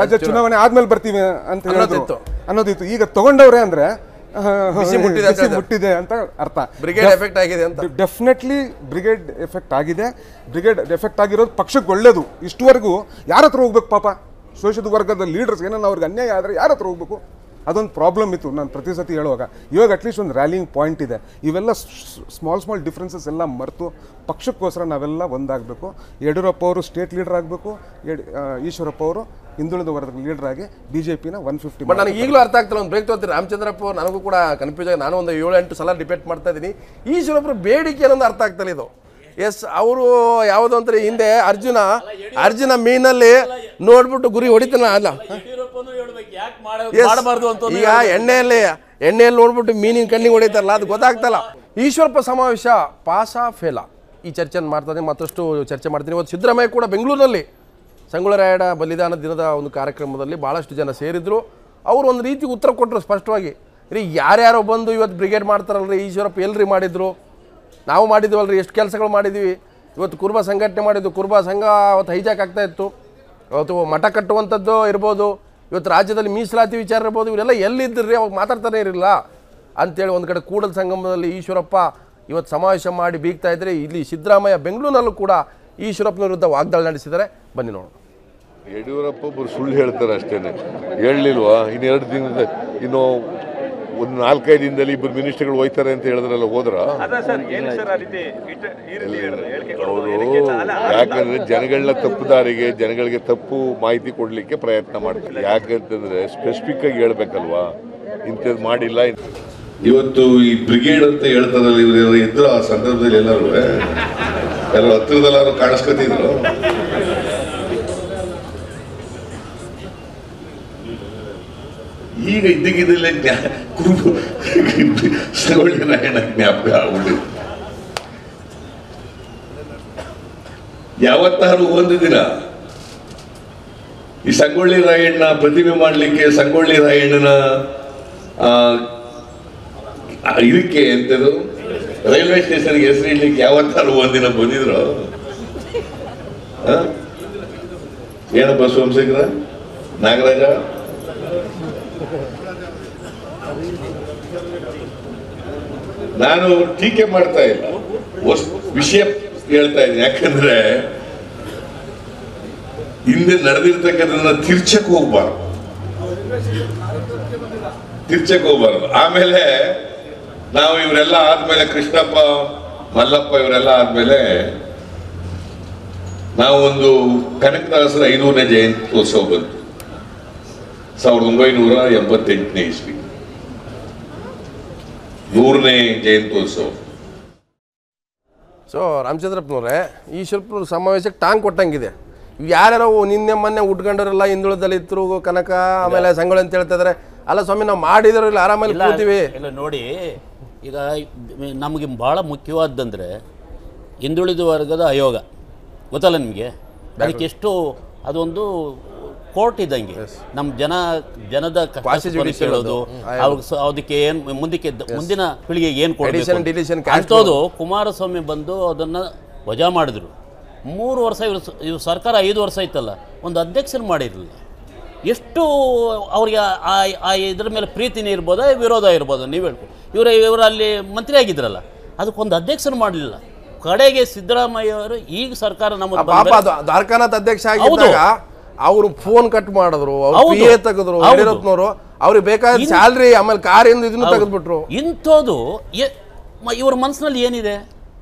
ರಾಜ್ಯ ಚುನಾವಣೆ ಆದಮೇಲೆ ಬರ್ತೀವಿ ಅಂತ ಹೇಳಿದ್ರು ಅನ್ನೋದಿತ್ತು ಈಗ ತೊಗೊಂಡವ್ರೆ ಅಂದರೆ ಮುಟ್ಟಿದೆ ಅಂತ ಅರ್ಥ ಬ್ರಿಗೇಡ್ ಎಫೆಕ್ಟ್ ಆಗಿದೆ ಅಂತ ಡೆಫಿನೆಟ್ಲಿ ಬ್ರಿಗೇಡ್ ಎಫೆಕ್ಟ್ ಆಗಿದೆ ಬ್ರಿಗೇಡ್ ಎಫೆಕ್ಟ್ ಆಗಿರೋದು ಪಕ್ಷಕ್ಕೆ ಒಳ್ಳೇದು ಇಷ್ಟುವರೆಗೂ ಯಾರ ಹತ್ರ ಹೋಗ್ಬೇಕು ಪಾಪ ಶೋಷಿತ ವರ್ಗದ ಲೀಡರ್ಸ್ ಏನೋ ಅವ್ರಿಗೆ ಅನ್ಯಾಯ ಆದರೆ ಯಾರ ಹತ್ರ ಹೋಗ್ಬೇಕು ಅದೊಂದು ಪ್ರಾಬ್ಲಮ್ ಇತ್ತು ನಾನು ಪ್ರತಿ ಸತಿ ಹೇಳುವಾಗ ಇವಾಗ ಅಟ್ಲೀಸ್ಟ್ ಒಂದು ರ್ಯಾಲಿಂಗ್ ಪಾಯಿಂಟ್ ಇದೆ ಇವೆಲ್ಲ ಸ್ಮಾಲ್ ಸ್ಮಾಲ್ ಡಿಫ್ರೆನ್ಸಸ್ ಎಲ್ಲ ಮರೆತು ಪಕ್ಷಕ್ಕೋಸ್ಕರ ನಾವೆಲ್ಲ ಒಂದಾಗಬೇಕು ಯಡಿಯೂರಪ್ಪ ಅವರು ಸ್ಟೇಟ್ ಲೀಡರ್ ಆಗಬೇಕು ಈಶ್ವರಪ್ಪ ಅವರು ಹಿಂದುಳಿದ ವರ್ಗದ ಲೀಡರ್ ಆಗಿ ಬಿ ಜೆ ಪಿನ ಒನ್ ಫಿಫ್ಟಿ ಬಟ್ ನನಗೆ ಈಗಲೂ ಅರ್ಥ ಆಗ್ತಿಲ್ಲ ಒಂದು ಬ್ರೇಕ್ ತೋರ್ತೀನಿ ರಾಮಚಂದ್ರಪ್ಪ ನನಗೂ ಕೂಡ ಕನ್ಫ್ಯೂಸ್ ಆಗಿ ನಾನು ಒಂದು ಏಳು ಎಂಟು ಸಲ ಡಿಬೇಟ್ ಮಾಡ್ತಾ ಇದ್ದೀನಿ ಈಶ್ವರಪ್ಪ ಬೇಡಿಕೆ ಅನ್ನೋದು ಅರ್ಥ ಆಗ್ತಲ್ಲ ಇದು ಎಸ್ ಅವರು ಯಾವುದು ಅಂದ್ರೆ ಹಿಂದೆ ಅರ್ಜುನ ಅರ್ಜುನ ಮೀನಲ್ಲಿ ನೋಡ್ಬಿಟ್ಟು ಗುರಿ ಹೊಡಿತಾನ ಅಲ್ಲ ಈಗ ಎಣ್ಣೆಯಲ್ಲಿ ಎಣ್ಣೆಯಲ್ಲಿ ನೋಡ್ಬಿಟ್ಟು ಮೀನಿನ ಕಣ್ಣಿಗೆ ಹೊಡಿತಾರಲ್ಲ ಅದು ಗೊತ್ತಾಗ್ತಲ್ಲ ಈಶ್ವರಪ್ಪ ಸಮಾವೇಶ ಪಾಸಾ ಫೇಲ ಈ ಚರ್ಚೆಯನ್ನು ಮಾಡ್ತಾನೆ ಮತ್ತಷ್ಟು ಚರ್ಚೆ ಮಾಡ್ತೀನಿ ಇವತ್ತು ಸಿದ್ದರಾಮಯ್ಯ ಕೂಡ ಬೆಂಗಳೂರಿನಲ್ಲಿ ಸಂಗೊಳ್ಳರಾಯಣ ಬಲಿದಾನ ದಿನದ ಒಂದು ಕಾರ್ಯಕ್ರಮದಲ್ಲಿ ಭಾಳಷ್ಟು ಜನ ಸೇರಿದ್ರು ಅವರು ಒಂದು ರೀತಿ ಉತ್ತರ ಕೊಟ್ಟರು ಸ್ಪಷ್ಟವಾಗಿ ರೀ ಯಾರ್ಯಾರೋ ಬಂದು ಇವತ್ತು ಬ್ರಿಗೇಡ್ ಮಾಡ್ತಾರಲ್ರಿ ಈಶ್ವರಪ್ಪ ಎಲ್ಲರಿ ಮಾಡಿದ್ರು ನಾವು ಮಾಡಿದ್ದೀವಲ್ರಿ ಎಷ್ಟು ಕೆಲಸಗಳು ಮಾಡಿದ್ದೀವಿ ಇವತ್ತು ಕುರುಬ ಸಂಘಟನೆ ಮಾಡಿದ್ದು ಕುರುಬ ಸಂಘ ಅವತ್ತು ಹೈಜಾಕ್ ಆಗ್ತಾ ಇತ್ತು ಇವತ್ತು ಮಠ ಕಟ್ಟುವಂಥದ್ದು ಇರ್ಬೋದು ಇವತ್ತು ರಾಜ್ಯದಲ್ಲಿ ಮೀಸಲಾತಿ ವಿಚಾರ ಇರ್ಬೋದು ಇವರೆಲ್ಲ ಎಲ್ಲಿದ್ದೀರಿ ಅವಾಗ ಮಾತಾಡ್ತಾನೆ ಇರಲಿಲ್ಲ ಅಂತೇಳಿ ಒಂದು ಕಡೆ ಕೂಡಲ ಸಂಗಮದಲ್ಲಿ ಈಶ್ವರಪ್ಪ ಇವತ್ತು ಸಮಾವೇಶ ಮಾಡಿ ಬೀಗ್ತಾ ಇದ್ದರೆ ಇಲ್ಲಿ ಸಿದ್ದರಾಮಯ್ಯ ಬೆಂಗಳೂರಿನಲ್ಲೂ ಕೂಡ ಈಶ್ವರಪ್ಪನ ವಿರುದ್ಧ ವಾಗ್ದಾಳಿ ನಡೆಸಿದ್ದಾರೆ ಬನ್ನಿ ನೋಡೋಣ ಯಡಿಯೂರಪ್ಪ ಒಬ್ಬರು ಸುಳ್ಳು ಹೇಳ್ತಾರೆ ಅಷ್ಟೇ ಹೇಳಲಿಲ್ವಾ ಎರಡು ದಿನದ ಇನ್ನು ಒಂದು ನಾಲ್ಕೈದು ದಿನದಲ್ಲಿ ಇಬ್ಬರು ಮಿನಿಸ್ಟರ್ಗಳು ಹೋಯ್ತಾರೆ ಅಂತ ಹೇಳಿದ್ರಲ್ಲ ಹೋದ್ರ ಅವರು ಯಾಕಂದ್ರೆ ಜನಗಳನ್ನ ತಪ್ಪು ದಾರಿಗೆ ಜನಗಳಿಗೆ ತಪ್ಪು ಮಾಹಿತಿ ಕೊಡಲಿಕ್ಕೆ ಪ್ರಯತ್ನ ಮಾಡ್ತಾರೆ ಯಾಕಂತಂದ್ರೆ ಸ್ಪೆಸಿಫಿಕ್ ಆಗಿ ಹೇಳ್ಬೇಕಲ್ವಾ ಇಂಥದ್ದು ಮಾಡಿಲ್ಲ ಇವತ್ತು ಈ ಬ್ರಿಗೇಡ್ ಅಂತ ಹೇಳ್ತಾರಲ್ಲ ಇವರು ಇದ್ರು ಆ ಸಂದರ್ಭದಲ್ಲಿ ಎಲ್ಲರೂ ಎಲ್ಲರೂ ಹತ್ತಿರದಲ್ಲಾರು ಕಾಣಿಸ್ಕೊತಿದ್ರು ಈಗ ಇದ್ದಕ್ಕಿದ್ದಲ್ಲಿ ಸರವಳ್ಳಿ ರಾಯಣ್ಣ ಜ್ಞಾಪಕ ಉಳಿದು ಯಾವತ್ತಾರು ಒಂದು ದಿನ ಈ ಸಂಗೊಳ್ಳಿ ರಾಯಣ್ಣ ಪ್ರತಿಮೆ ಮಾಡಲಿಕ್ಕೆ ಸಂಗೊಳ್ಳಿ ರಾಯಣ್ಣನ ಇದಕ್ಕೆ ಎಂತದು ರೈಲ್ವೆ ಸ್ಟೇಷನ್ಗೆ ಹೆಸರು ಇಡ್ಲಿಕ್ಕೆ ಯಾವತ್ತಾರು ಒಂದಿನ ಬಂದಿದ್ರು ಏನಪ್ಪ ಸೋಮಶೇಖರ ನಾಗರಾಜ ನಾನು ಟೀಕೆ ಮಾಡ್ತಾ ಇಲ್ಲ ವಿಷಯ ಹೇಳ್ತಾ ಇದ್ದೀನಿ ಯಾಕಂದ್ರೆ ಹಿಂದೆ ನಡೆದಿರ್ತಕ್ಕಂಥ ತಿರ್ಚಕ್ ಹೋಗ್ಬಾರ್ದು ತಿರ್ಚಕ್ ಹೋಗ್ಬಾರ್ದು ಆಮೇಲೆ ನಾವು ಇವರೆಲ್ಲ ಆದ್ಮೇಲೆ ಕೃಷ್ಣಪ್ಪ ಮಲ್ಲಪ್ಪ ಇವರೆಲ್ಲ ಆದ್ಮೇಲೆ ನಾವು ಒಂದು ಕನಕದಾಸರ ಐನೂರನೇ ಜಯಂತ್ಯೋತ್ಸವ ಬಂತು ಸಾವಿರದ ಒಂಬೈನೂರ ಎಂಬತ್ತೆಂಟನೇ ಇಸ್ವಿ ನೂರನೇ ಜಯಂತ್ಯೋತ್ಸವ ಸೊ ರಾಮಚಂದ್ರಪ್ಪನವ್ರೆ ಈ ಶಿಲ್ಪ ಸಮಾವೇಶಕ್ಕೆ ಟಾಂಗ್ ಕೊಟ್ಟಂಗಿದೆ ಯಾರ್ಯಾರೋ ನಿನ್ನೆ ಮೊನ್ನೆ ಉಟ್ಕೊಂಡಿರಲ್ಲ ಹಿಂದುಳಿದಲ್ಲಿ ಇದ್ರು ಕನಕ ಆಮೇಲೆ ಸಂಗಳು ಅಂತ ಹೇಳ್ತಿದ್ರೆ ಅಲ್ಲ ಸ್ವಾಮಿ ನಾವು ಮಾಡಿದ್ರು ಇಲ್ಲ ಆರಾಮಲ್ಲಿ ಕೂತೀವಿ ಇಲ್ಲ ನೋಡಿ ಈಗ ನಮಗೆ ಭಾಳ ಮುಖ್ಯವಾದ್ದಂದ್ರೆ ಹಿಂದುಳಿದ ವರ್ಗದ ಆಯೋಗ ಗೊತ್ತಲ್ಲ ನಿಮಗೆ ಅದಕ್ಕೆ ಎಷ್ಟು ಅದೊಂದು ಕೋರ್ಟ್ ಇದ್ದಂಗೆ ನಮ್ಮ ಜನ ಜನದ ಅದಕ್ಕೆ ಏನ್ ಮುಂದಕ್ಕೆ ಮುಂದಿನ ಪೀಳಿಗೆ ಏನ್ ಕೊಡಬೇಕು ಕುಮಾರಸ್ವಾಮಿ ಬಂದು ಅದನ್ನ ವಜಾ ಮಾಡಿದ್ರು ಮೂರು ವರ್ಷ ಇವರು ಇವ್ರು ಸರ್ಕಾರ ಐದು ವರ್ಷ ಇತ್ತಲ್ಲ ಒಂದು ಅಧ್ಯಕ್ಷನ ಮಾಡಿರಲಿಲ್ಲ ಎಷ್ಟು ಅವ್ರಿಗೆ ಆ ಇದ್ರ ಮೇಲೆ ಪ್ರೀತಿನೇ ಇರ್ಬೋದಾ ವಿರೋಧ ಇರ್ಬೋದು ನೀವು ಹೇಳ್ಬೋದು ಇವರು ಇವರು ಅಲ್ಲಿ ಮಂತ್ರಿ ಆಗಿದ್ರಲ್ಲ ಅದಕ್ಕೊಂದು ಅಧ್ಯಕ್ಷನ ಮಾಡಲಿಲ್ಲ ಕಡೆಗೆ ಸಿದ್ದರಾಮಯ್ಯ ಅವರು ಈಗ ಸರ್ಕಾರ ನಮ್ಮ ಅಧ್ಯಕ್ಷ ಆಗಿದ್ದಾಗ ಅವರು ಫೋನ್ ಕಟ್ ಮಾಡಿದ್ರು ತೆಗೆದ್ರು ಅವ್ರಿಗೆ ಬೇಕಾದ ಸ್ಯಾಲ್ರಿ ಆಮೇಲೆ ಕಾರ್ ಎಂದು ಇದನ್ನು ತೆಗೆದ್ಬಿಟ್ರು ಇಂಥದ್ದು ಇವ್ರ ಮನಸ್ಸಿನಲ್ಲಿ ಏನಿದೆ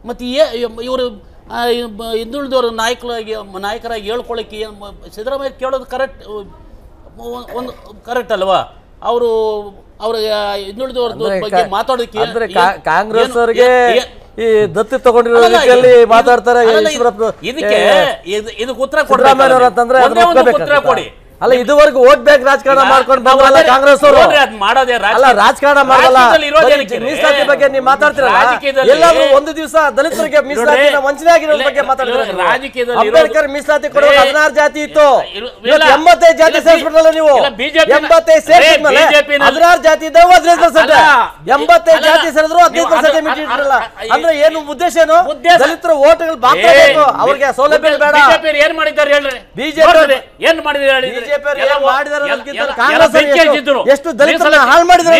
ಮತ್ತೆ ಇವರು ಹಿಂದುಳಿದವರು ನಾಯಕರಾಗಿ ನಾಯಕರಾಗಿ ಹೇಳ್ಕೊಳಕ್ಕೆ ಸಿದ್ದರಾಮಯ್ಯ ಕೇಳೋದು ಕರೆಕ್ಟ್ ಒಂದು ಕರೆಕ್ಟ್ ಅಲ್ವಾ ಅವರು ಅವ್ರಿಗೆ ಹಿಂದುಳಿದವರ ಬಗ್ಗೆ ಮಾತಾಡೋದಕ್ಕೆ ಕಾಂಗ್ರೆಸ್ ಅವರಿಗೆ ಈ ದತ್ತಿ ತಗೊಂಡಿರೋ ರೀತಿಯಲ್ಲಿ ಮಾತಾಡ್ತಾರೆ ಯೇಶುವ್ರಪ್ಪ ಇದಕ್ಕೆ ಇದಕ್ಕೆ ಉತ್ತರ ಕೊಡೋದು ರಾಮರ ಅಂತಂದ್ರೆ ಉತ್ತರ ಕೊಡಿ ಅಲ್ಲ ಇದುವರೆಗೂ ಓಟ್ ಬ್ಯಾಂಕ್ ರಾಜಕಾರಣ ಮಾಡ್ಕೊಂಡು ಬಂದ್ರಲ್ಲ ಕಾಂಗ್ರೆಸ್ ಅವರು ಮಾಡೋದೇ ಅಲ್ಲ ರಾಜಕಾರಣ ಮಾಡಲ್ಲ ಮೀಸಲಾತಿ ಬಗ್ಗೆ ನೀವು ಮಾತಾಡ್ತೀರಲ್ಲ ಎಲ್ಲಾದ್ರೂ ಒಂದು ದಿವಸ ದಲಿತರಿಗೆ ಮೀಸಲಾತಿ ವಂಚನೆ ಆಗಿರೋ ಬಗ್ಗೆ ಮಾತಾಡ್ತೀರ ಅಂಬೇಡ್ಕರ್ ಮೀಸಲಾತಿ ಕೊಡುವ ಹದಿನಾರು ಜಾತಿ ಇತ್ತು ಎಂಬತ್ತೈದು ಜಾತಿ ಸೇರಿಸ್ಬಿಟ್ರಲ್ಲ ನೀವು ಎಂಬತ್ತೈದು ಸೇರಿಸಿದ್ಮೇಲೆ ಹದಿನಾರು ಜಾತಿ ಇದ್ದಾವೆ ಹದಿನೈದು ಪರ್ಸೆಂಟ್ ಎಂಬತ್ತೈದು ಜಾತಿ ಸೇರಿದ್ರು ಹದಿನೈದು ಪರ್ಸೆಂಟ್ ಮಿಟ್ಟಿರಲ್ಲ ಅಂದ್ರೆ ಏನು ಉದ್ದೇಶ ಏನು ದಲಿತರ ಓಟ್ಗಳು ಬಾಕಿ ಅವ್ರಿಗೆ ಸೌಲಭ್ಯ ಬೇಡ ಏನ್ ಮಾಡಿದ್ದಾರೆ ಹೇಳ್ರಿ ಬಿಜೆಪಿ ಏನ್ ಮಾಡಿದ್ರೆ ಹೇಳಿ ಎಷ್ಟು ದಲಿತ ಹಾಳು ಮಾಡಿದ್ರೆ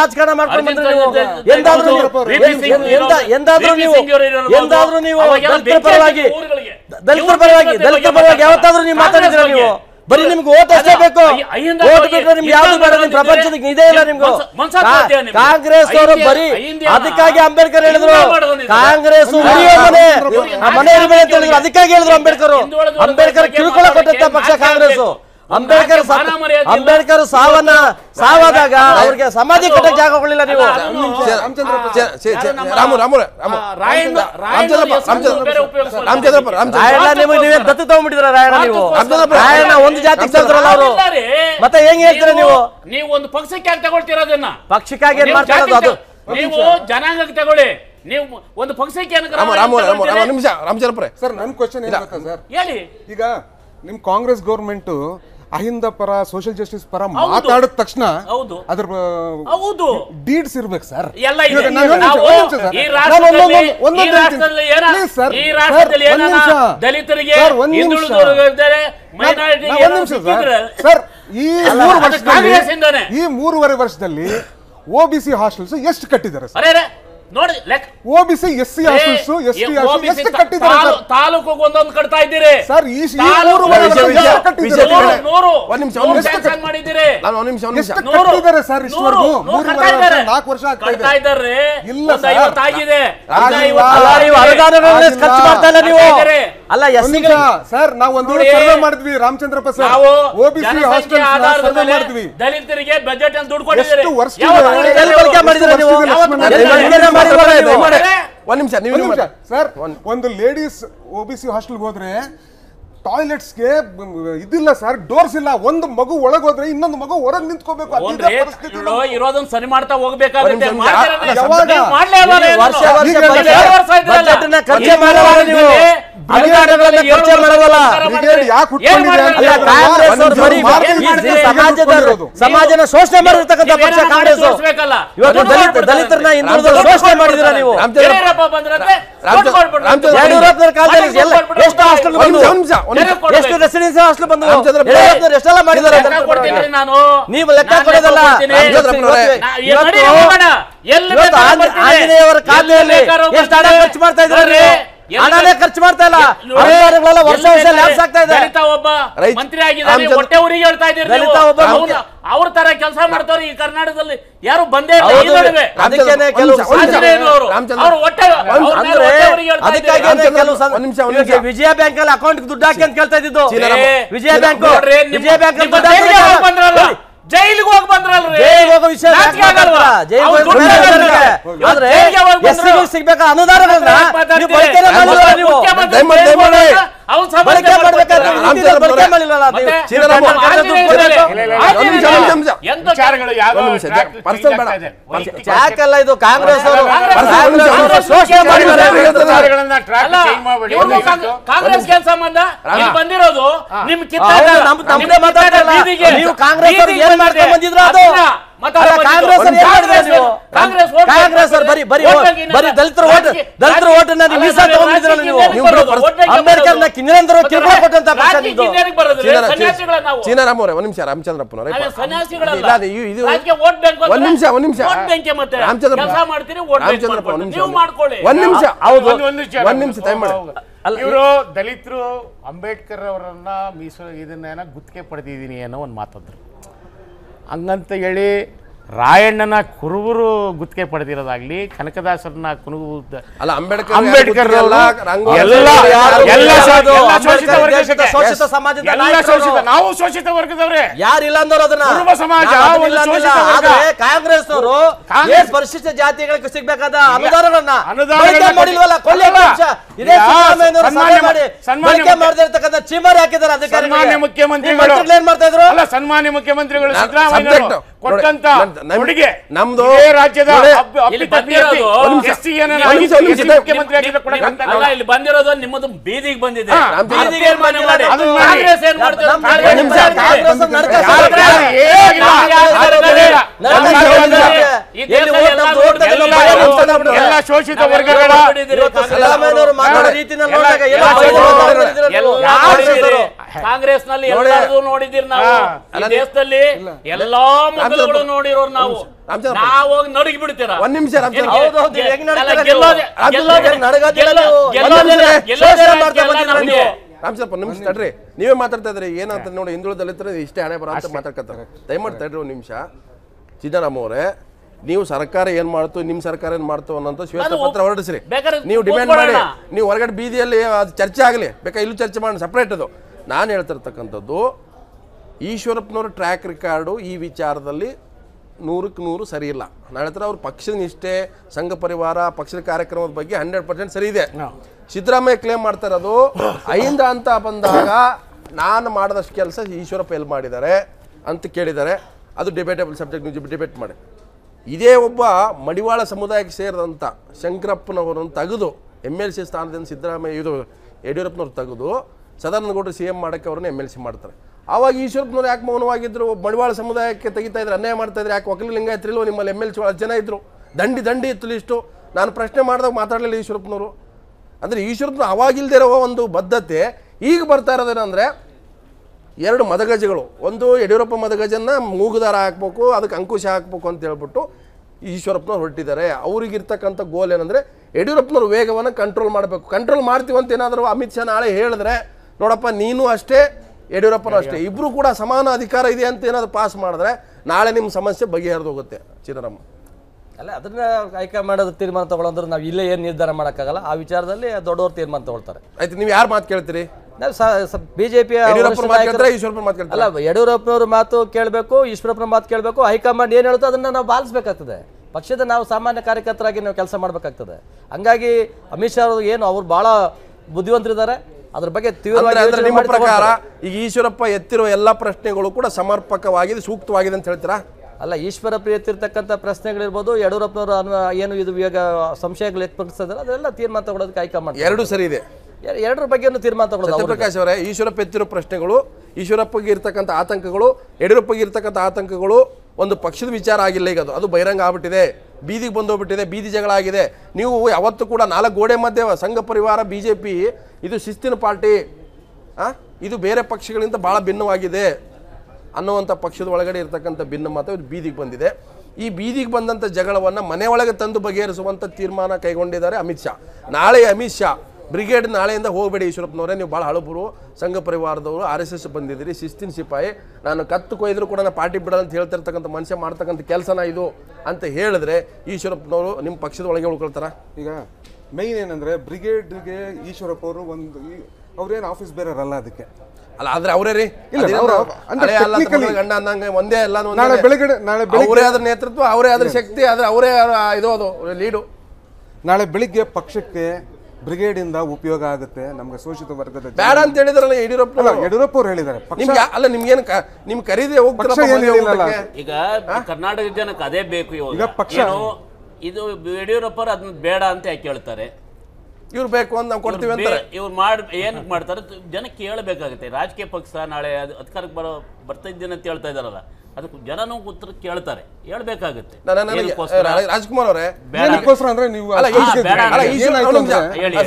ರಾಜಕಾರಣ ಮಾಡ್ಕೊಂಡು ಎಂದಾದ್ರೂ ನೀವು ದಲಿತರ ಪರವಾಗಿ ದಲಿತರ ಪರವಾಗಿ ಯಾವತ್ತಾದ್ರೂ ನೀವು ಮಾತಾಡಿದ್ರೆ ನೀವು ಬರೀ ನಿಮ್ಗೆ ಓಟ್ ಅಷ್ಟೇ ಬೇಕು ಓಟ್ ಬಿಟ್ರೆ ನಿಮ್ಗೆ ಯಾವ್ದು ಪ್ರಪಂಚದ ಇದೇ ಇಲ್ಲ ನಿಮ್ಗೆ ಕಾಂಗ್ರೆಸ್ ಅವರು ಬರೀ ಅದಕ್ಕಾಗಿ ಅಂಬೇಡ್ಕರ್ ಹೇಳಿದ್ರು ಕಾಂಗ್ರೆಸ್ ಅದಕ್ಕಾಗಿ ಹೇಳಿದ್ರು ಅಂಬೇಡ್ಕರ್ ಅಂಬೇಡ್ಕರ್ ಕಿರುಕುಳ ಕೊಟ್ಟಂತ ಪಕ್ಷ ಕಾಂಗ್ರೆಸ್ ಅಂಬೇಡ್ಕರ್ ಅಂಬೇಡ್ಕರ್ ಸಾವನ್ನ ಸಾವಾದಾಗ ಅವ್ರಿಗೆ ಸಮಾಧಿ ಕಟ್ಟ ಜಾಗ ಕೊಡಲಿಲ್ಲ ನೀವು ರಾಯಣ್ಣ ನಿಮಗೆ ನೀವೇ ದತ್ತು ತಗೊಂಡ್ಬಿಟ್ಟಿದ್ರ ರಾಯಣ್ಣ ನೀವು ರಾಯಣ್ಣ ಒಂದು ಜಾತಿ ಸೇರಿದ್ರಲ್ಲ ಅವರು ಮತ್ತೆ ಹೆಂಗ್ ಹೇಳ್ತೀರ ನೀವು ನೀವು ಒಂದು ಪಕ್ಷಕ್ಕೆ ತಗೊಳ್ತಿರೋದನ್ನ ಪಕ್ಷಕ್ಕಾಗಿ ಏನ್ ಮಾಡ್ತಾ ಇರೋದು ಅದು ನೀವು ಜನಾಂಗಕ್ಕೆ ತಗೊಳ್ಳಿ ನೀವು ಒಂದು ಪಕ್ಷಕ್ಕೆ ನಿಮಿಷ ರಾಮಚಂದ್ರಪುರ ಸರ್ ನನ್ನ ಕ್ವಶನ್ ಹೇಳಿ ಈಗ ನಿಮ್ ಕಾಂಗ್ರೆಸ್ ಗೌರ್ಮೆಂಟ್ ಅಹಿಂದ ಪರ ಸೋಷಿಯಲ್ ಜಸ್ಟಿಸ್ ಪರ ಮಾತಾಡಿದ ತಕ್ಷಣ ಅದ್ರ ಹೌದು ಡೀಡ್ಸ್ ಇರ್ಬೇಕು ಸರ್ ಈ ಮೂರುವರೆ ಸರ್ ಈ ವರ್ಷದಲ್ಲಿ ಓ ಬಿ ಸಿ ವರ್ಷದಲ್ಲಿ ಹಾಸ್ಟೆಲ್ಸ್ ಎಷ್ಟು ಕಟ್ಟಿದ್ದಾರೆ ಸರ್ ನೋಡಿ ಓಬಿಸಿ ಎಸ್ ಸಿ ಆಫೀಸ್ ಒಂದೊಂದು ಇದ್ದೀರಿ ಸರ್ ಈ ಸರ್ ನಾವು ಒಂದು ಮಾಡಿದ್ವಿ ರಾಮಚಂದ್ರಪ್ಪ ಸರ್ ಓಬಿಸಿ ಹಾಸ್ಟೆಲ್ ದಲಿತರಿಗೆ ಬಜೆಟ್ ವರ್ಷ ಒಂದ್ ನಿಮಿಷ ಸರ್ ಒಂದು ಲೇಡೀಸ್ ಓಬಿಸಿ ಹಾಸ್ಟೆಲ್ ಹೋದ್ರೆ ಟಾಯ್ಲೆಟ್ಸ್ಗೆ ಇದಿಲ್ಲ ಸರ್ ಡೋರ್ಸ್ ಇಲ್ಲ ಒಂದು ಮಗು ಹೋದ್ರೆ ಇನ್ನೊಂದು ಮಗು ಹೊರಗೆ ನಿಂತ್ಕೋಬೇಕು ಸರಿ ಮಾಡ್ತಾ ಸಮಾಜನ ಶೋಷಣೆ ಮಾಡಿರ್ತಕ್ಕಂಥ ಪಕ್ಷ ಕಾಂಗ್ರೆಸ್ ದಲಿತರನ್ನ ಶೋಷಣೆ ಮಾಡಿದಿರ ನೀವು ಎಷ್ಟು ಹಾಸ್ಟೆಲ್ ಎಷ್ಟು ರೆಸಿಡೆನ್ಸಿ ಹಾಸ್ಟೆಲ್ ಬಂದವು ಎಷ್ಟೆಲ್ಲ ಮಾಡಿದ್ದಾರೆ ನೀವು ಲೆಕ್ಕ ಕೊಡೋದಲ್ಲ ಆಂಜನೇಯವರ ಖಾತೆಯಲ್ಲಿ ಎಷ್ಟು ಹಣ ಖರ್ಚು ಮಾಡ್ತಾ ಹಣನೇ ಖರ್ಚು ಮಾಡ್ತಾ ಇಲ್ಲ ವರ್ಷ ವರ್ಷ ಲ್ಯಾಪ್ಸ್ ಆಗ್ತಾ ಇದೆ ಮಂತ್ರಿ ಆಗಿದ್ದಾರೆ ಹೊಟ್ಟೆ ಹೇಳ್ತಾ ಇದ್ದೀರಿ ಅವ್ರ ತರ ಕೆಲಸ ಮಾಡ್ತಾವ್ರಿ ಈ ಕರ್ನಾಟಕದಲ್ಲಿ ಯಾರು ಬಂದೇ ಇಲ್ಲ ವಿಜಯ ಬ್ಯಾಂಕ್ ಅಲ್ಲಿ ಅಕೌಂಟ್ ದುಡ್ಡು ಹಾಕಿ ಅಂತ ಕೇಳ್ತಾ ಇದ್ದಿದ್ದು ವಿಜಯ ಬ್ಯಾಂಕ್ ವಿಜಯ ಬ್ಯಾಂಕ್ ಜೈಲಿಗೆ ಹೋಗಿ ಬಂದ್ರಲ್ರಿ ಜೈಲಿಗೆ ಹೋಗೋ ವಿಷಯ ಜೈಲಿಗೆ ಸಿಗ್ಬೇಕಾ ಅನುದಾನ ಅವ್ನು ಇದು ಕಾಂಗ್ರೆಸ್ ಕಾಂಗ್ರೆಸ್ ಸಂಬಂಧ ಬಂದಿರೋದು ನಿಮ್ ಕಿತ್ತಾಟ ನೀವು ಕಾಂಗ್ರೆಸ್ ಬಂದಿದ್ರು ಅದು ಅಂಬೇಡ್ಕರ್ ನಿಮಿಷ ದಲಿತರು ಅಂಬೇಡ್ಕರ್ ಅವರನ್ನ ಮೀಸಲು ಇದನ್ನ ಗುತ್ತಿಗೆ ಪಡೆದಿದ್ದೀನಿ ಅನ್ನೋ ಒಂದು ಮಾತಂದ್ರು ಹಂಗಂತ ಹೇಳಿ ರಾಯಣ್ಣನ ಕುರುಬರು ಗುತ್ತಿಗೆ ಪಡೆದಿರೋದಾಗ್ಲಿ ಕನಕದಾಸರನ್ನ ಕುನುಗು ಅಲ್ಲ ಅಂಬೇಡ್ಕರ್ ಅಂಬೇಡ್ಕರ್ ನಾವು ಶೋಷಿತ ವರ್ಗದವರೇ ಯಾರಿಲ್ಲ ಅಂದವ್ರು ಅದನ್ನ ಕುರುಬ ಸಮಾಜ ಕಾಂಗ್ರೆಸ್ ಅವರು ಪರಿಶಿಷ್ಟ ಜಾತಿಗಳಿಗೆ ಸಿಗ್ಬೇಕಾದ ಅನುದಾನಗಳನ್ನ ಅನುದಾನ ಮಾಡಿಲ್ವಲ್ಲ ಸನ್ಮಾನ ಮಾಡದಿರ್ತಕ್ಕಂಥ ಚೀಮರ್ ಹಾಕಿದಾರ ಅದಕ್ಕೆ ಸನ್ಮಾನ್ಯ ಮುಖ್ಯಮಂತ್ರಿಗಳು ಏನ್ ಮಾಡ್ತಾ ಇದ್ರು ಸನ್ಮಾನ್ಯ ಮುಖ್ಯಮಂತ್ರಿಗಳು ಸಿದ್ದರಾಮಯ್ಯ ಕೊಟ್ಟಂತ ನಮ್ದು ರಾಜ್ಯದ ಇಲ್ಲಿ ಬಂದಿರೋದು ನಿಮ್ಮದು ಬೀದಿಗೆ ಬಂದಿದೆ ಎಲ್ಲ ಶೋಷಿತ ವರ್ಗಗಳ ಕಾಂಗ್ರೆಸ್ ನಲ್ಲಿ ಎಲ್ಲರೂ ನೋಡಿದಿರ ನಾವು ದೇಶದಲ್ಲಿ ಎಲ್ಲಾ ಮಕ್ಕಳು ನೋಡಿರೋ ಒಂದ್ ನಿಮಿಷ ತಡ್ರಿ ನೀವೇ ಮಾತಾಡ್ತಾ ಇದ್ರಿ ಏನಂತ ನೋಡಿ ಹಿಂದುಳಿದಲ್ಲಿ ಇಷ್ಟೇ ಹಣೆ ಬರ ಅಂತ ಮಾತಾಡ್ಕತ್ತಾರೆ ದಯಮಾಡಿ ತಡ್ರಿ ಒಂದ್ ನಿಮಿಷ ಸಿದ್ದರಾಮ ಅವರೇ ನೀವು ಸರ್ಕಾರ ಏನ್ ಮಾಡ್ತು ನಿಮ್ ಸರ್ಕಾರ ಏನ್ ಮಾಡ್ತು ಅನ್ನೋಂತ ಶ್ವೇತ ಪತ್ರ ಹೊರಡಿಸ್ರಿ ನೀವು ಡಿಮ್ಯಾಂಡ್ ಮಾಡಿ ನೀವು ಹೊರಗಡೆ ಬೀದಿಯಲ್ಲಿ ಅದು ಚರ್ಚೆ ಆಗಲಿ ಬೇಕಾ ಇಲ್ಲೂ ಚರ್ಚೆ ಮಾಡಿ ಸಪ್ರೇಟ್ ಅದು ನಾನು ಹೇಳ್ತಿರ್ತಕ್ಕಂಥದ್ದು ಈಶ್ವರಪ್ಪನವ್ರ ಟ್ರ್ಯಾಕ್ ರೆಕಾರ್ಡು ಈ ವಿಚಾರದಲ್ಲಿ ನೂರಕ್ಕೆ ನೂರು ಸರಿ ಇಲ್ಲ ನಾನು ಹೇಳ್ತಾರೆ ಅವ್ರ ಪಕ್ಷದ ನಿಷ್ಠೆ ಸಂಘ ಪರಿವಾರ ಪಕ್ಷದ ಕಾರ್ಯಕ್ರಮದ ಬಗ್ಗೆ ಹಂಡ್ರೆಡ್ ಪರ್ಸೆಂಟ್ ಸರಿ ಇದೆ ಸಿದ್ದರಾಮಯ್ಯ ಕ್ಲೇಮ್ ಮಾಡ್ತಾರೆ ಅದು ಐಂದ ಅಂತ ಬಂದಾಗ ನಾನು ಮಾಡಿದಷ್ಟು ಕೆಲಸ ಈಶ್ವರಪ್ಪ ಎಲ್ಲಿ ಮಾಡಿದ್ದಾರೆ ಅಂತ ಕೇಳಿದ್ದಾರೆ ಅದು ಡಿಬೇಟೇಬಲ್ ಸಬ್ಜೆಕ್ಟ್ ನೀವು ಡಿಬೇಟ್ ಮಾಡಿ ಇದೇ ಒಬ್ಬ ಮಡಿವಾಳ ಸಮುದಾಯಕ್ಕೆ ಸೇರಿದಂಥ ಶಂಕರಪ್ಪನವರನ್ನು ತೆಗೆದು ಎಮ್ ಎಲ್ ಸಿ ಸ್ಥಾನದಿಂದ ಸಿದ್ದರಾಮಯ್ಯ ಇದು ಯಡಿಯೂರಪ್ಪನವ್ರು ತೆಗೆದು ಸದಾನಂದಗೌಡರು ಸಿ ಎಮ್ ಮಾಡೋಕ್ಕೆ ಅವ್ರನ್ನ ಎಮ್ ಎಲ್ ಸಿ ಮಾಡ್ತಾರೆ ಆವಾಗ ಈಶ್ವರಪ್ಪನವ್ರು ಯಾಕೆ ಮೌನವಾಗಿದ್ದರು ಬಂಡವಾಳ ಸಮುದಾಯಕ್ಕೆ ತೆಗಿತಾ ಇದ್ರು ಅನ್ಯಾಯ ಮಾಡ್ತಾ ಇದ್ರು ಯಾಕೆ ಇತ್ತು ಲಿಂಗಾಯತ್ರಿಲ್ವ ನಿಮ್ಮಲ್ಲಿ ಎಮ್ ಎಲ್ ಸಿ ಜನ ಇದ್ದರು ದಂಡಿ ದಂಡಿ ಇತ್ತು ಇಷ್ಟು ನಾನು ಪ್ರಶ್ನೆ ಮಾಡಿದಾಗ ಮಾತಾಡಲಿಲ್ಲ ಈಶ್ವರಪ್ಪನವರು ಅಂದರೆ ಈಶ್ವರಪ್ಪನ ಅವಾಗಿಲ್ದೇ ಇರೋ ಒಂದು ಬದ್ಧತೆ ಈಗ ಬರ್ತಾ ಇರೋದೇನಂದರೆ ಎರಡು ಮದಗಜಗಳು ಒಂದು ಯಡಿಯೂರಪ್ಪ ಮದಗಜನ್ನು ಮೂಗುದಾರ ಹಾಕ್ಬೇಕು ಅದಕ್ಕೆ ಅಂಕುಶ ಹಾಕ್ಬೇಕು ಅಂತ ಹೇಳ್ಬಿಟ್ಟು ಈಶ್ವರಪ್ಪನವ್ರು ಹೊರಟಿದ್ದಾರೆ ಅವ್ರಿಗಿರ್ತಕ್ಕಂಥ ಗೋಲ್ ಏನಂದರೆ ಯಡಿಯೂರಪ್ಪನವ್ರ ವೇಗವನ್ನು ಕಂಟ್ರೋಲ್ ಮಾಡಬೇಕು ಕಂಟ್ರೋಲ್ ಮಾಡ್ತೀವಂತ ಏನಾದರೂ ಅಮಿತ್ ಶಾ ನಾಳೆ ಹೇಳಿದ್ರೆ ನೋಡಪ್ಪ ನೀನು ಅಷ್ಟೇ ಯಡಿಯೂರಪ್ಪನ ಅಷ್ಟೇ ಇಬ್ರು ಕೂಡ ಸಮಾನ ಅಧಿಕಾರ ಇದೆ ಅಂತ ಏನಾದ್ರು ಪಾಸ್ ಮಾಡಿದ್ರೆ ನಾಳೆ ನಿಮ್ಮ ಸಮಸ್ಯೆ ಬಗೆಹರಿದು ಹೋಗುತ್ತೆ ಚಿನ್ನರಮ್ಮ ಅಲ್ಲ ಅದನ್ನ ಹೈಕಮಾಂಡ್ ಮಾಡೋದು ತೀರ್ಮಾನ ತಗೊಳ್ಳೋದ್ರೆ ನಾವು ಇಲ್ಲೇ ಏನು ನಿರ್ಧಾರ ಮಾಡೋಕ್ಕಾಗಲ್ಲ ಆ ವಿಚಾರದಲ್ಲಿ ದೊಡ್ಡವರು ತೀರ್ಮಾನ ತಗೊಳ್ತಾರೆ ಆಯ್ತು ನೀವು ಯಾರು ಮಾತು ಕೇಳ್ತೀರಿ ನಾವು ಬಿಜೆಪಿಯ ಅಲ್ಲ ಯಡಿಯೂರಪ್ಪನವ್ರ ಮಾತು ಕೇಳಬೇಕು ಈಶ್ವರಪ್ಪನ ಮಾತು ಕೇಳಬೇಕು ಹೈಕಮಾಂಡ್ ಏನು ಹೇಳುತ್ತೋ ಅದನ್ನ ನಾವು ಪಾಲಿಸಬೇಕಾಗ್ತದೆ ಪಕ್ಷದ ನಾವು ಸಾಮಾನ್ಯ ಕಾರ್ಯಕರ್ತರಾಗಿ ನಾವು ಕೆಲಸ ಮಾಡಬೇಕಾಗ್ತದೆ ಹಂಗಾಗಿ ಅಮಿತ್ ಶಾ ಅವರು ಏನು ಅವ್ರು ಭಾಳ ಬುದ್ಧಿವಂತರಿದ್ದಾರೆ ಅದ್ರ ಬಗ್ಗೆ ಅಂದ್ರೆ ನಿಮ್ಮ ಪ್ರಕಾರ ಈಗ ಈಶ್ವರಪ್ಪ ಎತ್ತಿರುವ ಎಲ್ಲ ಪ್ರಶ್ನೆಗಳು ಕೂಡ ಸಮರ್ಪಕವಾಗಿದೆ ಸೂಕ್ತವಾಗಿದೆ ಅಂತ ಹೇಳ್ತೀರಾ ಅಲ್ಲ ಈಶ್ವರಪ್ಪ ಎತ್ತಿರ್ತಕ್ಕಂಥ ಪ್ರಶ್ನೆಗಳಿರ್ಬೋದು ಯಡಿಯೂರಪ್ಪನವರು ಏನು ಇದು ಇವಾಗ ಸಂಶಯಗಳು ವ್ಯಕ್ತಪಡಿಸ್ತಾರೆ ಅದೆಲ್ಲ ತೀರ್ಮಾನ ತಗೊಳ್ಳೋದಕ್ಕೆ ಆಯ್ಕೆ ಮಾಡಿ ಎರಡು ಸರಿ ಇದೆ ಎರಡರ ಬಗ್ಗೆಯೂ ತೀರ್ಮಾನ ತಗೊಳ್ಳೋದು ಪ್ರಕಾಶ್ ಅವರೇ ಈಶ್ವರಪ್ಪ ಎತ್ತಿರೋ ಪ್ರಶ್ನೆಗಳು ಈಶ್ವರಪ್ಪಗೆ ಇರ್ತಕ್ಕಂಥ ಆತಂಕಗಳು ಯಡಿಯೂರಪ್ಪಗೆ ಇರ್ತಕ್ಕಂಥ ಆತಂಕಗಳು ಒಂದು ಪಕ್ಷದ ವಿಚಾರ ಆಗಿಲ್ಲ ಈಗ ಅದು ಅದು ಬಹಿರಂಗ ಆಗ್ಬಿಟ್ಟಿದೆ ಬೀದಿಗೆ ಬಂದೋಗ್ಬಿಟ್ಟಿದೆ ಬೀದಿ ಜಗಳ ಆಗಿದೆ ನೀವು ಯಾವತ್ತೂ ಕೂಡ ನಾಲ್ಕು ಗೋಡೆ ಮಧ್ಯೆ ಸಂಘ ಪರಿವಾರ ಬಿ ಜೆ ಪಿ ಇದು ಶಿಸ್ತಿನ ಪಾರ್ಟಿ ಇದು ಬೇರೆ ಪಕ್ಷಗಳಿಂದ ಭಾಳ ಭಿನ್ನವಾಗಿದೆ ಅನ್ನುವಂಥ ಪಕ್ಷದ ಒಳಗಡೆ ಇರತಕ್ಕಂಥ ಭಿನ್ನ ಮಾತು ಇದು ಬೀದಿಗೆ ಬಂದಿದೆ ಈ ಬೀದಿಗೆ ಬಂದಂಥ ಜಗಳವನ್ನು ಮನೆಯೊಳಗೆ ತಂದು ಬಗೆಹರಿಸುವಂಥ ತೀರ್ಮಾನ ಕೈಗೊಂಡಿದ್ದಾರೆ ಅಮಿತ್ ಶಾ ನಾಳೆ ಅಮಿತ್ ಶಾ ಬ್ರಿಗೇಡ್ ನಾಳೆಯಿಂದ ಹೋಗಬೇಡಿ ಈಶ್ವರಪ್ಪನವರೇ ನೀವು ಭಾಳ ಹಳಬರು ಸಂಘ ಪರಿವಾರದವರು ಆರ್ ಎಸ್ ಎಸ್ ಬಂದಿದ್ದೀರಿ ಶಿಸ್ತಿನ ಸಿಪಾಯಿ ನಾನು ಕತ್ತು ಕೊಯ್ದರೂ ಕೂಡ ನಾನು ಪಾರ್ಟಿ ಬಿಡಲ್ಲ ಅಂತ ಹೇಳ್ತಿರ್ತಕ್ಕಂಥ ಮನುಷ್ಯ ಮಾಡ್ತಕ್ಕಂಥ ಕೆಲಸನ ಇದು ಅಂತ ಹೇಳಿದ್ರೆ ಈಶ್ವರಪ್ಪನವರು ನಿಮ್ಮ ಪಕ್ಷದ ಒಳಗೆ ಉಳ್ಕೊಳ್ತಾರ ಈಗ ಮೈನ್ ಏನಂದ್ರೆ ಬ್ರಿಗೇಡ್ಗೆ ಈಶ್ವರಪ್ಪ ಅವರು ಒಂದು ಅವ್ರೇನು ಆಫೀಸ್ ಬೇರೆ ಅದಕ್ಕೆ ಅಲ್ಲ ಆದ್ರೆ ಅವರೇ ರೀ ಗಂಡ ಅಂದಂಗೆ ಒಂದೇ ಅಲ್ಲ ನಾಳೆ ಬೆಳಗ್ಗೆ ನಾಳೆ ಅವರೇ ಅದ್ರ ನೇತೃತ್ವ ಅವರೇ ಆದ್ರ ಶಕ್ತಿ ಆದ್ರೆ ಅವರೇ ಇದು ಅದು ಲೀಡು ನಾಳೆ ಬೆಳಿಗ್ಗೆ ಪಕ್ಷಕ್ಕೆ ಬ್ರಿಗೇಡ್ ಇಂದ ಉಪಯೋಗ ಆಗುತ್ತೆ ನಮ್ಗೆ ಶೋಷಿತ ವರ್ಗದ ಬೇಡ ಅಂತ ಹೇಳಿದ್ರಲ್ಲ ಯಡಿಯೂರಪ್ಪ ಯಡಿಯೂರಪ್ಪ ಅವ್ರು ಹೇಳಿದ್ದಾರೆ ಅಲ್ಲ ನಿಮ್ಗೇನು ನಿಮ್ ಖರೀದಿ ಹೋಗ್ತಾರಲ್ಲ ಈಗ ಕರ್ನಾಟಕ ಜನಕ್ಕೆ ಅದೇ ಬೇಕು ಈಗ ಪಕ್ಷ ಇದು ಯಡಿಯೂರಪ್ಪರು ಅದನ್ನ ಬೇಡ ಅಂತ ಯಾಕೆ ಹೇಳ್ತಾರೆ ಇವ್ರು ಬೇಕು ಅಂತ ನಾವು ಕೊಡ್ತೀವಿ ಅಂತ ಇವ್ರು ಮಾಡಿ ಏನ್ ಮಾಡ್ತಾರೆ ಜನ ಕೇಳಬೇಕಾಗುತ್ತೆ ರಾಜಕೀಯ ಪಕ್ಷ ನಾಳೆ ಅಧಿಕಾರಕ್ಕೆ ಬರೋ ಬರ್ತಾ ಇದ್ದೀನಿ ಅಂತ ಹೇಳ್ತಾ ಇದಾರಲ್ಲ ಅದಕ್ಕೆ ಜನನೂ ಉತ್ತರ ಕೇಳ್ತಾರೆ ಹೇಳ್ಬೇಕಾಗುತ್ತೆ ರಾಜ್ಕುಮಾರ್ ಅವರೇ ಅಂದ್ರೆ ನೀವು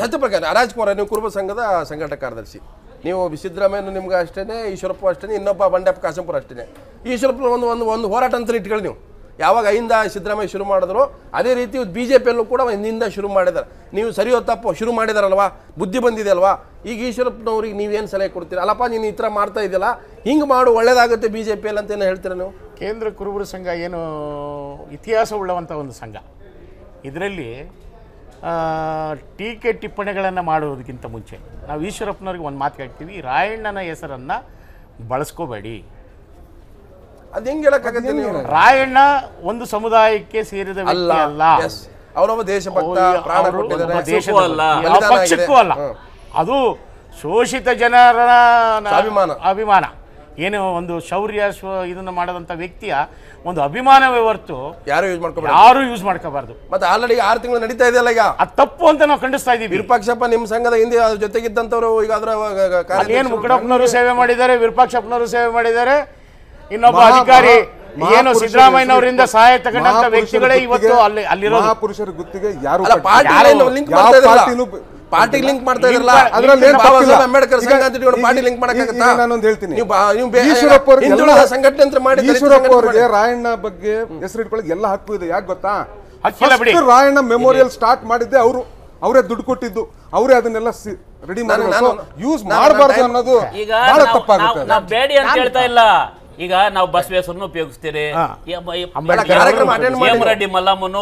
ಸತ್ಯ ರಾಜ್ಕುಮಾರ್ ನೀವು ಕುರುಬ ಸಂಘದ ಸಂಘಟಕ ಕಾರ್ಯದರ್ಶಿ ನೀವು ಸಿದ್ದರಾಮಯ್ಯ ನಿಮ್ಗೆ ಅಷ್ಟೇ ಈಶ್ವರಪ್ಪ ಅಷ್ಟೇ ಇನ್ನೊಬ್ಬ ಬಂಡೆಪ್ಪ ಕಾಸಂಪುರ ಅಷ್ಟೇ ಈಶ್ವರಪ್ಪ ಒಂದು ಒಂದು ಒಂದು ಹೋರಾಟ ಅಂತ ಇಟ್ಕೊಳ್ಳಿ ನೀವು ಯಾವಾಗ ಅಯಿಂದ ಸಿದ್ದರಾಮಯ್ಯ ಶುರು ಮಾಡಿದ್ರು ಅದೇ ರೀತಿ ಬಿ ಜೆ ಪಿಯಲ್ಲೂ ಕೂಡ ಹಿಂದಿಂದ ಶುರು ಮಾಡಿದ್ದಾರೆ ನೀವು ಸರಿಯೋ ತಪ್ಪು ಶುರು ಮಾಡಿದಾರಲ್ವಾ ಬುದ್ಧಿ ಬಂದಿದೆ ಅಲ್ವಾ ಈಗ ಈಶ್ವರಪ್ಪನವ್ರಿಗೆ ನೀವೇನು ಸಲಹೆ ಕೊಡ್ತೀರಾ ಅಲ್ಲಪ್ಪ ನೀನು ಈ ಥರ ಮಾಡ್ತಾ ಇದ್ದಿಲ್ಲ ಹಿಂಗೆ ಮಾಡು ಒಳ್ಳೇದಾಗುತ್ತೆ ಬಿ ಜೆ ಪಿಯಲ್ಲಿ ಏನು ಹೇಳ್ತೀರ ನೀವು ಕೇಂದ್ರ ಕುರುಬರ ಸಂಘ ಏನು ಇತಿಹಾಸ ಉಳ್ಳವಂಥ ಒಂದು ಸಂಘ ಇದರಲ್ಲಿ ಟೀಕೆ ಟಿಪ್ಪಣಿಗಳನ್ನು ಮಾಡುವುದಕ್ಕಿಂತ ಮುಂಚೆ ನಾವು ಈಶ್ವರಪ್ಪನವ್ರಿಗೆ ಒಂದು ಮಾತು ಹೇಳ್ತೀವಿ ರಾಯಣ್ಣನ ಹೆಸರನ್ನು ಬಳಸ್ಕೋಬೇಡಿ ಅದ್ ರಾಯಣ್ಣ ಒಂದು ಸಮುದಾಯಕ್ಕೆ ಸೇರಿದ ಪಕ್ಷಕ್ಕೂ ಅಲ್ಲ ಅದು ಶೋಷಿತ ಜನರ ಅಭಿಮಾನ ಅಭಿಮಾನ ಏನು ಒಂದು ಶೌರ್ಯ ಇದನ್ನು ಇದನ್ನ ಮಾಡದಂತ ವ್ಯಕ್ತಿಯ ಒಂದು ಅಭಿಮಾನವೇ ಹೊರತು ಯಾರು ಯೂಸ್ ಮಾಡ್ಕೋಬಾರ್ದು ಯಾರು ಯೂಸ್ ಮಾಡ್ಕೋಬಾರ್ದು ಮತ್ತೆ ಆಲ್ರೆಡಿ ಆರು ತಿಂಗಳು ನಡೀತಾ ಇದೆಯಲ್ಲ ಈಗ ಅದು ತಪ್ಪು ಅಂತ ನಾವು ಖಂಡಿಸ್ತಾ ಇದೀವಿ ವಿರೂಪಾಕ್ಷಪ್ಪ ನಿಮ್ಮ ಸಂಘದ ಹಿಂದೆ ಅದ್ರ ಜೊತೆಗಿದ್ದಂತವ್ರು ಈಗ ಅದರ ಏನು ಮುಕ್ಕಡಪ್ಪನವರು ಸೇವೆ ಮಾಡಿದ್ದಾರೆ ವಿರೂಪಾಕ್ಷಪ್ಪನವರು ಸೇವೆ ಮಾಡಿದ್ದಾರೆ ಇನ್ನೊಬ್ಬ ಅಧಿಕಾರಿ ಏನು ಸಿದ್ದರಾಮಯ್ಯ ಅವರಿಂದ ಸಹಾಯ ತಗೊಂಡಂತ ವ್ಯಕ್ತಿಗಳೇ ಇವತ್ತು ಅಲ್ಲಿ ಅಲ್ಲಿರೋ ಮಹಾಪುರುಷರ ಗುತ್ತಿಗೆ ಯಾರು ಪಾರ್ಟಿ ಲಿಂಕ್ ಮಾಡ್ತಾ ಇರಲ್ಲ ಅಂಬೇಡ್ಕರ್ ಸಂಘ ಅಂತ ಪಾರ್ಟಿ ಲಿಂಕ್ ಮಾಡಕ್ಕಾಗತ್ತಾ ನಾನು ಒಂದು ಹೇಳ್ತೀನಿ ಈಶ್ವರಪ್ಪ ಹಿಂದುಳಿದ ಸಂಘಟನೆ ಅಂತ ಮಾಡಿ ಈಶ್ವರಪ್ಪ ಅವರಿಗೆ ರಾಯಣ್ಣ ಬಗ್ಗೆ ಹೆಸರು ಇಟ್ಕೊಳ್ಳೋಕೆ ಎಲ್ಲ ಹಕ್ಕು ಇದೆ ಯಾಕೆ ಗೊತ್ತಾ ರಾಯಣ್ಣ ಮೆಮೋರಿಯಲ್ ಸ್ಟಾರ್ಟ್ ಮಾಡಿದ್ದೆ ಅವರು ಅವರೇ ದುಡ್ಡು ಕೊಟ್ಟಿದ್ದು ಅವರೇ ಅದನ್ನೆಲ್ಲ ರೆಡಿ ಮಾಡಿ ಯೂಸ್ ಮಾಡಬಾರದು ಅನ್ನೋದು ಬಹಳ ತಪ್ಪಾಗುತ್ತೆ ಬೇಡಿ ಅಂತ ಹೇಳ್ತಾ ಇಲ್ಲ ಈಗ ನಾವು ಬಸವೇಶ್ವರನ್ನು ಉಪಯೋಗಿಸ್ತೀರಿ ಮಲ್ಲಮ್ಮನು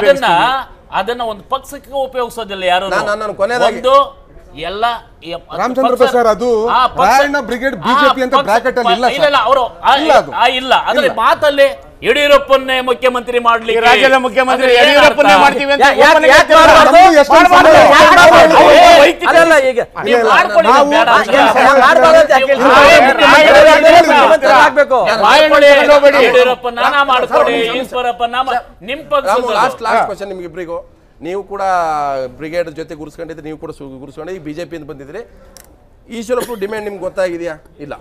ಅದನ್ನ ಅದನ್ನ ಒಂದು ಪಕ್ಷಕ್ಕೆ ಉಪಯೋಗಿಸೋದಿಲ್ಲ ಯಾರು ಒಂದು ಎಲ್ಲ ರಾಮಚಂದ್ರಪ್ಪ ಸರ್ ಅದು ರಾಯಣ್ಣ ಬ್ರಿಗೇಡ್ ಬಿಜೆಪಿ ಅಂತ ಬ್ರಾಕೆಟ್ ಅಲ್ಲಿ ಇಲ್ಲ ಇಲ್ಲ ಅವರು ಇಲ್ಲ ಇಲ್ಲ ಅದ್ರ ಮಾತಲ್ಲಿ ಯಡಿಯೂರಪ್ಪನ್ನೇ ಮುಖ್ಯಮಂತ್ರಿ ಮಾಡ್ಲಿ ರಾಜ್ಯದ ಮುಖ್ಯಮಂತ್ರಿ ಯಡಿಯೂರಪ್ಪನ್ನೇ ಮಾಡ್ತೀವಿ ಅಂತ ಯಡಿಯೂರಪ್ಪನ ಮಾಡ್ಕೊಡಿ ಈಶ್ವರಪ್ಪನ ನಿಮ್ ಪಕ್ಷ ಲಾಸ್ಟ್ ಲಾಸ್ಟ್ ಕ್ವಶನ್ ನಿಮ್ಗೆ ಇಬ್ಬರಿಗೂ ನೀವು ಕೂಡ ಬ್ರಿಗೇಡ್ ಜೊತೆ ಗುರುಸ್ಕೊಂಡಿದ್ರೆ ನೀವು ಕೂಡ ಗುರುಸ್ಕೊಂಡು ಬಿ ಜೆ ಪಿಯಿಂದ ಬಂದಿದ್ರಿ ಈಶ್ವರಪ್ಪ ಡಿಮ್ಯಾಂಡ್ ನಿಮ್ಗೆ ಗೊತ್ತಾಗಿದೆಯಾ ಇಲ್ಲ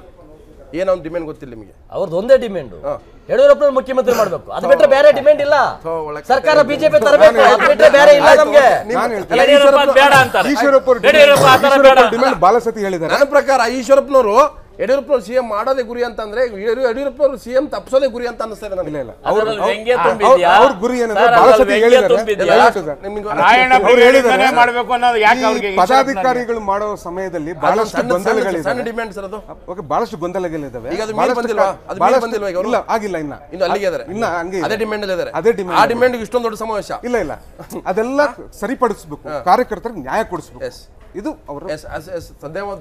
ಏನೋ ಒಂದು ಡಿಮ್ಯಾಂಡ್ ಗೊತ್ತಿಲ್ಲ ನಿಮಗೆ ಅವ್ರದ್ದು ಒಂದೇ ಡಿಮ್ಯಾಂಡ್ ಯಡಿಯೂರಪ್ಪ ಮುಖ್ಯಮಂತ್ರಿ ಮಾಡಬೇಕು ಅದು ಬಿಟ್ಟರೆ ಬೇರೆ ಡಿಮ್ಯಾಂಡ್ ಇಲ್ಲ ಸರ್ಕಾರ ಬಿಜೆಪಿ ತರಬೇಕು ಅದು ಬೇರೆ ಇಲ್ಲ ನಮಗೆ ಬೇಡ ಡಿಮ್ಯಾಂಡ್ ಬಾಲಸತಿ ಹೇಳಿದ್ದಾರೆ ನನ್ನ ಪ್ರಕಾರ ಈಶ್ವರಪ್ಪನವರು ಯಡಿಯೂರಪ್ಪ ಸಿ ಎಂ ಮಾಡೋದೇ ಗುರಿ ಅಂತಂದ್ರೆ ಯಡಿಯೂರಪ್ಪ ಅವರು ಸಿ ಎಂ ತಪ್ಪಿಸೋದೇ ಗುರಿ ಅಂತ ಅನಿಸ್ತದೆ ನನಗೆ ಪದಾಧಿಕಾರಿಗಳು ಮಾಡೋ ಸಮಯದಲ್ಲಿ ಬಹಳಷ್ಟು ಗೊಂದಲಗಳಿದ್ದಾವೆ ಇನ್ನ ಇನ್ನು ಅಲ್ಲಿಗೆ ಇನ್ನ ಹಂಗೆ ಅದೇ ಡಿಮ್ಯಾಂಡ್ ಅದೇ ಡಿಮ್ಯಾಂಡ್ ಆ ಇಷ್ಟೊಂದು ದೊಡ್ಡ ಸಮಾವೇಶ ಇಲ್ಲ ಇಲ್ಲ ಅದೆಲ್ಲ ಸರಿಪಡಿಸಬೇಕು ಕಾರ್ಯಕರ್ತರಿಗೆ ನ್ಯಾಯ ಕೊಡಿಸಬೇಕು ಇದು ಅವರು ಎಸ್ ಎಸ್ ಎಸ್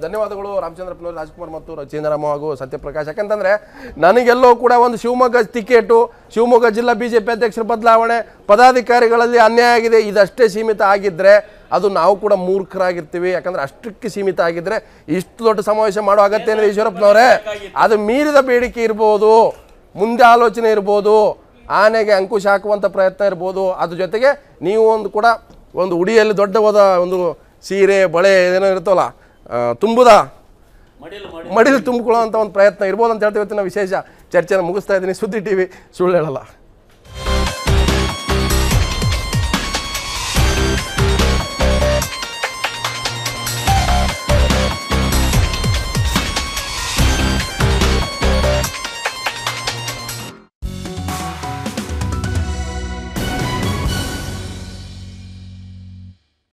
ಧನ್ಯವಾದಗಳು ರಾಜ್ಕುಮಾರ್ ಮತ್ತು ರಚೇಂದ್ರಮ್ಮ ಹಾಗೂ ಸತ್ಯಪ್ರಕಾಶ್ ಯಾಕಂತಂದರೆ ನನಗೆಲ್ಲೋ ಕೂಡ ಒಂದು ಶಿವಮೊಗ್ಗ ಟಿಕೆಟು ಶಿವಮೊಗ್ಗ ಜಿಲ್ಲಾ ಬಿ ಜೆ ಪಿ ಅಧ್ಯಕ್ಷರ ಬದಲಾವಣೆ ಪದಾಧಿಕಾರಿಗಳಲ್ಲಿ ಅನ್ಯಾಯ ಆಗಿದೆ ಇದಷ್ಟೇ ಸೀಮಿತ ಆಗಿದ್ದರೆ ಅದು ನಾವು ಕೂಡ ಮೂರ್ಖರಾಗಿರ್ತೀವಿ ಯಾಕಂದ್ರೆ ಅಷ್ಟಕ್ಕೆ ಸೀಮಿತ ಆಗಿದ್ದರೆ ಇಷ್ಟು ದೊಡ್ಡ ಸಮಾವೇಶ ಮಾಡೋ ಅಗತ್ಯ ಏನಿದೆ ಈಶ್ವರಪ್ಪನವರೇ ಅದು ಮೀರಿದ ಬೇಡಿಕೆ ಇರ್ಬೋದು ಮುಂದೆ ಆಲೋಚನೆ ಇರ್ಬೋದು ಆನೆಗೆ ಅಂಕುಶ ಹಾಕುವಂಥ ಪ್ರಯತ್ನ ಇರ್ಬೋದು ಅದ್ರ ಜೊತೆಗೆ ನೀವು ಒಂದು ಕೂಡ ಒಂದು ಉಡಿಯಲ್ಲಿ ದೊಡ್ಡವಾದ ಒಂದು ಸೀರೆ ಬಳೆ ಏನೋ ಇರ್ತವಲ್ಲ ತುಂಬುದ ಮಡಿಲು ತುಂಬಿಕೊಳ್ಳೋ ಅಂತ ಒಂದು ಪ್ರಯತ್ನ ಇರ್ಬೋದು ಅಂತ ಹೇಳ್ತೀವಿ ವಿಶೇಷ ಚರ್ಚೆನ ಮುಗಿಸ್ತಾ ಇದ್ದೀನಿ ಸುದ್ದಿ ಟಿ ವಿ ಸುಳ್ಳು ಹೇಳಲ್ಲ